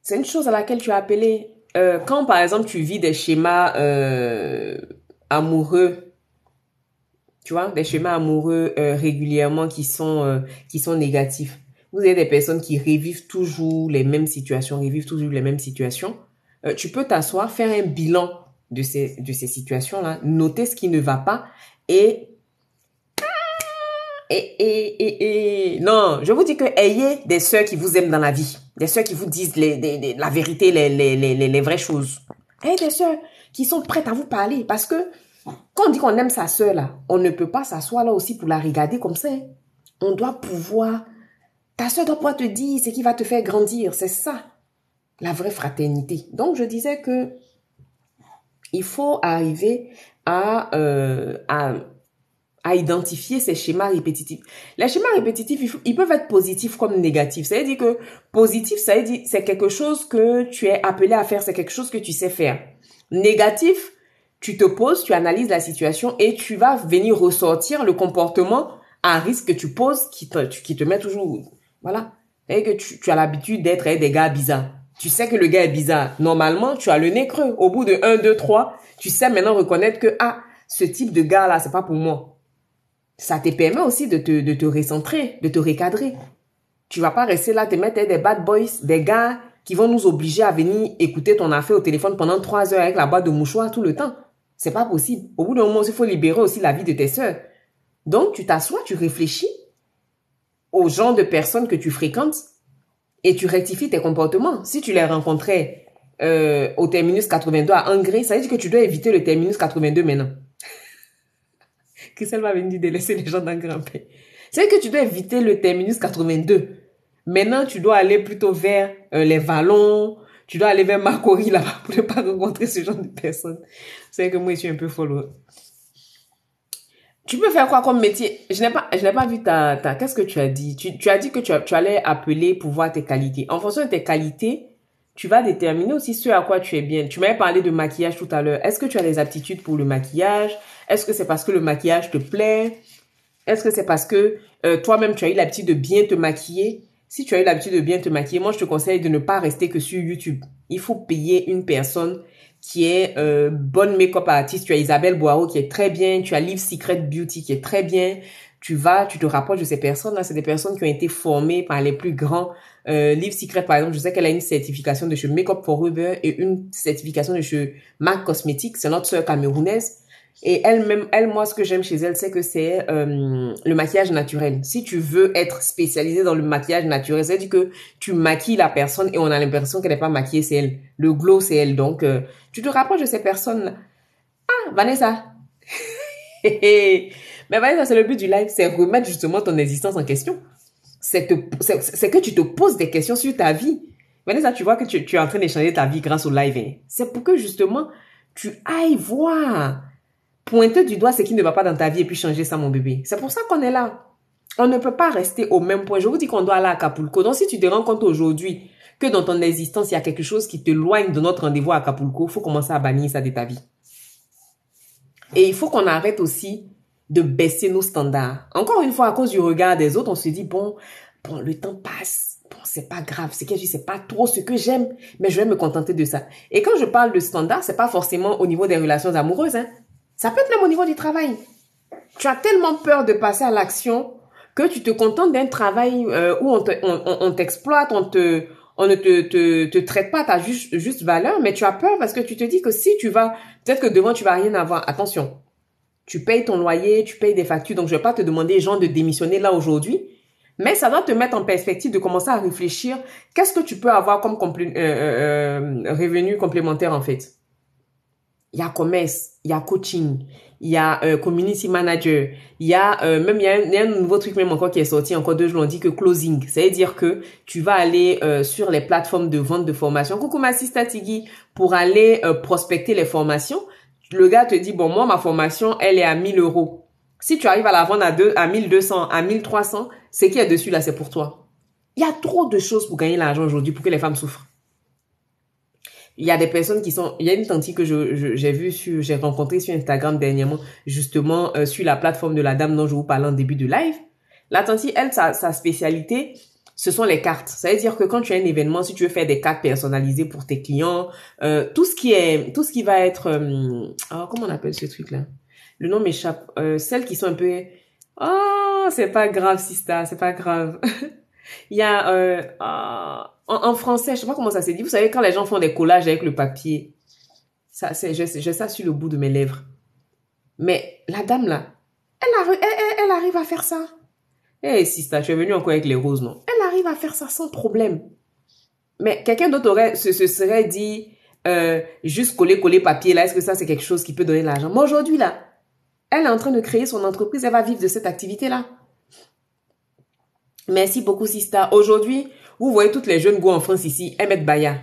C'est une chose à laquelle tu as appelé. Euh, quand, par exemple, tu vis des schémas euh, amoureux, tu vois, des schémas amoureux euh, régulièrement qui sont, euh, qui sont négatifs vous avez des personnes qui revivent toujours les mêmes situations, revivent toujours les mêmes situations, euh, tu peux t'asseoir, faire un bilan de ces, de ces situations-là, noter ce qui ne va pas et et, et, non, je vous dis que ayez des sœurs qui vous aiment dans la vie, des sœurs qui vous disent les, la vérité, les, les, vraies choses. Ayez des sœurs qui sont prêtes à vous parler parce que quand on dit qu'on aime sa sœur là, on ne peut pas s'asseoir là aussi pour la regarder comme ça. Hein. On doit pouvoir ta soeur doit pouvoir te dire ce qui va te faire grandir. C'est ça, la vraie fraternité. Donc, je disais que il faut arriver à, euh, à, identifier ces schémas répétitifs. Les schémas répétitifs, ils peuvent être positifs comme négatifs. Ça veut dire que positif, ça veut dire c'est quelque chose que tu es appelé à faire, c'est quelque chose que tu sais faire. Négatif, tu te poses, tu analyses la situation et tu vas venir ressortir le comportement à risque que tu poses qui te, qui te met toujours voilà. Et que tu, as l'habitude d'être avec des gars bizarres. Tu sais que le gars est bizarre. Normalement, tu as le nez creux. Au bout de 1, 2, 3, tu sais maintenant reconnaître que, ah, ce type de gars-là, c'est pas pour moi. Ça te permet aussi de te, de te recentrer, de te recadrer. Tu vas pas rester là, te mettre des bad boys, des gars qui vont nous obliger à venir écouter ton affaire au téléphone pendant 3 heures avec la boîte de mouchoirs tout le temps. C'est pas possible. Au bout d'un moment, il faut libérer aussi la vie de tes soeurs. Donc, tu t'assois, tu réfléchis, au genre de personnes que tu fréquentes et tu rectifies tes comportements. Si tu les rencontrais euh, au terminus 82 à Angers, ça veut dire que tu dois éviter le terminus 82 maintenant. (laughs) Christelle va venir de laisser les gens d'Angré C'est que tu dois éviter le terminus 82. Maintenant, tu dois aller plutôt vers euh, les vallons, tu dois aller vers Marcory là-bas pour ne pas (laughs) rencontrer ce genre de personnes. C'est que moi, je suis un peu folle. Tu peux faire quoi comme métier Je n'ai pas, je n'ai pas vu ta, ta Qu'est-ce que tu as dit tu, tu, as dit que tu, tu, allais appeler pour voir tes qualités. En fonction de tes qualités, tu vas déterminer aussi ce à quoi tu es bien. Tu m'avais parlé de maquillage tout à l'heure. Est-ce que tu as des aptitudes pour le maquillage Est-ce que c'est parce que le maquillage te plaît Est-ce que c'est parce que euh, toi-même tu as eu l'habitude de bien te maquiller Si tu as eu l'habitude de bien te maquiller, moi je te conseille de ne pas rester que sur YouTube. Il faut payer une personne qui est euh, bonne make-up artist. Tu as Isabelle Boiro qui est très bien. Tu as Live Secret Beauty qui est très bien. Tu vas, tu te rapproches de ces personnes-là. C'est des personnes qui ont été formées par les plus grands. Euh, Live Secret, par exemple, je sais qu'elle a une certification de chez Up for Uber et une certification de chez MAC Cosmetics. C'est notre sœur camerounaise. Et elle, même, elle, moi, ce que j'aime chez elle, c'est que c'est euh, le maquillage naturel. Si tu veux être spécialisé dans le maquillage naturel, c'est-à-dire que tu maquilles la personne et on a l'impression qu'elle n'est pas maquillée, c'est elle. Le glow, c'est elle. Donc, euh, tu te rapproches de ces personnes. Ah, Vanessa. (laughs) Mais Vanessa, c'est le but du live, c'est remettre justement ton existence en question. C'est que tu te poses des questions sur ta vie. Vanessa, tu vois que tu, tu es en train d'échanger ta vie grâce au live. Hein. C'est pour que justement, tu ailles voir pointer du doigt ce qui ne va pas dans ta vie et puis changer ça, mon bébé. C'est pour ça qu'on est là. On ne peut pas rester au même point. Je vous dis qu'on doit aller à Acapulco. Donc, si tu te rends compte aujourd'hui que dans ton existence, il y a quelque chose qui te loigne de notre rendez-vous à Acapulco, faut commencer à bannir ça de ta vie. Et il faut qu'on arrête aussi de baisser nos standards. Encore une fois, à cause du regard des autres, on se dit, bon, bon, le temps passe. Bon, c'est pas grave. C'est que je sais pas trop ce que j'aime, mais je vais me contenter de ça. Et quand je parle de standards, c'est pas forcément au niveau des relations amoureuses, hein. Ça peut être même au niveau du travail. Tu as tellement peur de passer à l'action que tu te contentes d'un travail euh, où on t'exploite, on, te, ne te, traite pas ta juste, juste valeur, mais tu as peur parce que tu te dis que si tu vas, peut-être que devant, tu vas rien avoir. Attention, tu payes ton loyer, tu payes des factures, donc je vais pas te demander, gens de démissionner là aujourd'hui. Mais ça doit te mettre en perspective de commencer à réfléchir, qu'est-ce que tu peux avoir comme euh, euh, revenu complémentaire en fait il y a commerce, il y a coaching, il y a euh, community manager, il y a euh, même il y a, un, nouveau truc même encore qui est sorti encore deux jours on dit que closing, c'est à dire que tu vas aller euh, sur les plateformes de vente de formation. Coucou ma Tigui pour aller prospecter les formations. Le gars te dit bon moi ma formation elle est à 1000 euros. Si tu arrives à la vendre à deux, à 1200, à 1300, ce qui a dessus là c'est pour toi. Il y a trop de choses pour gagner l'argent aujourd'hui pour que les femmes souffrent il y a des personnes qui sont il y a une tantie que je, j'ai vu sur j'ai rencontré sur Instagram dernièrement justement euh, sur la plateforme de la dame dont je vous parlais en début de live la tantie elle sa, sa spécialité ce sont les cartes ça veut dire que quand tu as un événement si tu veux faire des cartes personnalisées pour tes clients euh, tout ce qui est tout ce qui va être euh, oh, comment on appelle ce truc là le nom m'échappe euh, celles qui sont un peu oh c'est pas grave sista c'est pas grave (laughs) il y a euh, oh, en, français, je sais pas comment ça s'est dit. Vous savez, quand les gens font des collages avec le papier, ça, c'est, je, j'ai ça sur le bout de mes lèvres. Mais la dame là, elle, elle, elle, arrive à faire ça. Hé, eh, Sista, je tu es venue encore avec les roses, non Elle arrive à faire ça sans problème. Mais quelqu'un d'autre aurait, se, serait dit, euh, juste coller, coller papier là, est-ce que ça c'est quelque chose qui peut donner de l'argent Mais aujourd'hui là, elle est en train de créer son entreprise, elle va vivre de cette activité là. Merci beaucoup, Sista. Aujourd'hui, vous voyez toutes les jeunes go en France ici, elles Baya.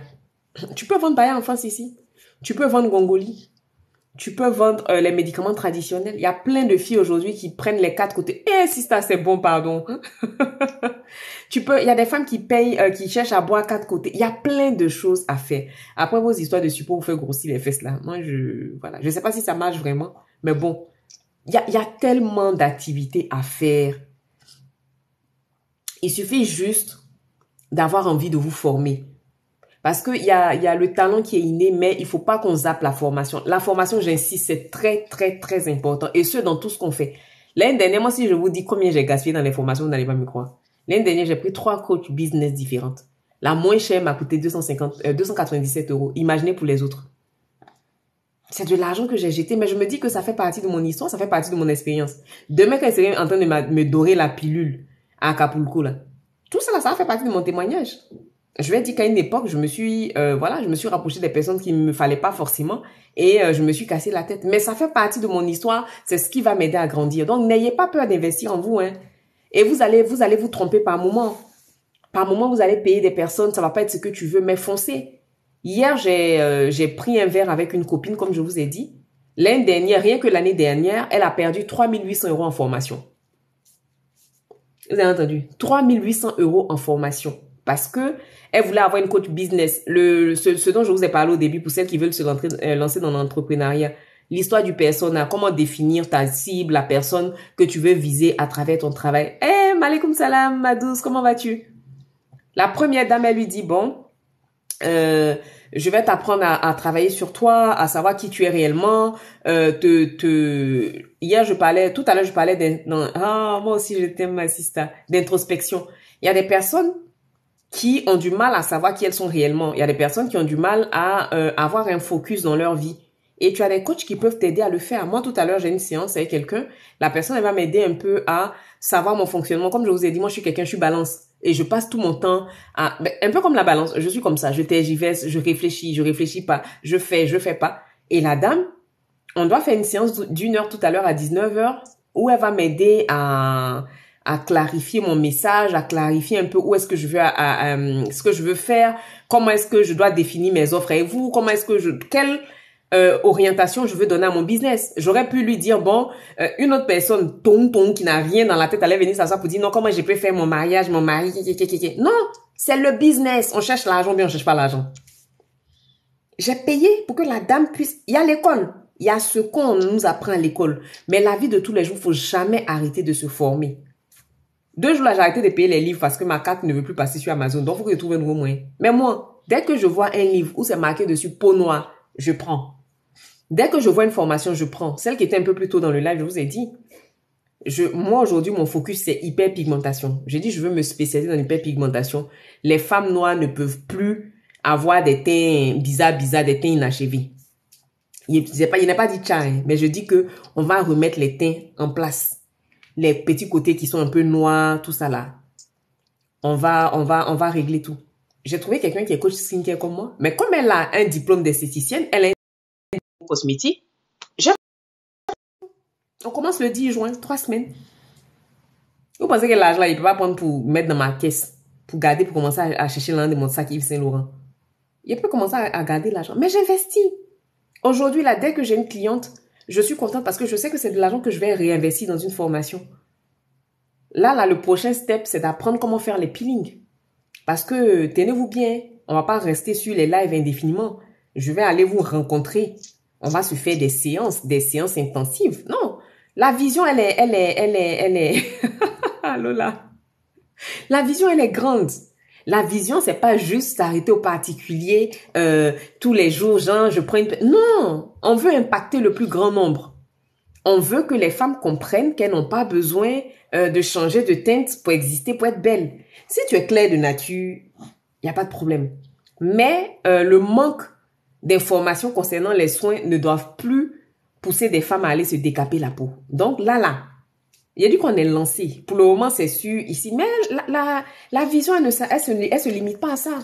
Tu peux vendre Baya en France ici. Tu peux vendre Gongoli. Tu peux vendre euh, les médicaments traditionnels. Il y a plein de filles aujourd'hui qui prennent les quatre côtés. Eh, si ça c'est bon, pardon. (laughs) tu peux, il y a des femmes qui payent, euh, qui cherchent à boire quatre côtés. Il y a plein de choses à faire. Après vos histoires de support, vous faites grossir les fesses là. Moi, je, voilà. Je sais pas si ça marche vraiment, mais bon. Il y a, y a tellement d'activités à faire. Il suffit juste d'avoir envie de vous former. Parce qu'il y a, y a le talent qui est inné, mais il faut pas qu'on zappe la formation. La formation, j'insiste, c'est très, très, très important. Et ce, dans tout ce qu'on fait. L'année dernière, moi, si je vous dis combien j'ai gaspillé dans les formations, vous n'allez pas me croire. L'année dernière, j'ai pris trois coachs business différentes. La moins chère m'a coûté 297 euh, euros. Imaginez pour les autres. C'est de l'argent que j'ai jeté, mais je me dis que ça fait partie de mon histoire, ça fait partie de mon expérience. Demain, quand en train de me dorer la pilule à Acapulco, là, tout ça, ça fait partie de mon témoignage. Je vais dire qu'à une époque, je me suis, euh, voilà, je me suis rapprochée des personnes qui ne me fallait pas forcément et euh, je me suis cassé la tête. Mais ça fait partie de mon histoire. C'est ce qui va m'aider à grandir. Donc, n'ayez pas peur d'investir en vous, hein. Et vous allez, vous allez vous tromper par moment. Par moment, vous allez payer des personnes. Ça va pas être ce que tu veux, mais foncez. Hier, j'ai, euh, j'ai pris un verre avec une copine, comme je vous ai dit. L'année dernière, rien que l'année dernière, elle a perdu 3800 euros en formation. Vous avez entendu 3800 euros en formation parce que elle voulait avoir une coach business. Le, ce, dont je vous ai parlé au début pour celles qui veulent se euh, lancer, dans l'entrepreneuriat. L'histoire du persona, comment définir ta cible, la personne que tu veux viser à travers ton travail. Eh, hey, malekoum salam, ma douce, comment vas-tu? La première dame, elle lui dit, bon, euh, je vais t'apprendre à, travailler sur toi, à savoir qui tu es réellement. Euh, te, te... Hier, je parlais, tout à l'heure, je parlais d'un... Ah, moi aussi, je ma D'introspection. Il y a des personnes qui ont du mal à savoir qui elles sont réellement. Il y a des personnes qui ont du mal à euh, avoir un focus dans leur vie. Et tu as des coachs qui peuvent t'aider à le faire. Moi, tout à l'heure, j'ai une séance avec quelqu'un. La personne, elle va m'aider un peu à savoir mon fonctionnement. Comme je vous ai dit, moi, je suis quelqu'un, je suis balance et je passe tout mon temps à ben, un peu comme la balance. Je suis comme ça, je tergiverse, je réfléchis, je réfléchis pas, je fais, je fais pas. Et la dame, on doit faire une séance d'une heure tout à l'heure à 19h où elle va m'aider à à clarifier mon message, à clarifier un peu où est-ce que je veux, euh, ce que je veux faire, comment est-ce que je dois définir mes offres et vous, comment est-ce que je, euh, orientation je veux donner à mon business. J'aurais pu lui dire, bon, euh, une autre personne, ton, ton, qui n'a rien dans la tête, allait venir s'asseoir pour dire, non, comment je peux faire mon mariage, mon mari, non, c'est le business. On cherche l'argent, bien, on cherche pas l'argent. J'ai payé pour que la dame puisse, il y a l'école. Il y a ce qu'on nous apprend à l'école. Mais la vie de tous les jours, faut jamais arrêter de se former. Deux jours là, j'ai arrêté de payer les livres parce que ma carte ne veut plus passer sur Amazon. Donc, faut que je trouve un nouveau moyen. Mais moi, dès que je vois un livre où c'est marqué dessus peau noir, je prends. Dès que je vois une formation, je prends. Celle qui était un peu plus tôt dans le live, je vous ai dit. Je, moi, aujourd'hui, mon focus, c'est hyperpigmentation. J'ai dit, je veux me spécialiser dans l'hyperpigmentation. Les femmes noires ne peuvent plus avoir des teints bizarres, bizarres, des teints inachevés. Il, n'a pas dit hein, mais je dis que on va remettre les teints en place. Les petits côtés qui sont un peu noirs, tout ça là. On va, on va, on va régler tout. J'ai trouvé quelqu'un qui est coach skincare comme moi. Mais comme elle a un diplôme d'esthéticienne, elle est cosmétique. On commence le 10 juin, trois semaines. Vous pensez que l'argent là, il peut pas prendre pour mettre dans ma caisse, pour garder, pour commencer à, chercher l'un de mon sac Yves Saint-Laurent. Il peut commencer à, garder l'argent. Mais j'investis. Aujourd'hui, là, dès que j'ai une cliente, je suis contente parce que je sais que c'est de l'argent que je vais réinvestir dans une formation. Là, là, le prochain step, c'est d'apprendre comment faire les peelings. Parce que, tenez-vous bien, on va pas rester sur les lives indéfiniment. Je vais aller vous rencontrer on va se faire des séances, des séances intensives. Non, la vision, elle est, elle est, elle est, elle est. (laughs) Ah, Lola. La vision, elle est grande. La vision, c'est pas juste s'arrêter au particulier euh, tous les jours, genre je prends une. Non, on veut impacter le plus grand nombre. On veut que les femmes comprennent qu'elles n'ont pas besoin euh, de changer de teinte pour exister, pour être belles. Si tu es clair de nature, il n'y a pas de problème. Mais euh, le manque des formations concernant les soins ne doivent plus pousser des femmes à aller se décaper la peau. Donc là, là, il a dit qu'on est lancé. Pour le moment, c'est sûr ici. Mais la, la, vision, elle ne se, elle se, limite pas à ça.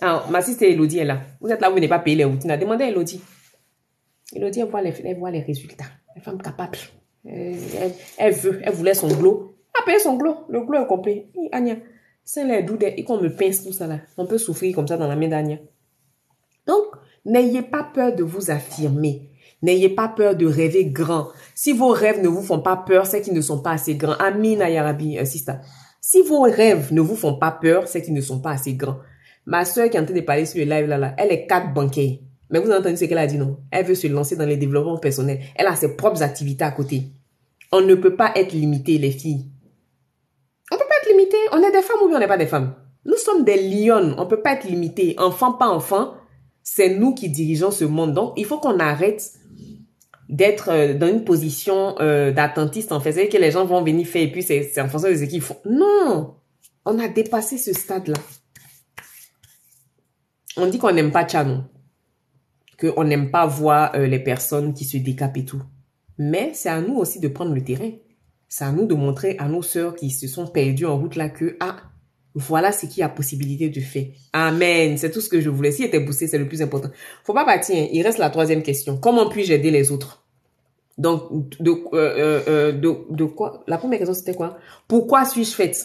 Alors, ah, ma sister Elodie est là. Vous êtes là, vous n'êtes pas payé les routines. Demandez à Elodie. Elodie, elle voit les, elle voit les résultats. capables. femme euh, capable. Elle, veut, elle voulait son glow. Elle a payé son glow. Le glow est complet. Agnès, c'est les doux et qu'on me pince tout ça là. On peut souffrir comme ça dans la main d'Anya. Donc, N'ayez pas peur de vous affirmer. N'ayez pas peur de rêver grand. Si vos rêves ne vous font pas peur, c'est qu'ils ne sont pas assez grands. Amine Ayarabi, insiste. Euh, si vos rêves ne vous font pas peur, c'est qu'ils ne sont pas assez grands. Ma soeur qui est en train de parler sur le live là, là elle est quatre bancaire. Mais vous entendez ce qu'elle a dit, non? Elle veut se lancer dans les développements personnels. Elle a ses propres activités à côté. On ne peut pas être limité, les filles. On ne peut pas être limité. On est des femmes ou on n'est pas des femmes. Nous sommes des lions. On ne peut pas être limité. Enfant, pas enfant. C'est nous qui dirigeons ce monde. Donc, il faut qu'on arrête d'être euh, dans une position euh, d'attentiste, en fait. C'est que les gens vont venir faire et puis c'est en fonction de ce qu'ils font. Non! On a dépassé ce stade-là. On dit qu'on n'aime pas que Qu'on n'aime pas voir euh, les personnes qui se décapent et tout. Mais c'est à nous aussi de prendre le terrain. C'est à nous de montrer à nos sœurs qui se sont perdues en route là que, ah, voilà ce qu'il y a possibilité de faire. Amen. C'est tout ce que je voulais. Si était poussé, c'est le plus important. Faut pas partir. Hein. Il reste la troisième question. Comment puis-je aider les autres? Donc, euh, euh, euh, de, quoi? La première question, c'était quoi? Pourquoi suis-je faite?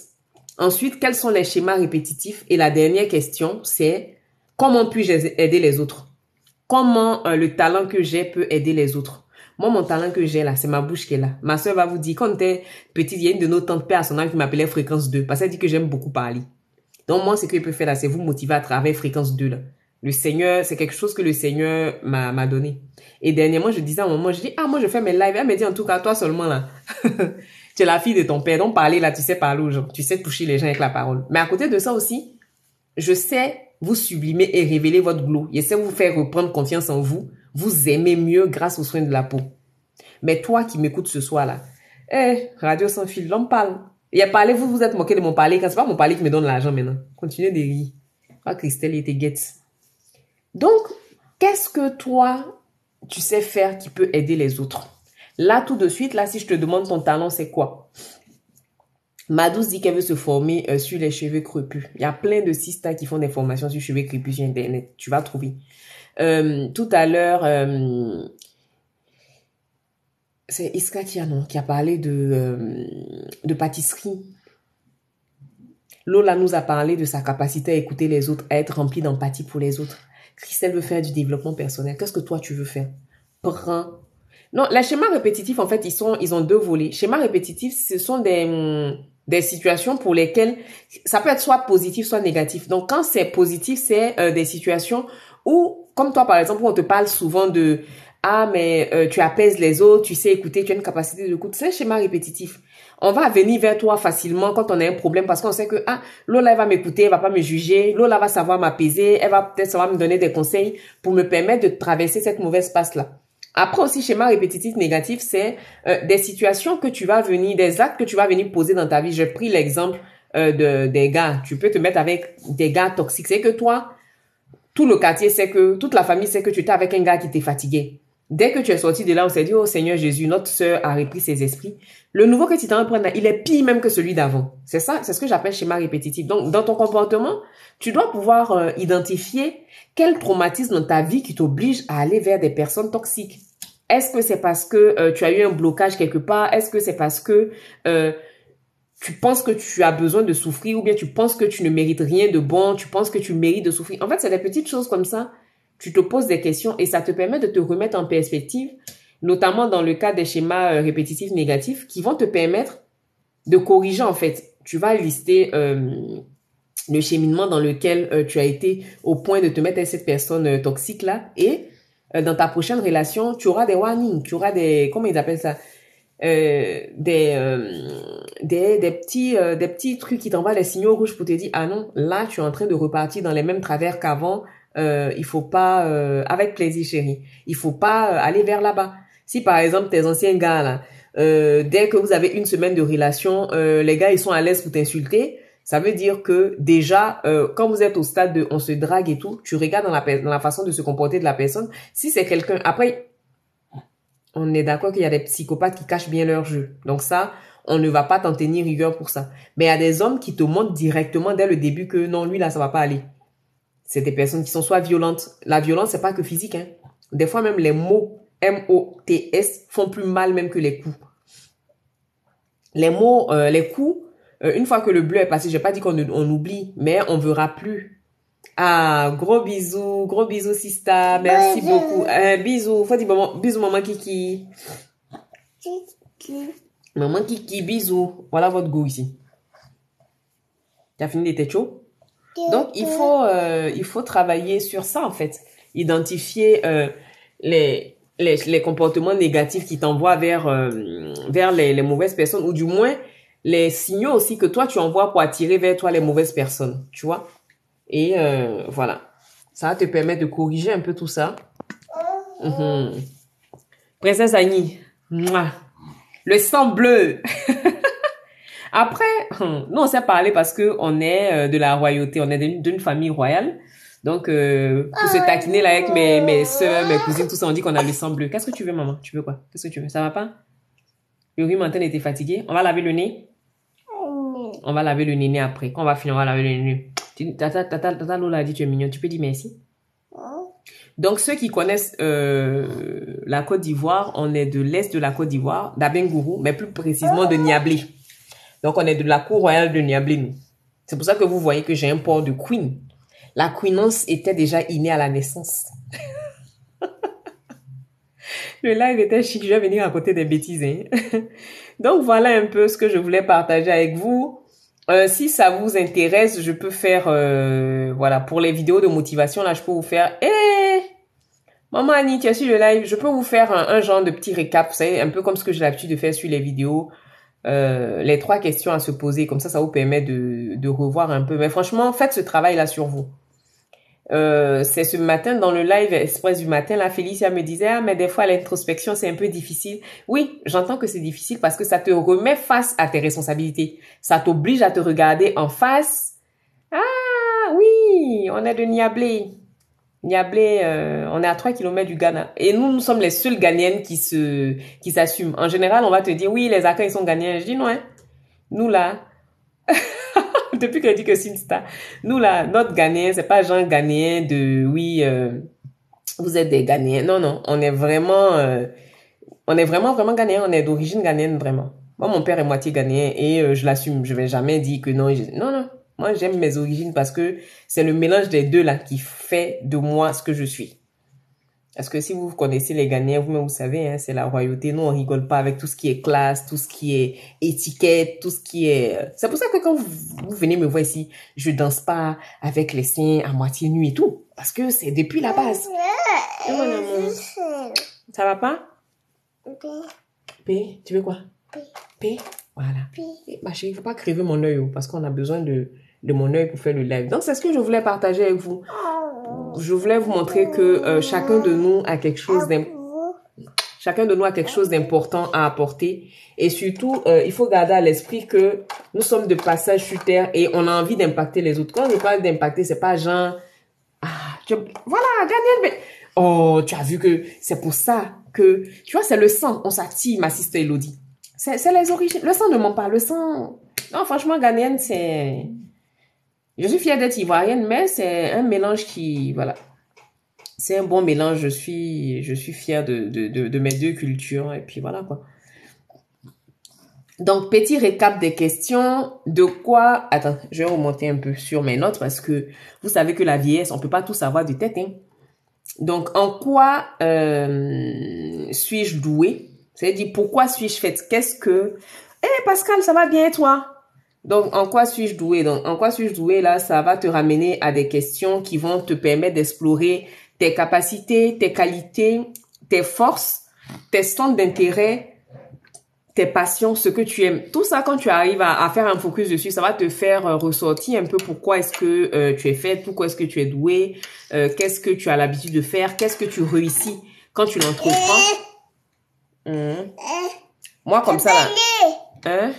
Ensuite, quels sont les schémas répétitifs? Et la dernière question, c'est comment puis-je aider les autres? Comment le talent que j'ai peut aider les autres? Moi, mon talent que j'ai là, c'est ma bouche qui est là. Ma soeur va vous dire, quand t'es petite, il y a une de nos tantes personnelles qui m'appelait Fréquence 2, parce qu'elle dit que j'aime beaucoup parler. Donc, moi, ce que je faire là, c'est vous motiver à travers Fréquence 2 là. Le Seigneur, c'est quelque chose que le Seigneur m'a donné. Et dernièrement, je disais à un moment, je dis, ah, moi, je fais mes lives. Elle me dit, en tout cas, toi seulement là. (laughs) tu es la fille de ton père. Donc, parler là, tu sais parler aux gens. Tu sais toucher les gens avec la parole. Mais à côté de ça aussi, je sais vous sublimer et révéler votre glow. Je sais vous faire reprendre confiance en vous vous aimez mieux grâce aux soins de la peau. Mais toi qui m'écoutes ce soir-là, eh, radio sans fil, l'homme parle. Il a parlé, vous vous êtes moqué de mon parler, ce c'est pas mon parler qui me donne l'argent maintenant. Continuez de rire. Ah, Christelle était guette. Donc, qu'est-ce que toi, tu sais faire qui peut aider les autres? Là, tout de suite, là, si je te demande ton talent, c'est quoi? Madou dit qu'elle veut se former euh, sur les cheveux crépus. Il y a plein de sisters qui font des formations sur les cheveux crépus sur Internet. Tu vas trouver. Euh, tout à l'heure, euh, c'est Iska qui a, qui a parlé de, euh, de pâtisserie. Lola nous a parlé de sa capacité à écouter les autres, à être remplie d'empathie pour les autres. Christelle veut faire du développement personnel. Qu'est-ce que toi tu veux faire Prends. Non, les schémas répétitifs, en fait, ils sont, ils ont deux volets. Schémas répétitifs, ce sont des, des situations pour lesquelles ça peut être soit positif, soit négatif. Donc, quand c'est positif, c'est des situations où comme toi par exemple, on te parle souvent de ah mais euh, tu apaises les autres, tu sais écouter, tu as une capacité d'écoute, c'est un schéma répétitif. On va venir vers toi facilement quand on a un problème parce qu'on sait que ah Lola elle va m'écouter, elle va pas me juger, Lola va savoir m'apaiser, elle va peut-être savoir me donner des conseils pour me permettre de traverser cette mauvaise passe là. Après aussi, schéma répétitif négatif, c'est euh, des situations que tu vas venir, des actes que tu vas venir poser dans ta vie. J'ai pris l'exemple euh, de, des gars. Tu peux te mettre avec des gars toxiques. C'est que toi, tout le quartier sait que, toute la famille sait que tu étais avec un gars qui t'est fatigué. Dès que tu es sorti de là, on s'est dit, oh Seigneur Jésus, notre sœur a repris ses esprits. Le nouveau que tu t'en prends, il est pire même que celui d'avant. C'est ça, c'est ce que j'appelle schéma répétitif. Donc, dans ton comportement, tu dois pouvoir euh, identifier quel traumatisme dans ta vie qui t'oblige à aller vers des personnes toxiques. Est-ce que c'est parce que euh, tu as eu un blocage quelque part Est-ce que c'est parce que euh, tu penses que tu as besoin de souffrir ou bien tu penses que tu ne mérites rien de bon, tu penses que tu mérites de souffrir. En fait, c'est des petites choses comme ça. Tu te poses des questions et ça te permet de te remettre en perspective, notamment dans le cas des schémas euh, répétitifs négatifs qui vont te permettre de corriger en fait. Tu vas lister euh, le cheminement dans lequel euh, tu as été au point de te mettre avec cette personne toxique là et dans ta prochaine relation, tu auras des warnings, tu auras des comment ils appellent ça euh, euh, des, des, petits euh, des petits trucs qui t'envoient les signaux rouges pour te dire ah non là tu es en train de repartir dans les mêmes travers qu'avant il faut pas avec plaisir chérie il faut pas aller vers là-bas si par exemple tes anciens gars là dès que vous avez une semaine de relation les gars ils sont à l'aise pour t'insulter ça veut dire que déjà, quand vous êtes au stade de on se drague et tout, tu regardes dans la, dans la façon de se comporter de la personne. Si c'est quelqu'un, après, on est d'accord qu'il y a des psychopathes qui cachent bien leur jeu. Donc ça, on ne va pas t'en tenir rigueur pour ça. Mais il y a des hommes qui te montrent directement dès le début que non, lui là, ça va pas aller. C'est des personnes qui sont soit violentes. La violence, c'est pas que physique. Hein. Des fois, même les mots M-O-T-S font plus mal même que les coups. Les mots, euh, les coups, euh, une fois que le bleu est passé, j'ai pas dit qu'on oublie, mais on verra plus ah, gros bisous, gros bisous, Sista. Merci beaucoup. Eh, bisous. Faut dire maman, bisous, maman Kiki. Maman Kiki, bisous. Voilà votre goût ici. as fini les chaud Donc, il faut, euh, il faut travailler sur ça, en fait. Identifier euh, les, les, comportements négatifs qui t'envoient vers, euh, vers les, les, mauvaises personnes, ou du moins les signaux aussi que toi, tu envoies pour attirer vers toi les mauvaises personnes, tu vois. Et euh, voilà, ça va te permettre de corriger un peu tout ça. Mhm. Princesse Annie, le sang bleu. (laughs) Après, hum, nous on s'est parlé parce qu'on est euh, de la royauté, on est d'une famille royale. Donc, euh, pour se taquiner là avec mes, mes soeurs, mes cousines, tout ça, on dit qu'on a le sang bleu. Qu'est-ce que tu veux, maman Tu veux quoi Qu'est-ce que tu veux Ça va pas Le rhume était fatigué. On va laver le nez On va laver le nez après. Quand on va finir, on va laver le nez. Tata, tata, tata Lola a dit tu es mignon, tu peux dire merci. Hein? Donc ceux qui connaissent euh, la Côte d'Ivoire, on est de l'est de la Côte d'Ivoire, d'Abengourou, mais plus précisément de Niablé. Donc on est de la cour royale de Niablé, nous. C'est pour ça que vous voyez que j'ai un port de queen. La queenance était déjà innée à la naissance. (laughs) Le live était chic, je vais venir à côté des bêtises. Hein. (laughs) Donc voilà un peu ce que je voulais partager avec vous. Euh, si ça vous intéresse, je peux faire, euh, voilà, pour les vidéos de motivation, là, je peux vous faire, hé, eh! maman Annie, tu as su le live, je peux vous faire un, genre de petit récap, vous savez, un peu comme ce que j'ai l'habitude de faire sur les vidéos, euh, les trois questions à se poser, comme ça, ça vous permet de, de revoir un peu. Mais franchement, faites ce travail-là sur vous. Euh, c'est ce matin dans le live express du matin, la Félicia me disait ah mais des fois l'introspection c'est un peu difficile. Oui, j'entends que c'est difficile parce que ça te remet face à tes responsabilités, ça t'oblige à te regarder en face. Ah oui, on est de Niablé. Niablé, euh, on est à 3 km du Ghana. Et nous, nous sommes les seules Ghanéennes qui se, qui s'assument. En général, on va te dire, oui, les Akans, ils sont Ghanéens. Je dis, non, hein. Nous, là, (laughs) (laughs) depuis qu'elle dit que c'est une Nous, là, notre Ghanéen, c'est pas genre Ghanéen de, oui, euh, vous êtes des Ghanéens. Non, non, on est vraiment, euh, on est vraiment, vraiment Ghanéen. On est d'origine Ghanéenne, vraiment. Moi, mon père est moitié Ghanéen et euh, je l'assume. Je vais jamais dire que non. Non, non. Moi, j'aime mes origines parce que c'est le mélange des deux, là, qui fait de moi ce que je suis. Parce que si vous connaissez les Ghanéens, vous-même vous savez, hein, c'est la royauté. Nous, on rigole pas avec tout ce qui est classe, tout ce qui est étiquette, tout ce qui est... Euh, c'est pour ça que quand vous, venez me voir ici, je danse pas avec les seins à moitié nuit et tout. Parce que c'est depuis la base. ça va pas? P. P. Tu veux quoi? P. P. Voilà. P. Ma chérie, faut pas crever mon oeil oh, parce qu'on a besoin de de mon œil pour faire le live. Donc, c'est ce que je voulais partager avec vous. Je voulais vous montrer que euh, chacun de nous a quelque chose d'important Chacun de nous a quelque chose d'important à apporter. Et surtout, euh, il faut garder à l'esprit que nous sommes de passage sur Terre et on a envie d'impacter les autres. Quand je parle d'impacter, c'est pas genre, ah, voilà, Daniel, mais... oh, tu as vu que c'est pour ça que, tu vois, c'est le sang. On s'attire, ma sister Elodie. C'est les origines. Le sang ne ment pas. Le sang, non, franchement, Ghanéenne, c'est, je suis fière d'être ivoirienne, mais c'est un mélange qui, voilà, c'est un bon mélange. Je suis, je suis fière de, mes deux cultures et puis voilà quoi. Donc petit récap des questions. De quoi Attends, je vais remonter un peu sur mes notes parce que vous savez que la vieillesse, on peut pas tout savoir du tête. Hein. Donc en quoi euh, suis-je douée C'est-à-dire pourquoi suis-je faite Qu'est-ce que Eh Pascal, ça va bien toi donc, en quoi suis-je doué Donc, en quoi suis-je doué Là, ça va te ramener à des questions qui vont te permettre d'explorer tes capacités, tes qualités, tes forces, tes centres d'intérêt, tes passions, ce que tu aimes. Tout ça, quand tu arrives à, faire un focus dessus, ça va te faire euh, ressortir un peu pourquoi est-ce que euh, tu es fait, pourquoi est-ce que tu es doué, euh, qu'est-ce que tu as l'habitude de faire, qu'est-ce que tu réussis quand tu l'entreprends. Mmh. Moi, comme ça, là... Hein?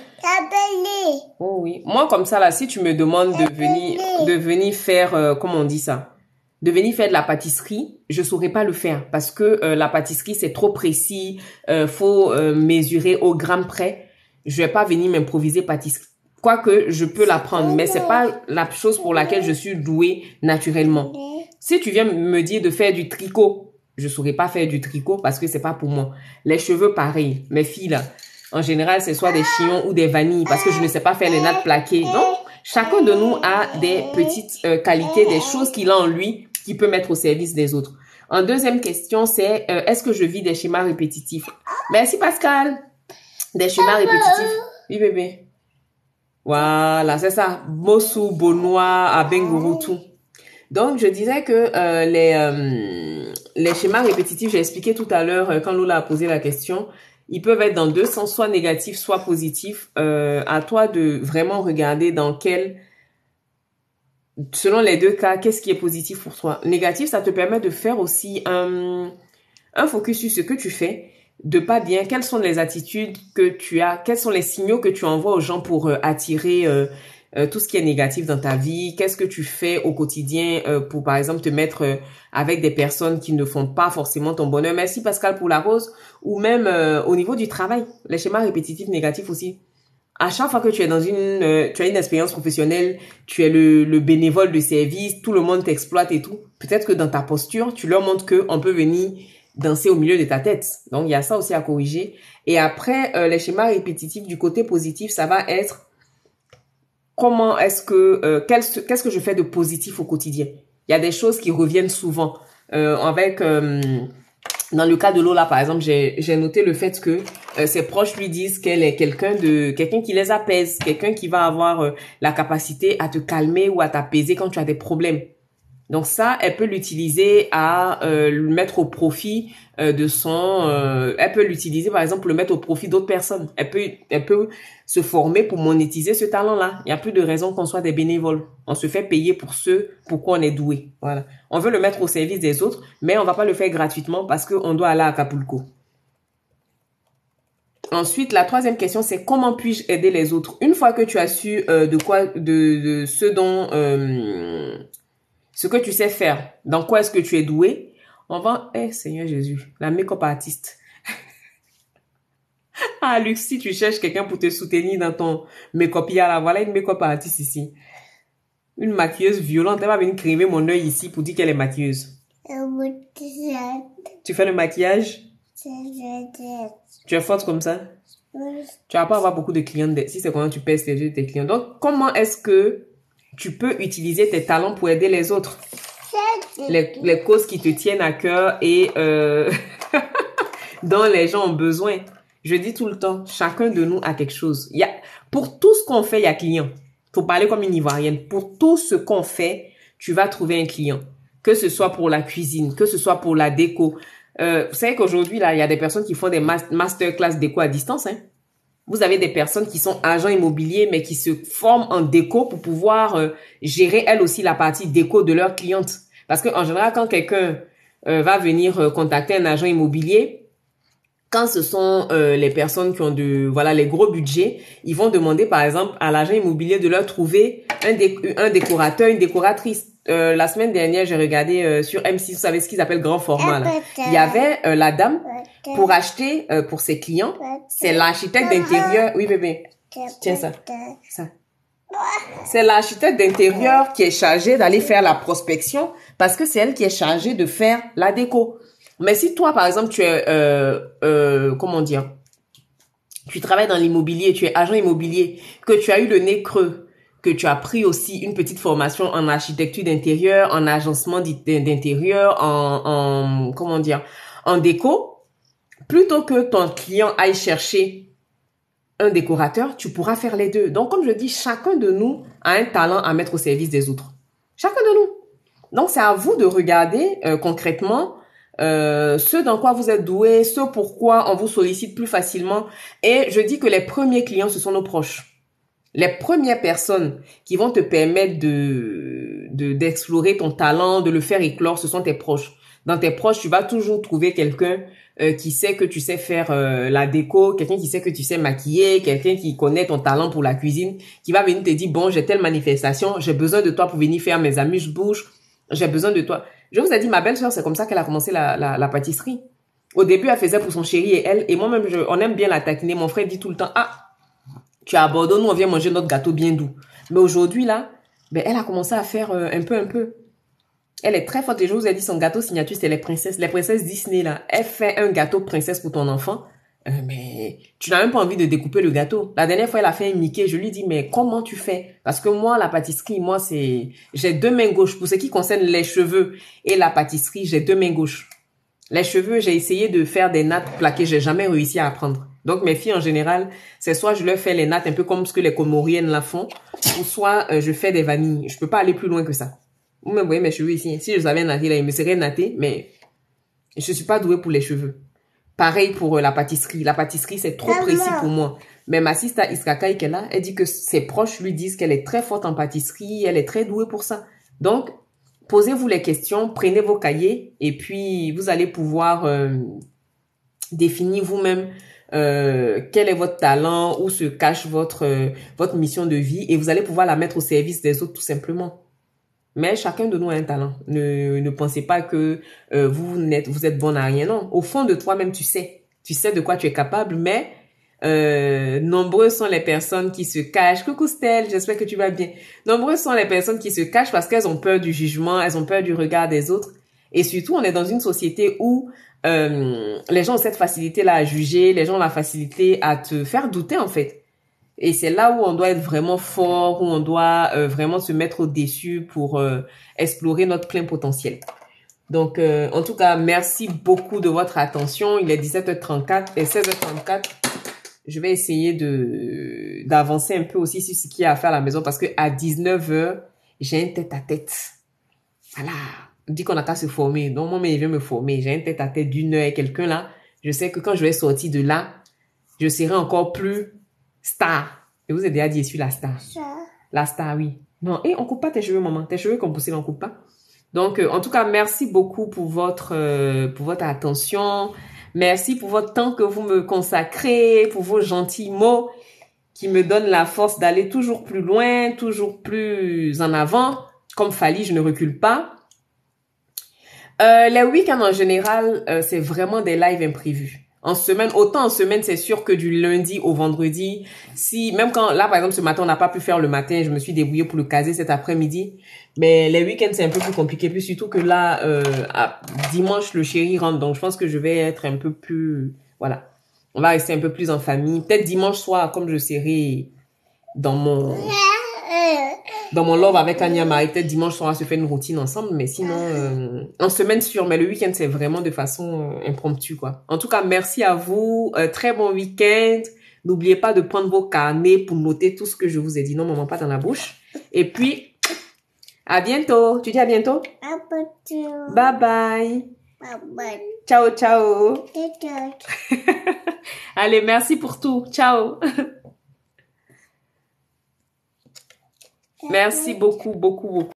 Oh oui. Moi, comme ça, là, si tu me demandes de venir, de faire, euh, comment on dit ça? De venir faire de la pâtisserie, je ne saurais pas le faire parce que euh, la pâtisserie, c'est trop précis. Euh, faut mesurer au gramme près. Je vais pas venir m'improviser pâtisserie. Quoique, je peux l'apprendre, mais c'est pas la chose pour laquelle je suis douée naturellement. Si tu viens me dire de faire du tricot, je ne saurais pas faire du tricot parce que c'est pas pour moi. Les cheveux, pareil. Mes fils... En général, c'est soit des chions ou des vanilles parce que je ne sais pas faire les nattes plaquées. Donc, chacun de nous a des petites euh, qualités, des choses qu'il a en lui qui peut mettre au service des autres. En deuxième question, c'est euh, est-ce que je vis des schémas répétitifs Merci Pascal. Des schémas répétitifs. Oui bébé. Voilà, c'est ça. Mosu, Bonois, Abenguru, tout. Donc, je disais que euh, les, les schémas répétitifs, j'ai expliqué tout à l'heure quand Lola a posé la question, ils peuvent être dans deux sens, soit négatif, soit positif. Euh, à toi de vraiment regarder dans quel, selon les deux cas, qu'est-ce qui est positif pour toi. Négatif, ça te permet de faire aussi un, euh, un focus sur ce que tu fais, de pas bien, quelles sont les attitudes que tu as, quels sont les signaux que tu envoies aux gens pour euh, attirer euh, tout ce qui est négatif dans ta vie, qu'est-ce que tu fais au quotidien euh, pour, par exemple, te mettre euh, avec des personnes qui ne font pas forcément ton bonheur. Merci Pascal pour la rose. Ou même au niveau du travail, les schémas répétitifs négatifs aussi. À chaque fois que tu es dans une, tu as une expérience professionnelle, tu es le, le bénévole de service, tout le monde t'exploite et tout. Peut-être que dans ta posture, tu leur montres que on peut venir danser au milieu de ta tête. Donc il y a ça aussi à corriger. Et après, les schémas répétitifs du côté positif, ça va être comment est-ce que euh, qu'est-ce que je fais de positif au quotidien Il y a des choses qui reviennent souvent. Euh, avec euh, dans le cas de Lola par exemple, j'ai noté le fait que ses proches lui disent qu'elle est quelqu'un de quelqu'un qui les apaise, quelqu'un qui va avoir la capacité à te calmer ou à t'apaiser quand tu as des problèmes. Donc ça, elle peut l'utiliser à euh, le mettre au profit euh, de son. Euh, elle peut l'utiliser par exemple le mettre au profit d'autres personnes. Elle peut, elle peut se former pour monétiser ce talent-là. Il n'y a plus de raison qu'on soit des bénévoles. On se fait payer pour ce pour quoi on est doué. Voilà. On veut le mettre au service des autres, mais on va pas le faire gratuitement parce qu'on doit aller à Acapulco. Ensuite, la troisième question, c'est comment puis-je aider les autres Une fois que tu as su de quoi, de, de ce dont ce que tu sais faire, dans quoi est-ce que tu es doué. On va, eh Seigneur Jésus, la make-up artiste. (laughs) ah, Luc, si tu cherches quelqu'un pour te soutenir dans ton make-up, la voilà une make-up artiste ici. Une maquilleuse violente, elle va venir crimer mon oeil ici pour dire qu'elle est maquilleuse. Tu fais le maquillage Tu es forte comme ça Tu vas pas avoir beaucoup de clients si c'est comment tu pèses tes yeux de tes clients. Donc, comment est-ce que tu peux utiliser tes talents pour aider les autres. Les, les causes qui te tiennent à cœur et euh, (laughs) dont les gens ont besoin. Je dis tout le temps, chacun de nous a quelque chose. Il y a, pour tout ce qu'on fait, il y a client. Faut parler comme une Ivoirienne. Pour tout ce qu'on fait, tu vas trouver un client. Que ce soit pour la cuisine, que ce soit pour la déco. Euh, vous savez qu'aujourd'hui, là, il y a des personnes qui font des masterclass déco à distance. Hein vous avez des personnes qui sont agents immobiliers, mais qui se forment en déco pour pouvoir euh, gérer elles aussi la partie déco de leurs clientes. Parce qu'en général, quand quelqu'un euh, va venir euh, contacter un agent immobilier, quand ce sont les personnes qui ont de voilà les gros budgets, ils vont demander par exemple à l'agent immobilier de leur trouver un décorateur, une décoratrice. Euh, la semaine dernière, j'ai regardé euh, sur M6, vous savez ce qu'ils appellent grand format. Il y avait euh, la dame pour acheter pour ses clients. C'est l'architecte d'intérieur. Oui, bébé. Tiens ça. ça. C'est l'architecte d'intérieur qui est chargé d'aller faire la prospection parce que c'est elle qui est chargée de faire la déco. Mais si toi, par exemple, tu es, comment dire, tu travailles dans l'immobilier, tu es agent immobilier, que tu as eu le nez creux, que tu as pris aussi une petite formation en architecture d'intérieur, en agencement d'intérieur, en, comment dire, en déco, plutôt que ton client aille chercher un décorateur, tu pourras faire les deux. Donc, comme je dis, chacun de nous a un talent à mettre au service des autres. Chacun de nous. Donc, c'est à vous de regarder euh, concrètement euh, ce dans quoi vous êtes doué, ce pourquoi on vous sollicite plus facilement. Et je dis que les premiers clients, ce sont nos proches les premières personnes qui vont te permettre de d'explorer ton talent, de le faire éclore, ce sont tes proches. Dans tes proches, tu vas toujours trouver quelqu'un euh, qui sait que tu sais faire euh, la déco, quelqu'un qui sait que tu sais maquiller, quelqu'un qui connaît ton talent pour la cuisine, qui va venir te dire bon, j'ai telle manifestation, j'ai besoin de toi pour venir faire mes amuse-bouches, j'ai besoin de toi. Je vous ai dit ma belle-sœur, c'est comme ça qu'elle a commencé la, la, la pâtisserie. Au début, elle faisait pour son chéri et elle, et moi-même, on aime bien la taquiner. Mon frère dit tout le temps ah tu as on vient manger notre gâteau bien doux. Mais aujourd'hui, là, ben, elle a commencé à faire euh, un peu, un peu. Elle est très forte. Et je vous ai dit, son gâteau signature, c'est les princesses. Les princesses Disney, là. Elle fait un gâteau princesse pour ton enfant. Euh, mais tu n'as même pas envie de découper le gâteau. La dernière fois, elle a fait un Mickey. Je lui dis, mais comment tu fais Parce que moi, la pâtisserie, moi, c'est... J'ai deux mains gauches. Pour ce qui concerne les cheveux et la pâtisserie, j'ai deux mains gauches. Les cheveux, j'ai essayé de faire des nattes plaquées. J'ai jamais réussi à apprendre. Donc mes filles en général, c'est soit je leur fais les nattes un peu comme ce que les comoriennes la font, ou soit euh, je fais des vanilles. Je peux pas aller plus loin que ça. Vous me voyez mes cheveux ici. Si je savais nattés, là, ils me seraient nattés, mais je suis pas douée pour les cheveux. Pareil pour euh, la pâtisserie. La pâtisserie, c'est trop précis pour moi. Mais ma sista Iskakai, elle dit que ses proches lui disent qu'elle est très forte en pâtisserie, elle est très douée pour ça. Donc, posez-vous les questions, prenez vos cahiers, et puis vous allez pouvoir euh, définir vous-même euh, quel est votre talent, où se cache votre, euh, votre mission de vie, et vous allez pouvoir la mettre au service des autres tout simplement. Mais chacun de nous a un talent. Ne, ne pensez pas que euh, vous, n'êtes, vous êtes bon à rien. Non, au fond de toi-même, tu sais. Tu sais de quoi tu es capable, mais euh, nombreuses sont les personnes qui se cachent. Coucou Stelle, j'espère que tu vas bien. Nombreuses sont les personnes qui se cachent parce qu'elles ont peur du jugement, elles ont peur du regard des autres. Et surtout, on est dans une société où euh, les gens ont cette facilité-là à juger, les gens ont la facilité à te faire douter en fait. Et c'est là où on doit être vraiment fort, où on doit euh, vraiment se mettre au-dessus pour euh, explorer notre plein potentiel. Donc, en tout cas, merci beaucoup de votre attention. Il est 17h34 et 16h34. Je vais essayer de d'avancer un peu aussi sur ce qu'il y a à faire à la maison parce que à 19h, j'ai un tête-à-tête. Voilà dit qu'on n'a qu'à se former. Donc, moi, je vient me former. J'ai un tête à tête d'une heure avec quelqu'un là. Je sais que quand je vais sortir de là, je serai encore plus star. Et vous avez déjà dit, je suis la star. La star, oui. Non, et on coupe pas tes cheveux, maman. Tes cheveux comme possible, on coupe pas. Donc, euh, en tout cas, merci beaucoup pour votre, euh, pour votre attention. Merci pour votre temps que vous me consacrez, pour vos gentils mots qui me donnent la force d'aller toujours plus loin, toujours plus en avant. Comme Fali, je ne recule pas. Euh, les week-ends en général, euh, c'est vraiment des lives imprévus. En semaine, autant en semaine, c'est sûr que du lundi au vendredi, si même quand là par exemple ce matin on n'a pas pu faire le matin, je me suis débrouillée pour le caser cet après-midi. Mais les week-ends c'est un peu plus compliqué, plus surtout que là euh, dimanche le chéri rentre, donc je pense que je vais être un peu plus voilà, on va rester un peu plus en famille. Peut-être dimanche soir comme je serai dans mon euh, dans mon love avec Anya peut dimanche on va se fait une routine ensemble, mais sinon, ah euh, en semaine sûre. Mais le week-end, c'est vraiment de façon euh, impromptue, quoi. En tout cas, merci à vous. Euh, très bon week-end. N'oubliez pas de prendre vos carnets pour noter tout ce que je vous ai dit. Non, maman, pas dans la bouche. Et puis, à bientôt. Tu dis à bientôt? À bientôt. Bye bye. Bye bye. Ciao, ciao. ciao. (laughs) Allez, merci pour tout. Ciao. (laughs) Merci beaucoup, beaucoup, beaucoup.